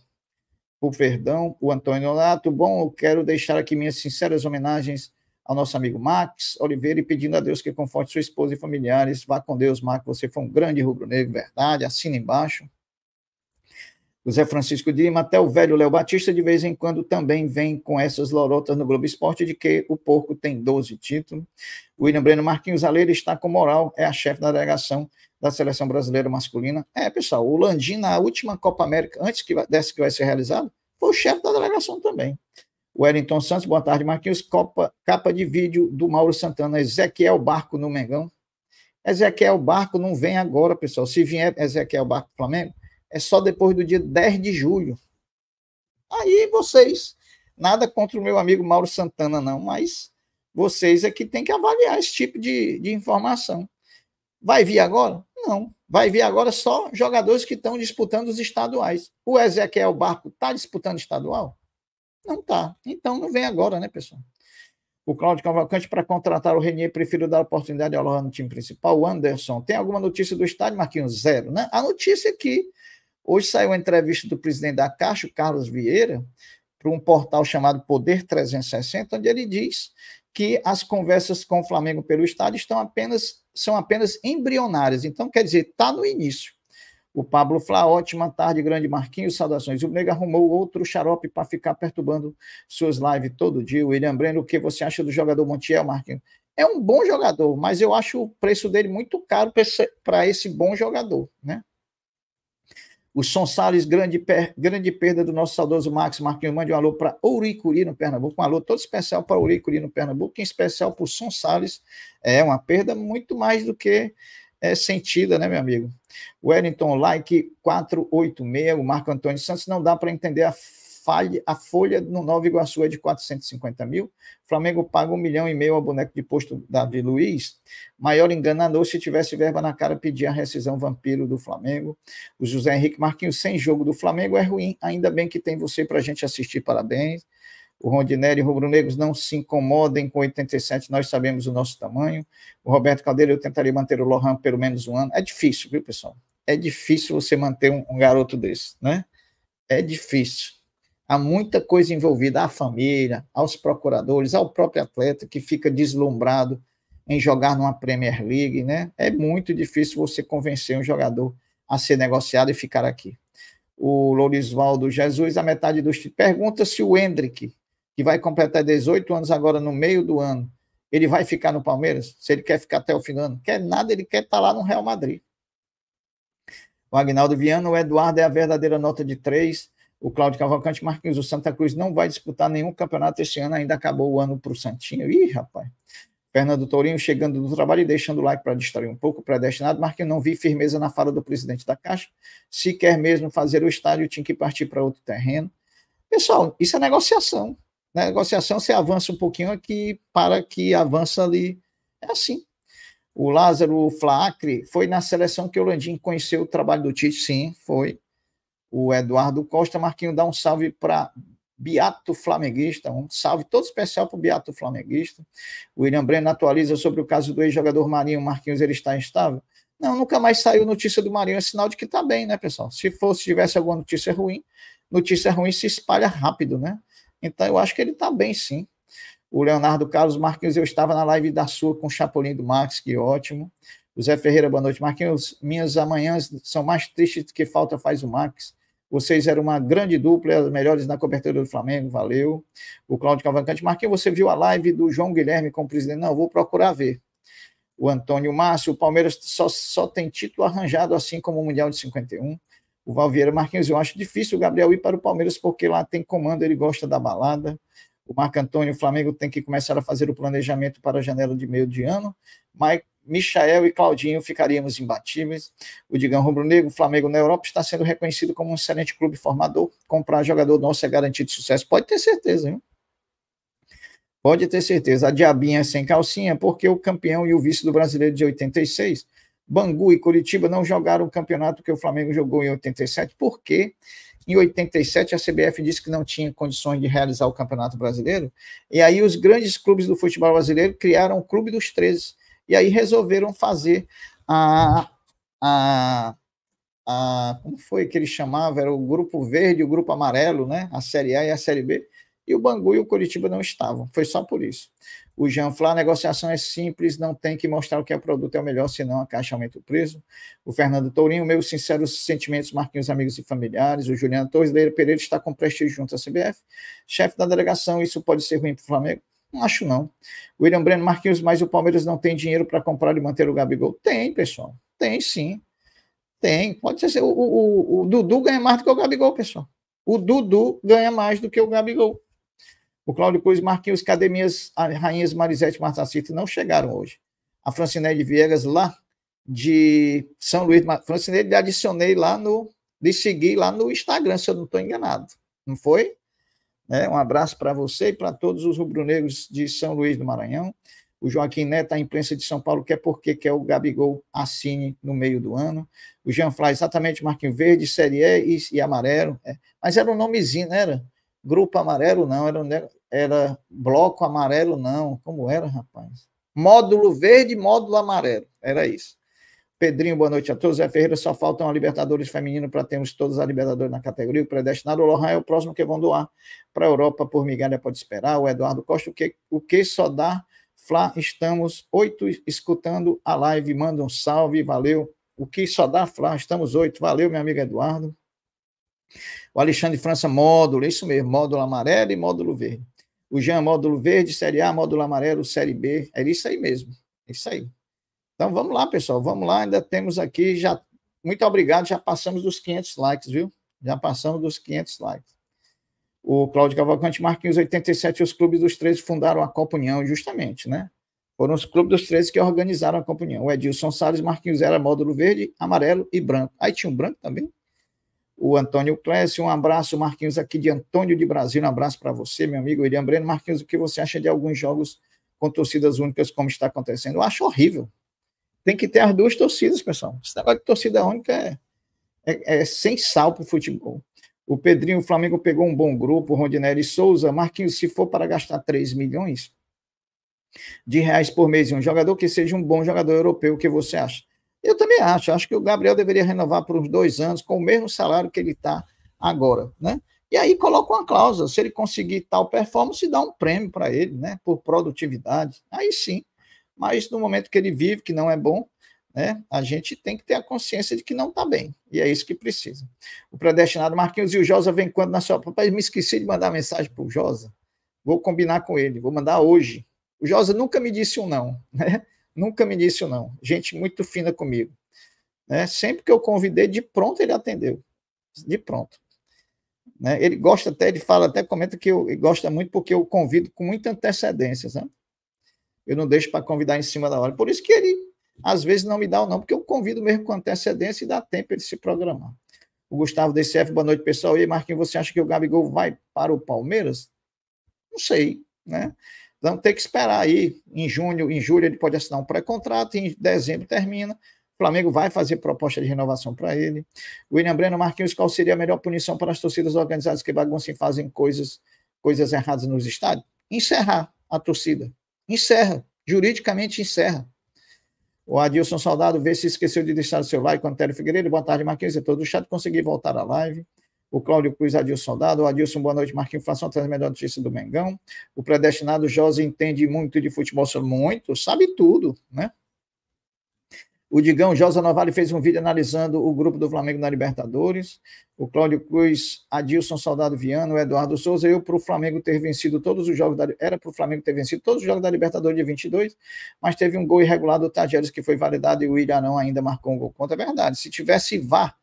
O Verdão, o Antônio Nonato. Bom, eu quero deixar aqui minhas sinceras homenagens ao nosso amigo Max Oliveira e pedindo a Deus que conforte sua esposa e familiares. Vá com Deus, Marco. Você foi um grande rubro-negro, verdade. Assina embaixo. José Francisco Dima, até o velho Léo Batista, de vez em quando também vem com essas lorotas no Globo Esporte de que o Porco tem 12 títulos. O William Breno Marquinhos Aleira está com moral, é a chefe da delegação da Seleção Brasileira Masculina. É, pessoal, o Landim, na última Copa América, antes que dessa que vai ser realizada, foi o chefe da delegação também. O Wellington Santos, boa tarde, Marquinhos. Copa, capa de vídeo do Mauro Santana, Ezequiel Barco no Mengão. Ezequiel Barco não vem agora, pessoal. Se vier Ezequiel Barco Flamengo, é só depois do dia 10 de julho. Aí vocês, nada contra o meu amigo Mauro Santana, não, mas vocês é que tem que avaliar esse tipo de, de informação. Vai vir agora? Não. Vai vir agora só jogadores que estão disputando os estaduais. O Ezequiel Barco está disputando estadual? Não está. Então não vem agora, né, pessoal? O Cláudio Cavalcante para contratar o Renier, prefiro dar a oportunidade ao Lohan no time principal. O Anderson, tem alguma notícia do estádio, Marquinhos? Zero, né? A notícia é que Hoje saiu uma entrevista do presidente da Caixa, Carlos Vieira, para um portal chamado Poder 360, onde ele diz que as conversas com o Flamengo pelo Estado estão apenas, são apenas embrionárias. Então, quer dizer, está no início. O Pablo Flá, ótima tarde, grande Marquinhos, saudações. O Nega arrumou outro xarope para ficar perturbando suas lives todo dia. O William Breno, o que você acha do jogador Montiel, Marquinhos? É um bom jogador, mas eu acho o preço dele muito caro para esse, esse bom jogador, né? O Son Salles, grande, per, grande perda do nosso saudoso Max Marquinhos. Mande um alô para Ouricuri, no Pernambuco. Um alô todo especial para Ouricuri, no Pernambuco, em especial para o Son Salles. É uma perda muito mais do que é, sentida, né, meu amigo? Wellington, like 486. O Marco Antônio Santos, não dá para entender a falha, a folha no Nova Iguaçu é de 450 mil. Flamengo paga um milhão e meio ao boneco de posto Davi Luiz. Maior enganador, se tivesse verba na cara, pedir a rescisão vampiro do Flamengo. O José Henrique Marquinhos, sem jogo do Flamengo, é ruim. Ainda bem que tem você para a gente assistir, parabéns. O Rondinelli e Rubro Negros não se incomodem com 87, nós sabemos o nosso tamanho. O Roberto Caldeira, eu tentaria manter o Lohan pelo menos um ano. É difícil, viu, pessoal? É difícil você manter um, um garoto desse, né? É difícil há muita coisa envolvida à família, aos procuradores, ao próprio atleta que fica deslumbrado em jogar numa Premier League, né? É muito difícil você convencer um jogador a ser negociado e ficar aqui. O Lourisvaldo Jesus, a metade dos pergunta se o Hendrick, que vai completar 18 anos agora no meio do ano, ele vai ficar no Palmeiras? Se ele quer ficar até o fim do ano? Quer nada, ele quer estar tá lá no Real Madrid. O Agnaldo Viana, o Eduardo é a verdadeira nota de três o Cláudio Cavalcante Marquinhos, o Santa Cruz não vai disputar nenhum campeonato este ano, ainda acabou o ano para o Santinho. Ih, rapaz. Fernando Tourinho chegando do trabalho e deixando o like para distrair um pouco, predestinado. Marquinhos, não vi firmeza na fala do presidente da Caixa. Se quer mesmo fazer o estádio, tinha que partir para outro terreno. Pessoal, isso é negociação. Na né? negociação você avança um pouquinho aqui para que avança ali. É assim. O Lázaro Flacre foi na seleção que o Landim conheceu o trabalho do Tite, sim, foi o Eduardo Costa. Marquinho, dá um salve para Beato Flamenguista, um salve todo especial para o Beato Flamenguista. O William Breno atualiza sobre o caso do ex-jogador Marinho. Marquinhos, ele está instável? Não, nunca mais saiu notícia do Marinho, é sinal de que está bem, né, pessoal? Se fosse, tivesse alguma notícia ruim, notícia ruim se espalha rápido, né? Então, eu acho que ele está bem, sim. O Leonardo Carlos Marquinhos, eu estava na live da sua com o Chapolin do Max, que ótimo. O Zé Ferreira, boa noite. Marquinhos, minhas amanhãs são mais tristes do que falta faz o Max. Vocês eram uma grande dupla, as melhores na cobertura do Flamengo, valeu. O Cláudio Cavalcante, Marquinhos, você viu a live do João Guilherme como presidente? Não, vou procurar ver. O Antônio Márcio, o Palmeiras só, só tem título arranjado, assim como o Mundial de 51. O Valvieira Marquinhos, eu acho difícil o Gabriel ir para o Palmeiras, porque lá tem comando, ele gosta da balada. O Marco Antônio, o Flamengo tem que começar a fazer o planejamento para a janela de meio de ano. Mike Michael e Claudinho ficaríamos imbatíveis. O Digão Rubro Negro, Flamengo na Europa, está sendo reconhecido como um excelente clube formador. Comprar jogador nosso é garantia de sucesso. Pode ter certeza, hein? Pode ter certeza. A diabinha é sem calcinha, porque o campeão e o vice do brasileiro de 86, Bangu e Curitiba, não jogaram o campeonato que o Flamengo jogou em 87, porque em 87 a CBF disse que não tinha condições de realizar o Campeonato Brasileiro, e aí os grandes clubes do futebol brasileiro criaram o Clube dos 13, e aí resolveram fazer a, a, a. Como foi que ele chamava? Era o grupo verde e o grupo amarelo, né? A Série A e a Série B. E o Bangu e o Curitiba não estavam. Foi só por isso. O Jean Flá, a negociação é simples, não tem que mostrar o que é produto, é o melhor, senão a caixa aumenta o preço. O Fernando Tourinho, meus sinceros sentimentos, Marquinhos, amigos e familiares. O Juliano Torres, Leira Pereira está com prestígio junto à CBF. Chefe da delegação, isso pode ser ruim para o Flamengo? Não acho, não. William Breno Marquinhos, mas o Palmeiras não tem dinheiro para comprar e manter o Gabigol. Tem, pessoal. Tem, sim. Tem. Pode ser. O, o, o, Dudu ganha mais do que o Gabigol, pessoal. O Dudu ganha mais do que o Gabigol. O Cláudio Cruz, Marquinhos, Academias, rainhas Marisete e Martacito? Não chegaram hoje. A Francinelli Viegas, lá de São Luís. Francinelli, adicionei lá no. de seguir lá no Instagram, se eu não estou enganado. Não foi? Né? um abraço para você e para todos os rubro-negros de São Luís do Maranhão. O Joaquim Neto, a imprensa de São Paulo, quer porque quer o Gabigol assine no meio do ano. O Jean Fly, exatamente, Marquinhos Verde, Série E e, e Amarelo. É. Mas era um nomezinho, não era? Grupo Amarelo, não. Era, era Bloco Amarelo, não. Como era, rapaz? Módulo Verde, Módulo Amarelo. Era isso. Pedrinho, boa noite a todos. Zé Ferreira, só faltam a Libertadores feminino para termos todas as Libertadores na categoria. O predestinado Lohan é o próximo que vão doar para a Europa por migalha pode esperar. O Eduardo Costa, o que, o que só dá Flá, estamos oito escutando a live. Manda um salve, valeu. O que só dá Flá, estamos oito. Valeu, meu amigo Eduardo. O Alexandre França, módulo, isso mesmo, módulo amarelo e módulo verde. O Jean, módulo verde, série A, módulo amarelo, série B. É isso aí mesmo, é isso aí. Então vamos lá, pessoal, vamos lá. Ainda temos aqui já. Muito obrigado, já passamos dos 500 likes, viu? Já passamos dos 500 likes. O Cláudio Cavalcante Marquinhos, 87, os clubes dos 13 fundaram a Copa União, justamente, né? Foram os clubes dos 13 que organizaram a Copa União. O Edilson Salles Marquinhos era módulo verde, amarelo e branco. Aí tinha um branco também. O Antônio Clécio, um abraço, Marquinhos, aqui de Antônio de Brasil. Um abraço para você, meu amigo William Breno. Marquinhos, o que você acha de alguns jogos com torcidas únicas, como está acontecendo? Eu acho horrível tem que ter as duas torcidas, pessoal. Esse negócio de torcida única é, é, é sem sal para o futebol. O Pedrinho, o Flamengo pegou um bom grupo, Rondinelli Souza. Marquinhos, se for para gastar 3 milhões de reais por mês em um jogador, que seja um bom jogador europeu, o que você acha? Eu também acho. Acho que o Gabriel deveria renovar por uns dois anos, com o mesmo salário que ele está agora, né? E aí coloca uma cláusula, se ele conseguir tal performance, dá um prêmio para ele, né? Por produtividade. Aí sim mas no momento que ele vive, que não é bom, né, a gente tem que ter a consciência de que não está bem, e é isso que precisa. O predestinado Marquinhos e o Josa vem quando na sua. Papai, me esqueci de mandar mensagem para o Josa, vou combinar com ele, vou mandar hoje. O Josa nunca me disse um não, [laughs] né? Nunca me disse um não. Gente muito fina comigo. Né? Sempre que eu convidei, de pronto ele atendeu. De pronto. Né? Ele gosta até, ele fala até, comenta que eu, ele gosta muito porque eu convido com muita antecedência, sabe? Eu não deixo para convidar em cima da hora. Por isso que ele, às vezes, não me dá o não, porque eu convido mesmo com antecedência e dá tempo ele se programar. O Gustavo DCF, boa noite, pessoal. E aí, Marquinhos, você acha que o Gabigol vai para o Palmeiras? Não sei, né? Então tem que esperar aí. Em junho, em julho ele pode assinar um pré-contrato, em dezembro termina. O Flamengo vai fazer proposta de renovação para ele. William Breno Marquinhos, qual seria a melhor punição para as torcidas organizadas que bagunçam e fazem coisas, coisas erradas nos estádios? Encerrar a torcida encerra, juridicamente encerra. O Adilson Soldado vê se esqueceu de deixar o seu like. Antélio Figueiredo, boa tarde, Marquinhos, e é todo o chat. Consegui voltar à live. O Cláudio Cruz, Adilson Soldado. O Adilson, boa noite, Marquinhos. Inflação traz transmissão melhor notícia do Mengão. O predestinado Josi entende muito de futebol, muito, sabe tudo, né? O Digão Josa Novale fez um vídeo analisando o grupo do Flamengo na Libertadores. O Cláudio Cruz, Adilson Soldado Viano, Eduardo Souza. Eu para o Flamengo ter vencido todos os jogos da era para o Flamengo ter vencido todos os jogos da Libertadores de 22, mas teve um gol irregular do Tajeres que foi validado e o Ilharão ainda marcou um gol contra. É verdade. Se tivesse VAR,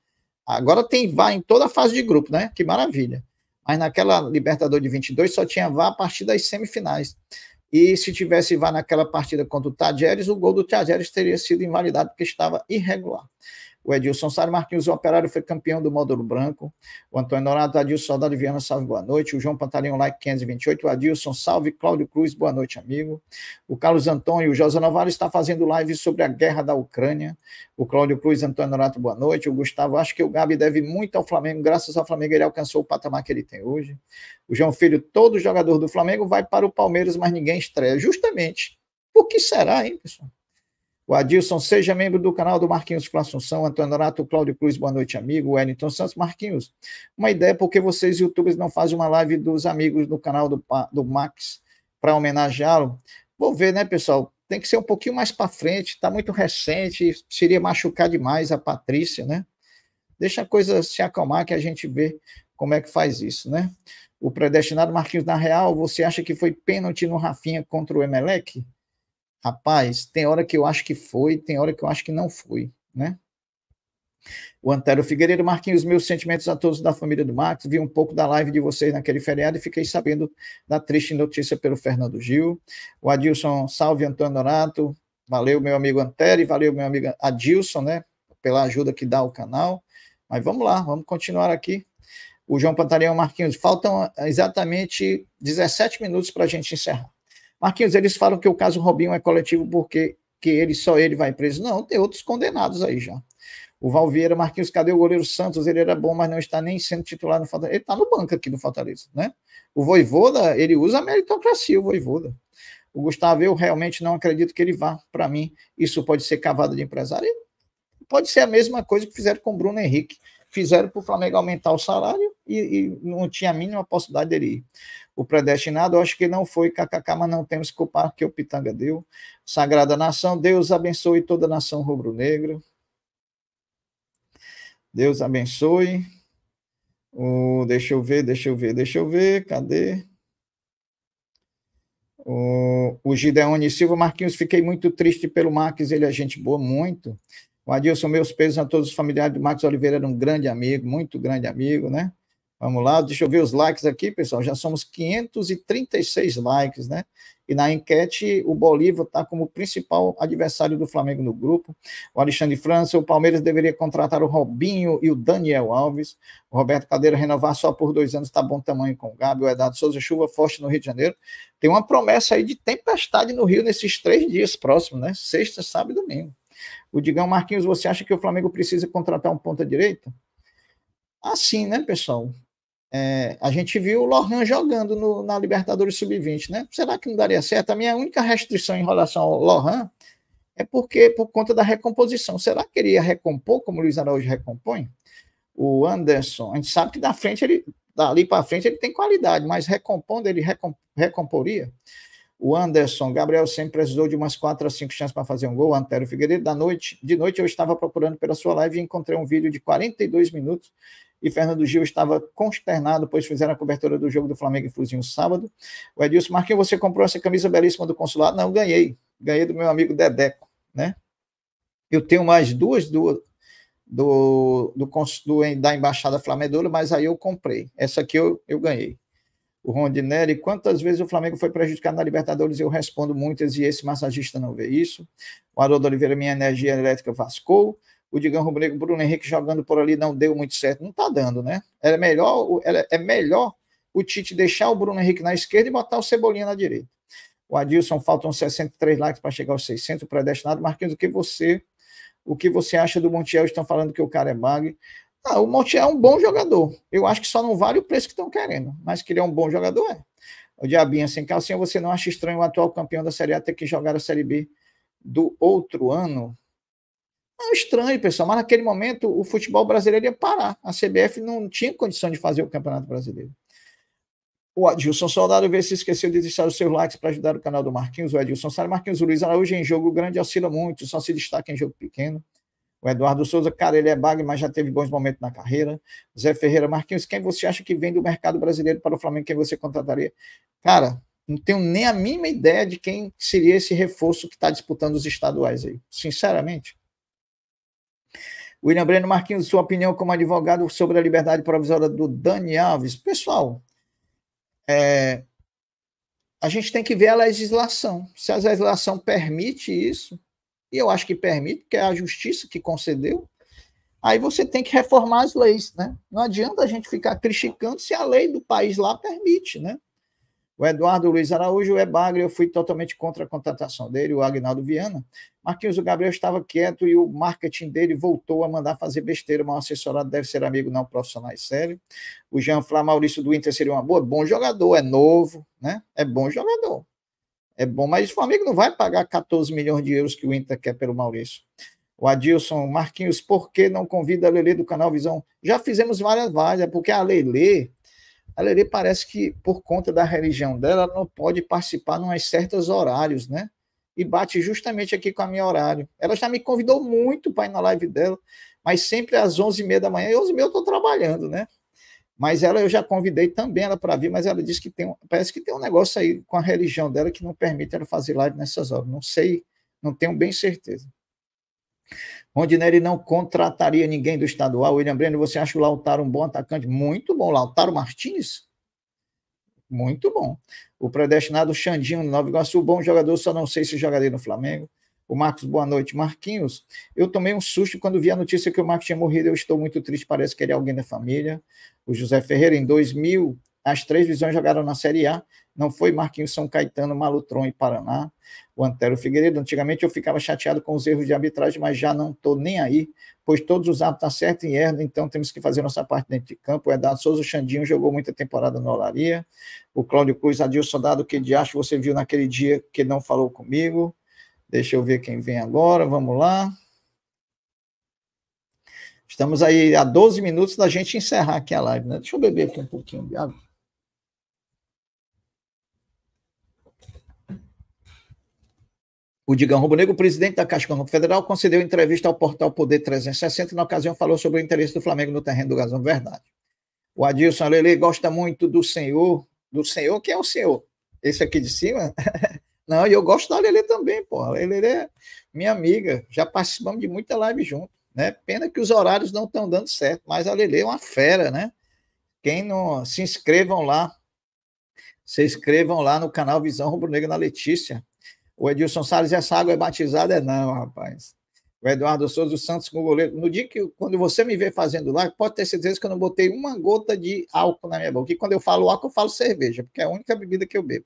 agora tem VAR em toda a fase de grupo, né? Que maravilha. Mas naquela Libertadores de 22 só tinha VAR a partir das semifinais. E se tivesse vá naquela partida contra o Tajeres, o gol do Tajeres teria sido invalidado porque estava irregular o Edilson Sário Marquinhos, o Operário foi campeão do módulo branco, o Antônio Dourado, Adilson Saudade Viana, salve, boa noite, o João Pantaleão, like 528, o Adilson, salve, Cláudio Cruz, boa noite, amigo, o Carlos Antônio, o José Novaes está fazendo live sobre a guerra da Ucrânia, o Cláudio Cruz, Antônio Norato, boa noite, o Gustavo, acho que o Gabi deve muito ao Flamengo, graças ao Flamengo ele alcançou o patamar que ele tem hoje, o João Filho, todo jogador do Flamengo vai para o Palmeiras, mas ninguém estreia, justamente, por que será, hein, pessoal? O Adilson, seja membro do canal do Marquinhos Fla Assunção, Antônio Donato, Cláudio Cruz, boa noite, amigo. Wellington Santos, Marquinhos, uma ideia porque vocês, youtubers, não fazem uma live dos amigos do canal do, do Max para homenageá-lo? Vou ver, né, pessoal? Tem que ser um pouquinho mais para frente, está muito recente, seria machucar demais a Patrícia, né? Deixa a coisa se acalmar que a gente vê como é que faz isso, né? O predestinado Marquinhos, na real, você acha que foi pênalti no Rafinha contra o Emelec? Rapaz, tem hora que eu acho que foi, tem hora que eu acho que não foi, né? O Antero Figueiredo, Marquinhos, meus sentimentos a todos da família do Max. Vi um pouco da live de vocês naquele feriado e fiquei sabendo da triste notícia pelo Fernando Gil. O Adilson, salve Antônio Donato. Valeu, meu amigo Antero, e valeu, meu amigo Adilson, né? Pela ajuda que dá ao canal. Mas vamos lá, vamos continuar aqui. O João Pantaleão Marquinhos, faltam exatamente 17 minutos para a gente encerrar. Marquinhos, eles falam que o caso Robinho é coletivo porque que ele só ele vai preso. Não, tem outros condenados aí já. O Valvieira, Marquinhos, cadê o goleiro Santos? Ele era bom, mas não está nem sendo titular no Fortaleza. Ele está no banco aqui do Fortaleza, né? O Voivoda, ele usa a meritocracia, o Voivoda. O Gustavo, eu realmente não acredito que ele vá. Para mim, isso pode ser cavado de empresário. Pode ser a mesma coisa que fizeram com o Bruno Henrique fizeram para o Flamengo aumentar o salário e, e, não tinha a mínima possibilidade dele ir. O predestinado, acho que não foi KKK, mas não temos que culpar que o Pitanga deu. Sagrada nação, Deus abençoe toda a nação rubro-negra. Deus abençoe. Oh, deixa eu ver, deixa eu ver, deixa eu ver, cadê? O, o Gideone Silva Marquinhos, fiquei muito triste pelo Marques, ele é gente boa, muito. O Adilson, meus pesos a todos os familiares do Marcos Oliveira, era um grande amigo, muito grande amigo, né? Vamos lá, deixa eu ver os likes aqui, pessoal. Já somos 536 likes, né? E na enquete, o Bolívar está como principal adversário do Flamengo no grupo. O Alexandre França, o Palmeiras deveria contratar o Robinho e o Daniel Alves. O Roberto Cadeira renovar só por dois anos, está bom tamanho com o Gabi. O Eduardo Souza, chuva forte no Rio de Janeiro. Tem uma promessa aí de tempestade no Rio nesses três dias próximos, né? Sexta, sábado e domingo o Digão Marquinhos, você acha que o Flamengo precisa contratar um ponta-direita? Assim, né, pessoal? É, a gente viu o Lohan jogando no, na Libertadores Sub-20, né? Será que não daria certo? A minha única restrição em relação ao Lohan é porque, por conta da recomposição, será que ele ia recompor como o Luiz Araújo recompõe? O Anderson, a gente sabe que da frente ele, dali para frente ele tem qualidade, mas recompondo ele recom, recomporia. O Anderson Gabriel sempre precisou de umas quatro a cinco chances para fazer um gol. Antero Figueiredo, da noite, de noite eu estava procurando pela sua live e encontrei um vídeo de 42 minutos e Fernando Gil estava consternado, pois fizeram a cobertura do jogo do Flamengo e Fluzinho sábado. O Edilson Marquinhos, você comprou essa camisa belíssima do consulado? Não, ganhei. Ganhei do meu amigo Dedeco, né? Eu tenho mais duas do, do, do, do da Embaixada Flamedora, mas aí eu comprei. Essa aqui eu, eu ganhei o Rondinelli, quantas vezes o Flamengo foi prejudicado na Libertadores? Eu respondo muitas e esse massagista não vê isso. O Haroldo Oliveira, minha energia elétrica vascou. O Digão rubro Bruno Henrique jogando por ali não deu muito certo. Não está dando, né? É melhor, é melhor o Tite deixar o Bruno Henrique na esquerda e botar o Cebolinha na direita. O Adilson, faltam 63 likes para chegar aos 600, predestinado. Marquinhos, o que você o que você acha do Montiel? Estão falando que o cara é magro. Ah, o Montiel é um bom jogador. Eu acho que só não vale o preço que estão querendo, mas que ele é um bom jogador, é. O Diabinha sem calcinha, é assim, você não acha estranho o atual campeão da Série A ter que jogar a Série B do outro ano? Não, estranho, pessoal, mas naquele momento o futebol brasileiro ia parar. A CBF não tinha condição de fazer o Campeonato Brasileiro. O Adilson Soldado vê se esqueceu de deixar os seus likes para ajudar o canal do Marquinhos. O Adilson Soldado, Marquinhos o Luiz Araújo em jogo grande oscila muito, só se destaca em jogo pequeno. O Eduardo Souza, cara, ele é bag, mas já teve bons momentos na carreira. Zé Ferreira, Marquinhos, quem você acha que vem do mercado brasileiro para o Flamengo? Quem você contrataria? Cara, não tenho nem a mínima ideia de quem seria esse reforço que está disputando os estaduais aí, sinceramente. William Breno Marquinhos, sua opinião como advogado sobre a liberdade provisória do Dani Alves. Pessoal, é, a gente tem que ver a legislação. Se a legislação permite isso, e eu acho que permite, porque é a justiça que concedeu, aí você tem que reformar as leis, né? Não adianta a gente ficar criticando se a lei do país lá permite, né? O Eduardo Luiz Araújo é bagre, eu fui totalmente contra a contratação dele, o Agnaldo Viana. Marquinhos, o Gabriel estava quieto e o marketing dele voltou a mandar fazer besteira. O mal assessorado deve ser amigo, não profissional e sério. O Jean Flá Maurício do Inter seria uma boa, bom jogador, é novo, né? É bom jogador é bom, mas o Flamengo não vai pagar 14 milhões de euros que o Inter quer pelo Maurício. O Adilson, Marquinhos, por que não convida a Lele do Canal Visão? Já fizemos várias vagas, é porque a Lele, a Lele parece que, por conta da religião dela, ela não pode participar em certos horários, né? E bate justamente aqui com a minha horário. Ela já me convidou muito para ir na live dela, mas sempre às 11h30 da manhã. E 11h30 eu estou trabalhando, né? Mas ela eu já convidei também ela para vir, mas ela disse que tem, parece que tem um negócio aí com a religião dela que não permite ela fazer live nessas horas. Não sei, não tenho bem certeza. Rondinelli não contrataria ninguém do estadual. William Breno, você acha o Lautaro um bom atacante? Muito bom. Lautaro Martins? Muito bom. O predestinado Xandinho, Nova Iguaçu, bom jogador, só não sei se jogaria no Flamengo. O Marcos, boa noite. Marquinhos, eu tomei um susto quando vi a notícia que o Marcos tinha morrido. Eu estou muito triste, parece que ele é alguém da família. O José Ferreira, em 2000, as três visões jogaram na Série A. Não foi Marquinhos, São Caetano, Malutron e Paraná. O Antero Figueiredo, antigamente eu ficava chateado com os erros de arbitragem, mas já não estou nem aí, pois todos os árbitros certos e erram, então temos que fazer nossa parte dentro de campo. O Eduardo Souza, o Xandinho jogou muita temporada no Olaria. O Cláudio Cruz, Adilson Dado, que de acho você viu naquele dia que não falou comigo. Deixa eu ver quem vem agora, vamos lá. Estamos aí a 12 minutos da gente encerrar aqui a live, né? Deixa eu beber aqui um pouquinho de água. O Digão Rubro Negro, presidente da Caixa Econômica Federal, concedeu entrevista ao portal Poder 360 e, na ocasião, falou sobre o interesse do Flamengo no terreno do Gazão Verdade. O Adilson Lele gosta muito do senhor, do senhor que é o senhor. Esse aqui de cima [laughs] Não, e eu gosto da Lelê também, pô. A Lelê é minha amiga, já participamos de muita live junto, né? Pena que os horários não estão dando certo, mas a Lelê é uma fera, né? Quem não se inscrevam lá, se inscrevam lá no canal Visão Rubro negro na Letícia. O Edilson Salles, essa água é batizada? É não, rapaz. O Eduardo Souza dos Santos com o goleiro. No dia que, quando você me vê fazendo lá, pode ter certeza que eu não botei uma gota de álcool na minha boca. E quando eu falo álcool, eu falo cerveja, porque é a única bebida que eu bebo.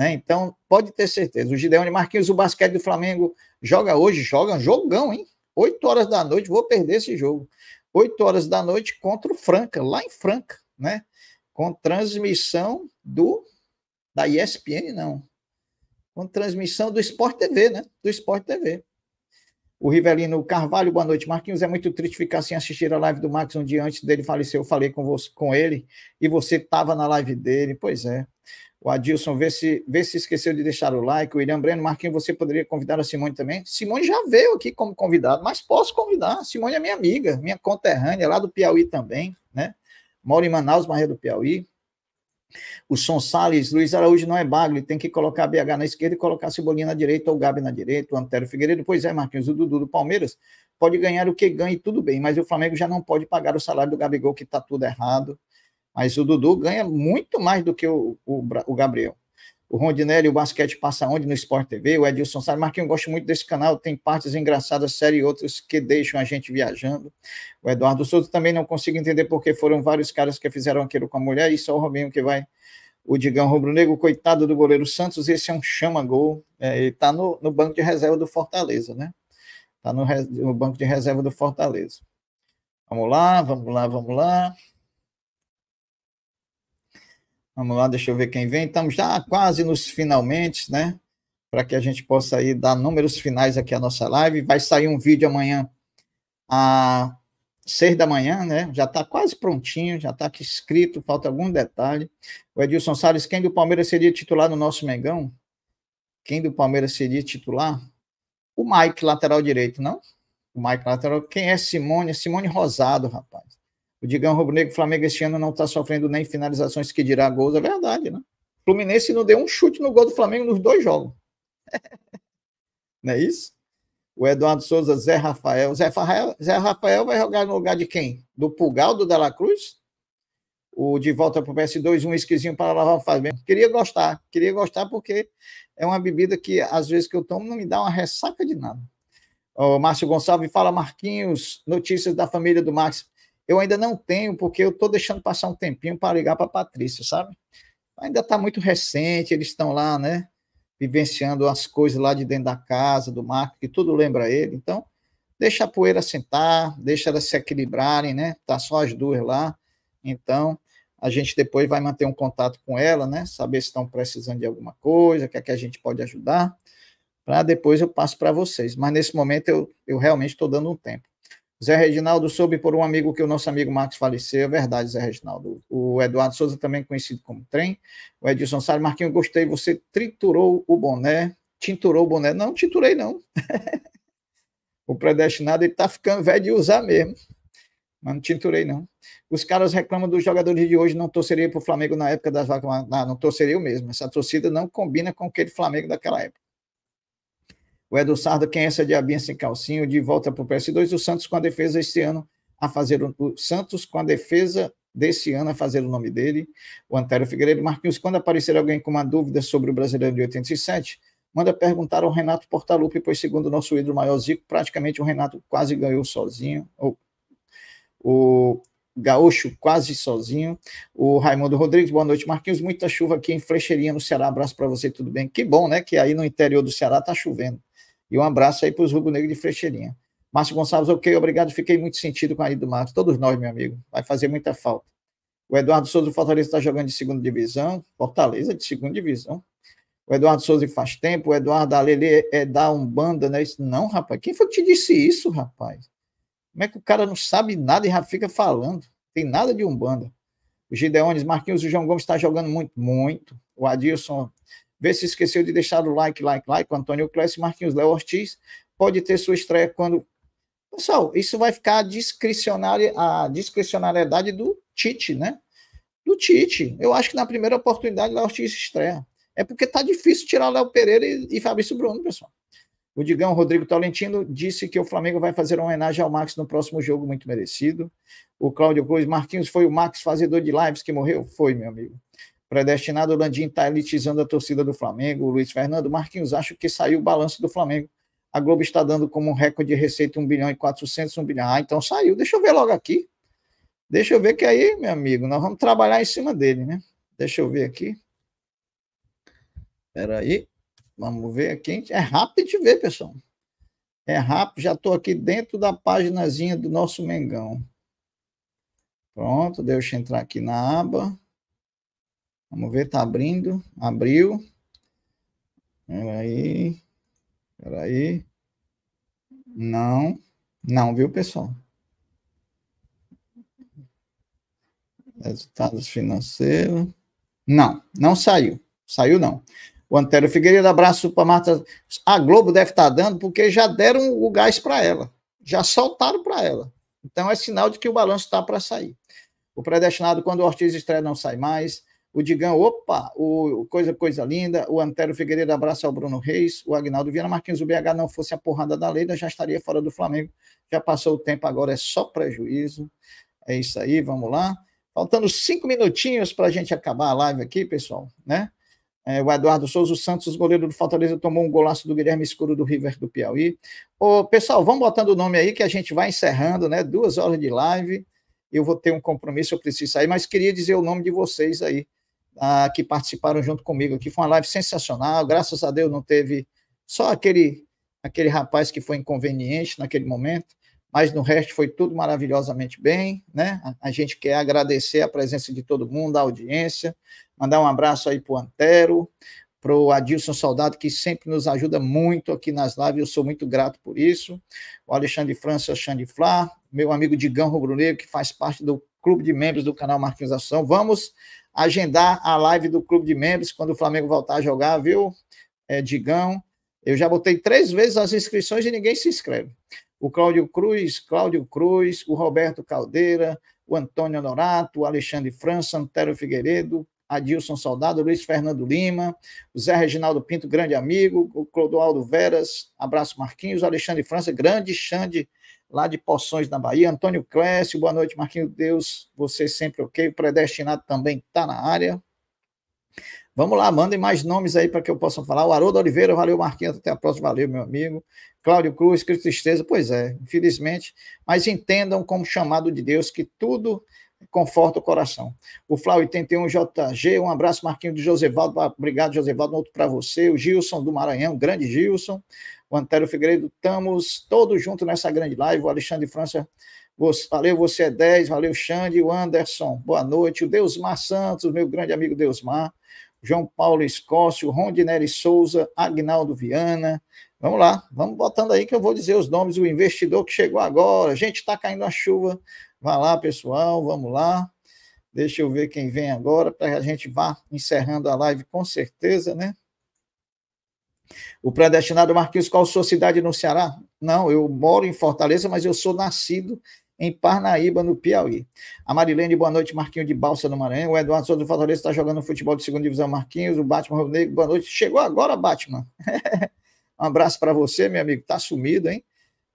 Né? Então, pode ter certeza. O Gideone Marquinhos, o basquete do Flamengo joga hoje, joga um jogão, hein? 8 horas da noite, vou perder esse jogo. 8 horas da noite contra o Franca, lá em Franca, né? Com transmissão do da ESPN, não. Com transmissão do Sport TV, né? Do Sport TV. O Rivelino Carvalho, boa noite. Marquinhos, é muito triste ficar sem assistir a live do Max um dia antes dele falecer. Eu falei com, você, com ele e você estava na live dele. Pois é. O Adilson, vê se, vê se esqueceu de deixar o like. O William Breno, Marquinhos, você poderia convidar a Simone também? Simone já veio aqui como convidado, mas posso convidar. Simone é minha amiga, minha conterrânea, lá do Piauí também, né? Mora em Manaus, mas do Piauí. O Son Salles, Luiz Araújo não é bagulho, tem que colocar a BH na esquerda e colocar a Cebolinha na direita, ou o Gabi na direita, o Antero Figueiredo. Pois é, Marquinhos, o Dudu do Palmeiras pode ganhar o que ganha e tudo bem, mas o Flamengo já não pode pagar o salário do Gabigol, que está tudo errado. Mas o Dudu ganha muito mais do que o, o, o Gabriel. O Rondinelli, o basquete passa onde no Sport TV, o Edilson sabe. Marquinhos, gosto muito desse canal, tem partes engraçadas, séries e outros que deixam a gente viajando. O Eduardo Souza também não consigo entender porque foram vários caras que fizeram aquilo com a mulher e só o Robinho que vai. O Digão Rubro Negro, coitado do goleiro Santos, esse é um chama-gol. É, ele está no, no banco de reserva do Fortaleza, né? Está no, no banco de reserva do Fortaleza. Vamos lá, vamos lá, vamos lá. Vamos lá, deixa eu ver quem vem. Estamos já quase nos finalmente, né? Para que a gente possa aí dar números finais aqui à nossa live. Vai sair um vídeo amanhã às seis da manhã, né? Já está quase prontinho, já está aqui escrito, falta algum detalhe. O Edilson Salles, quem do Palmeiras seria titular no nosso Mengão? Quem do Palmeiras seria titular? O Mike, lateral direito, não? O Mike, lateral. Quem é Simone? Simone Rosado, rapaz. O Digão Rubro-Negro Flamengo este ano não está sofrendo nem finalizações que dirá gols, é verdade, né? O Fluminense não deu um chute no gol do Flamengo nos dois jogos. [laughs] não é isso? O Eduardo Souza, Zé Rafael. Zé Rafael, Zé Rafael vai jogar no lugar de quem? Do Pugal, do Dela Cruz? O de volta para o PS2, um esquisinho para lavar o bem. Queria gostar, queria gostar porque é uma bebida que às vezes que eu tomo não me dá uma ressaca de nada. O Márcio Gonçalves fala, Marquinhos, notícias da família do Max. Eu ainda não tenho, porque eu estou deixando passar um tempinho para ligar para a Patrícia, sabe? Ainda está muito recente, eles estão lá, né? Vivenciando as coisas lá de dentro da casa, do Marco, que tudo lembra ele. Então, deixa a poeira sentar, deixa elas se equilibrarem, né? Tá só as duas lá. Então, a gente depois vai manter um contato com ela, né? Saber se estão precisando de alguma coisa, o que, é que a gente pode ajudar para depois eu passo para vocês. Mas nesse momento eu, eu realmente estou dando um tempo. Zé Reginaldo soube por um amigo que o nosso amigo Marcos faleceu. É verdade, Zé Reginaldo. O Eduardo Souza, também conhecido como Trem. O Edson Salles, Marquinho, gostei. Você triturou o boné, tinturou o boné. Não, tinturei não. [laughs] o predestinado, ele tá ficando velho de usar mesmo. Mas não tinturei não. Os caras reclamam dos jogadores de hoje. Não torceria pro Flamengo na época das vacas. Não, não torceria mesmo. Essa torcida não combina com aquele é Flamengo daquela época. O Edu Sardo, quem é essa diabinha sem calcinho, de volta para o PS2, o Santos com a defesa este ano a fazer o, o Santos com a defesa desse ano a fazer o nome dele, o Antério Figueiredo. Marquinhos, quando aparecer alguém com uma dúvida sobre o brasileiro de 87, manda perguntar ao Renato Portaluppi, pois segundo o nosso ídolo maior Zico, praticamente o Renato quase ganhou sozinho, ou o Gaúcho quase sozinho, o Raimundo Rodrigues, boa noite Marquinhos, muita chuva aqui em Flecheirinha, no Ceará, abraço para você, tudo bem? Que bom, né, que aí no interior do Ceará tá chovendo. E um abraço aí para os Rubro Negro de Frecheirinha. Márcio Gonçalves, ok, obrigado. Fiquei muito sentido com a ida do Márcio Todos nós, meu amigo. Vai fazer muita falta. O Eduardo Souza, do Fortaleza, está jogando de segunda divisão. Fortaleza de segunda divisão. O Eduardo Souza faz tempo. O Eduardo Alele é da Umbanda, né? Isso, não, rapaz. Quem foi que te disse isso, rapaz? Como é que o cara não sabe nada e já fica falando? Tem nada de Umbanda. O Gideones, Marquinhos e o João Gomes está jogando muito, muito. O Adilson Vê se esqueceu de deixar o like, like, like. O Antônio Clécio Marquinhos Léo Ortiz pode ter sua estreia quando. Pessoal, isso vai ficar a, discricionari... a discricionariedade do Tite, né? Do Tite. Eu acho que na primeira oportunidade Léo Ortiz estreia. É porque tá difícil tirar Léo Pereira e, e Fabrício Bruno, pessoal. O Digão Rodrigo Tolentino disse que o Flamengo vai fazer uma homenagem ao Max no próximo jogo, muito merecido. O Cláudio Cruz Marquinhos foi o Max fazedor de lives que morreu? Foi, meu amigo predestinado, o Landim está elitizando a torcida do Flamengo, o Luiz Fernando, Marquinhos, acho que saiu o balanço do Flamengo, a Globo está dando como recorde de receita 1 bilhão e 400, 1 bilhão, ah, então saiu, deixa eu ver logo aqui, deixa eu ver que aí, meu amigo, nós vamos trabalhar em cima dele, né, deixa eu ver aqui, espera aí, vamos ver aqui, é rápido de ver, pessoal, é rápido, já estou aqui dentro da páginazinha do nosso Mengão, pronto, deixa eu entrar aqui na aba, Vamos ver, tá abrindo. Abriu. Peraí. Peraí. Não. Não, viu, pessoal? Resultados financeiros. Não, não saiu. Saiu não. O Antero Figueiredo, abraço para Marta. A Globo deve estar tá dando, porque já deram o gás para ela. Já soltaram para ela. Então é sinal de que o balanço está para sair. O predestinado, quando o Ortiz estreia, não sai mais o Digão, opa, o coisa coisa linda, o Antero Figueiredo, abraço ao Bruno Reis, o Agnaldo Viana, Marquinhos, o BH não fosse a porrada da Leida, já estaria fora do Flamengo, já passou o tempo, agora é só prejuízo, é isso aí, vamos lá, faltando cinco minutinhos para a gente acabar a live aqui, pessoal, né, é, o Eduardo Souza, o Santos, goleiro do Fortaleza, tomou um golaço do Guilherme Escuro do River do Piauí, Ô, pessoal, vamos botando o nome aí que a gente vai encerrando, né, duas horas de live, eu vou ter um compromisso, eu preciso sair, mas queria dizer o nome de vocês aí, que participaram junto comigo aqui. Foi uma live sensacional, graças a Deus não teve só aquele, aquele rapaz que foi inconveniente naquele momento, mas no resto foi tudo maravilhosamente bem, né? A, a gente quer agradecer a presença de todo mundo, a audiência, mandar um abraço aí para o Antero, para o Adilson Soldado, que sempre nos ajuda muito aqui nas lives, eu sou muito grato por isso. O Alexandre França, Alexandre Flá, meu amigo Digão Rubro Negro, que faz parte do clube de membros do canal Marquinhos Ação. Vamos agendar a live do Clube de Membros quando o Flamengo voltar a jogar, viu, é, Digão? Eu já botei três vezes as inscrições e ninguém se inscreve. O Cláudio Cruz, Cláudio Cruz, o Roberto Caldeira, o Antônio Honorato, o Alexandre França, Antero Figueiredo, Adilson Soldado, Luiz Fernando Lima, o Zé Reginaldo Pinto, grande amigo, o Clodoaldo Veras, abraço Marquinhos, Alexandre França, grande Xande lá de Poções, na Bahia. Antônio Clécio, boa noite, Marquinhos Deus, você sempre ok. O predestinado também está na área. Vamos lá, mandem mais nomes aí para que eu possa falar. O Haroldo Oliveira, valeu, Marquinhos, até a próxima, valeu, meu amigo. Cláudio Cruz, que tristeza, pois é, infelizmente, mas entendam como chamado de Deus que tudo conforta o coração. O Flau 81 JG, um abraço, Marquinhos, de Josevaldo, obrigado, Josevaldo, um outro para você. O Gilson do Maranhão, grande Gilson o Antero Figueiredo, estamos todos juntos nessa grande live, o Alexandre França, você, valeu, você é 10, valeu, Xande, o Anderson, boa noite, o Deusmar Santos, meu grande amigo Deusmar, João Paulo Escócio, Rondinelli Souza, Agnaldo Viana. Vamos lá, vamos botando aí que eu vou dizer os nomes do investidor que chegou agora. Gente, está caindo a chuva. Vá lá, pessoal, vamos lá. Deixa eu ver quem vem agora para a gente vá encerrando a live com certeza, né? O predestinado Marquinhos, qual sua cidade no Ceará? Não, eu moro em Fortaleza, mas eu sou nascido em Parnaíba, no Piauí. A Marilene, boa noite, Marquinhos de Balsa, no Maranhão. O Eduardo Souza do Fortaleza está jogando futebol de segunda divisão, Marquinhos. O Batman Rodrigues, boa noite. Chegou agora, Batman. [laughs] um abraço para você, meu amigo. Tá sumido, hein?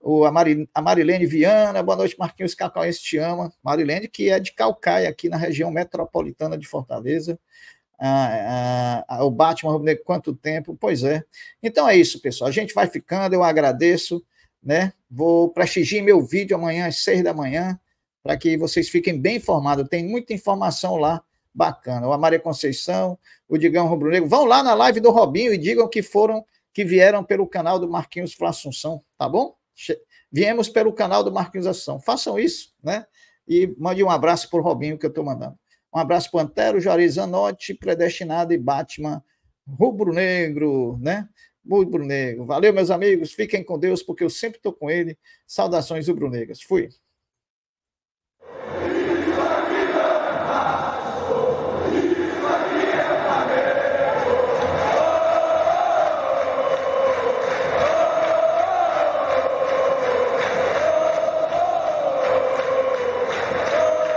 O, a, Mari, a Marilene Viana, boa noite, Marquinhos Cacauense te ama. Marilene, que é de Calcaia, aqui na região metropolitana de Fortaleza. Ah, ah, ah, o Batman Rubro Negro, quanto tempo? Pois é. Então é isso, pessoal. A gente vai ficando, eu agradeço, né? Vou prestigiar meu vídeo amanhã às seis da manhã, para que vocês fiquem bem informados. Tem muita informação lá bacana. A Maria Conceição, o Digão Rubro Negro. Vão lá na live do Robinho e digam que foram, que vieram pelo canal do Marquinhos Flá Assunção, tá bom? Viemos pelo canal do Marquinhos Assunção. Façam isso, né? E mande um abraço para o Robinho que eu estou mandando. Um abraço, Pantero, Juarez Zanotti, Predestinado e Batman Rubro Negro, né? Rubro Negro. Valeu, meus amigos. Fiquem com Deus, porque eu sempre estou com ele. Saudações rubro-negras. Fui.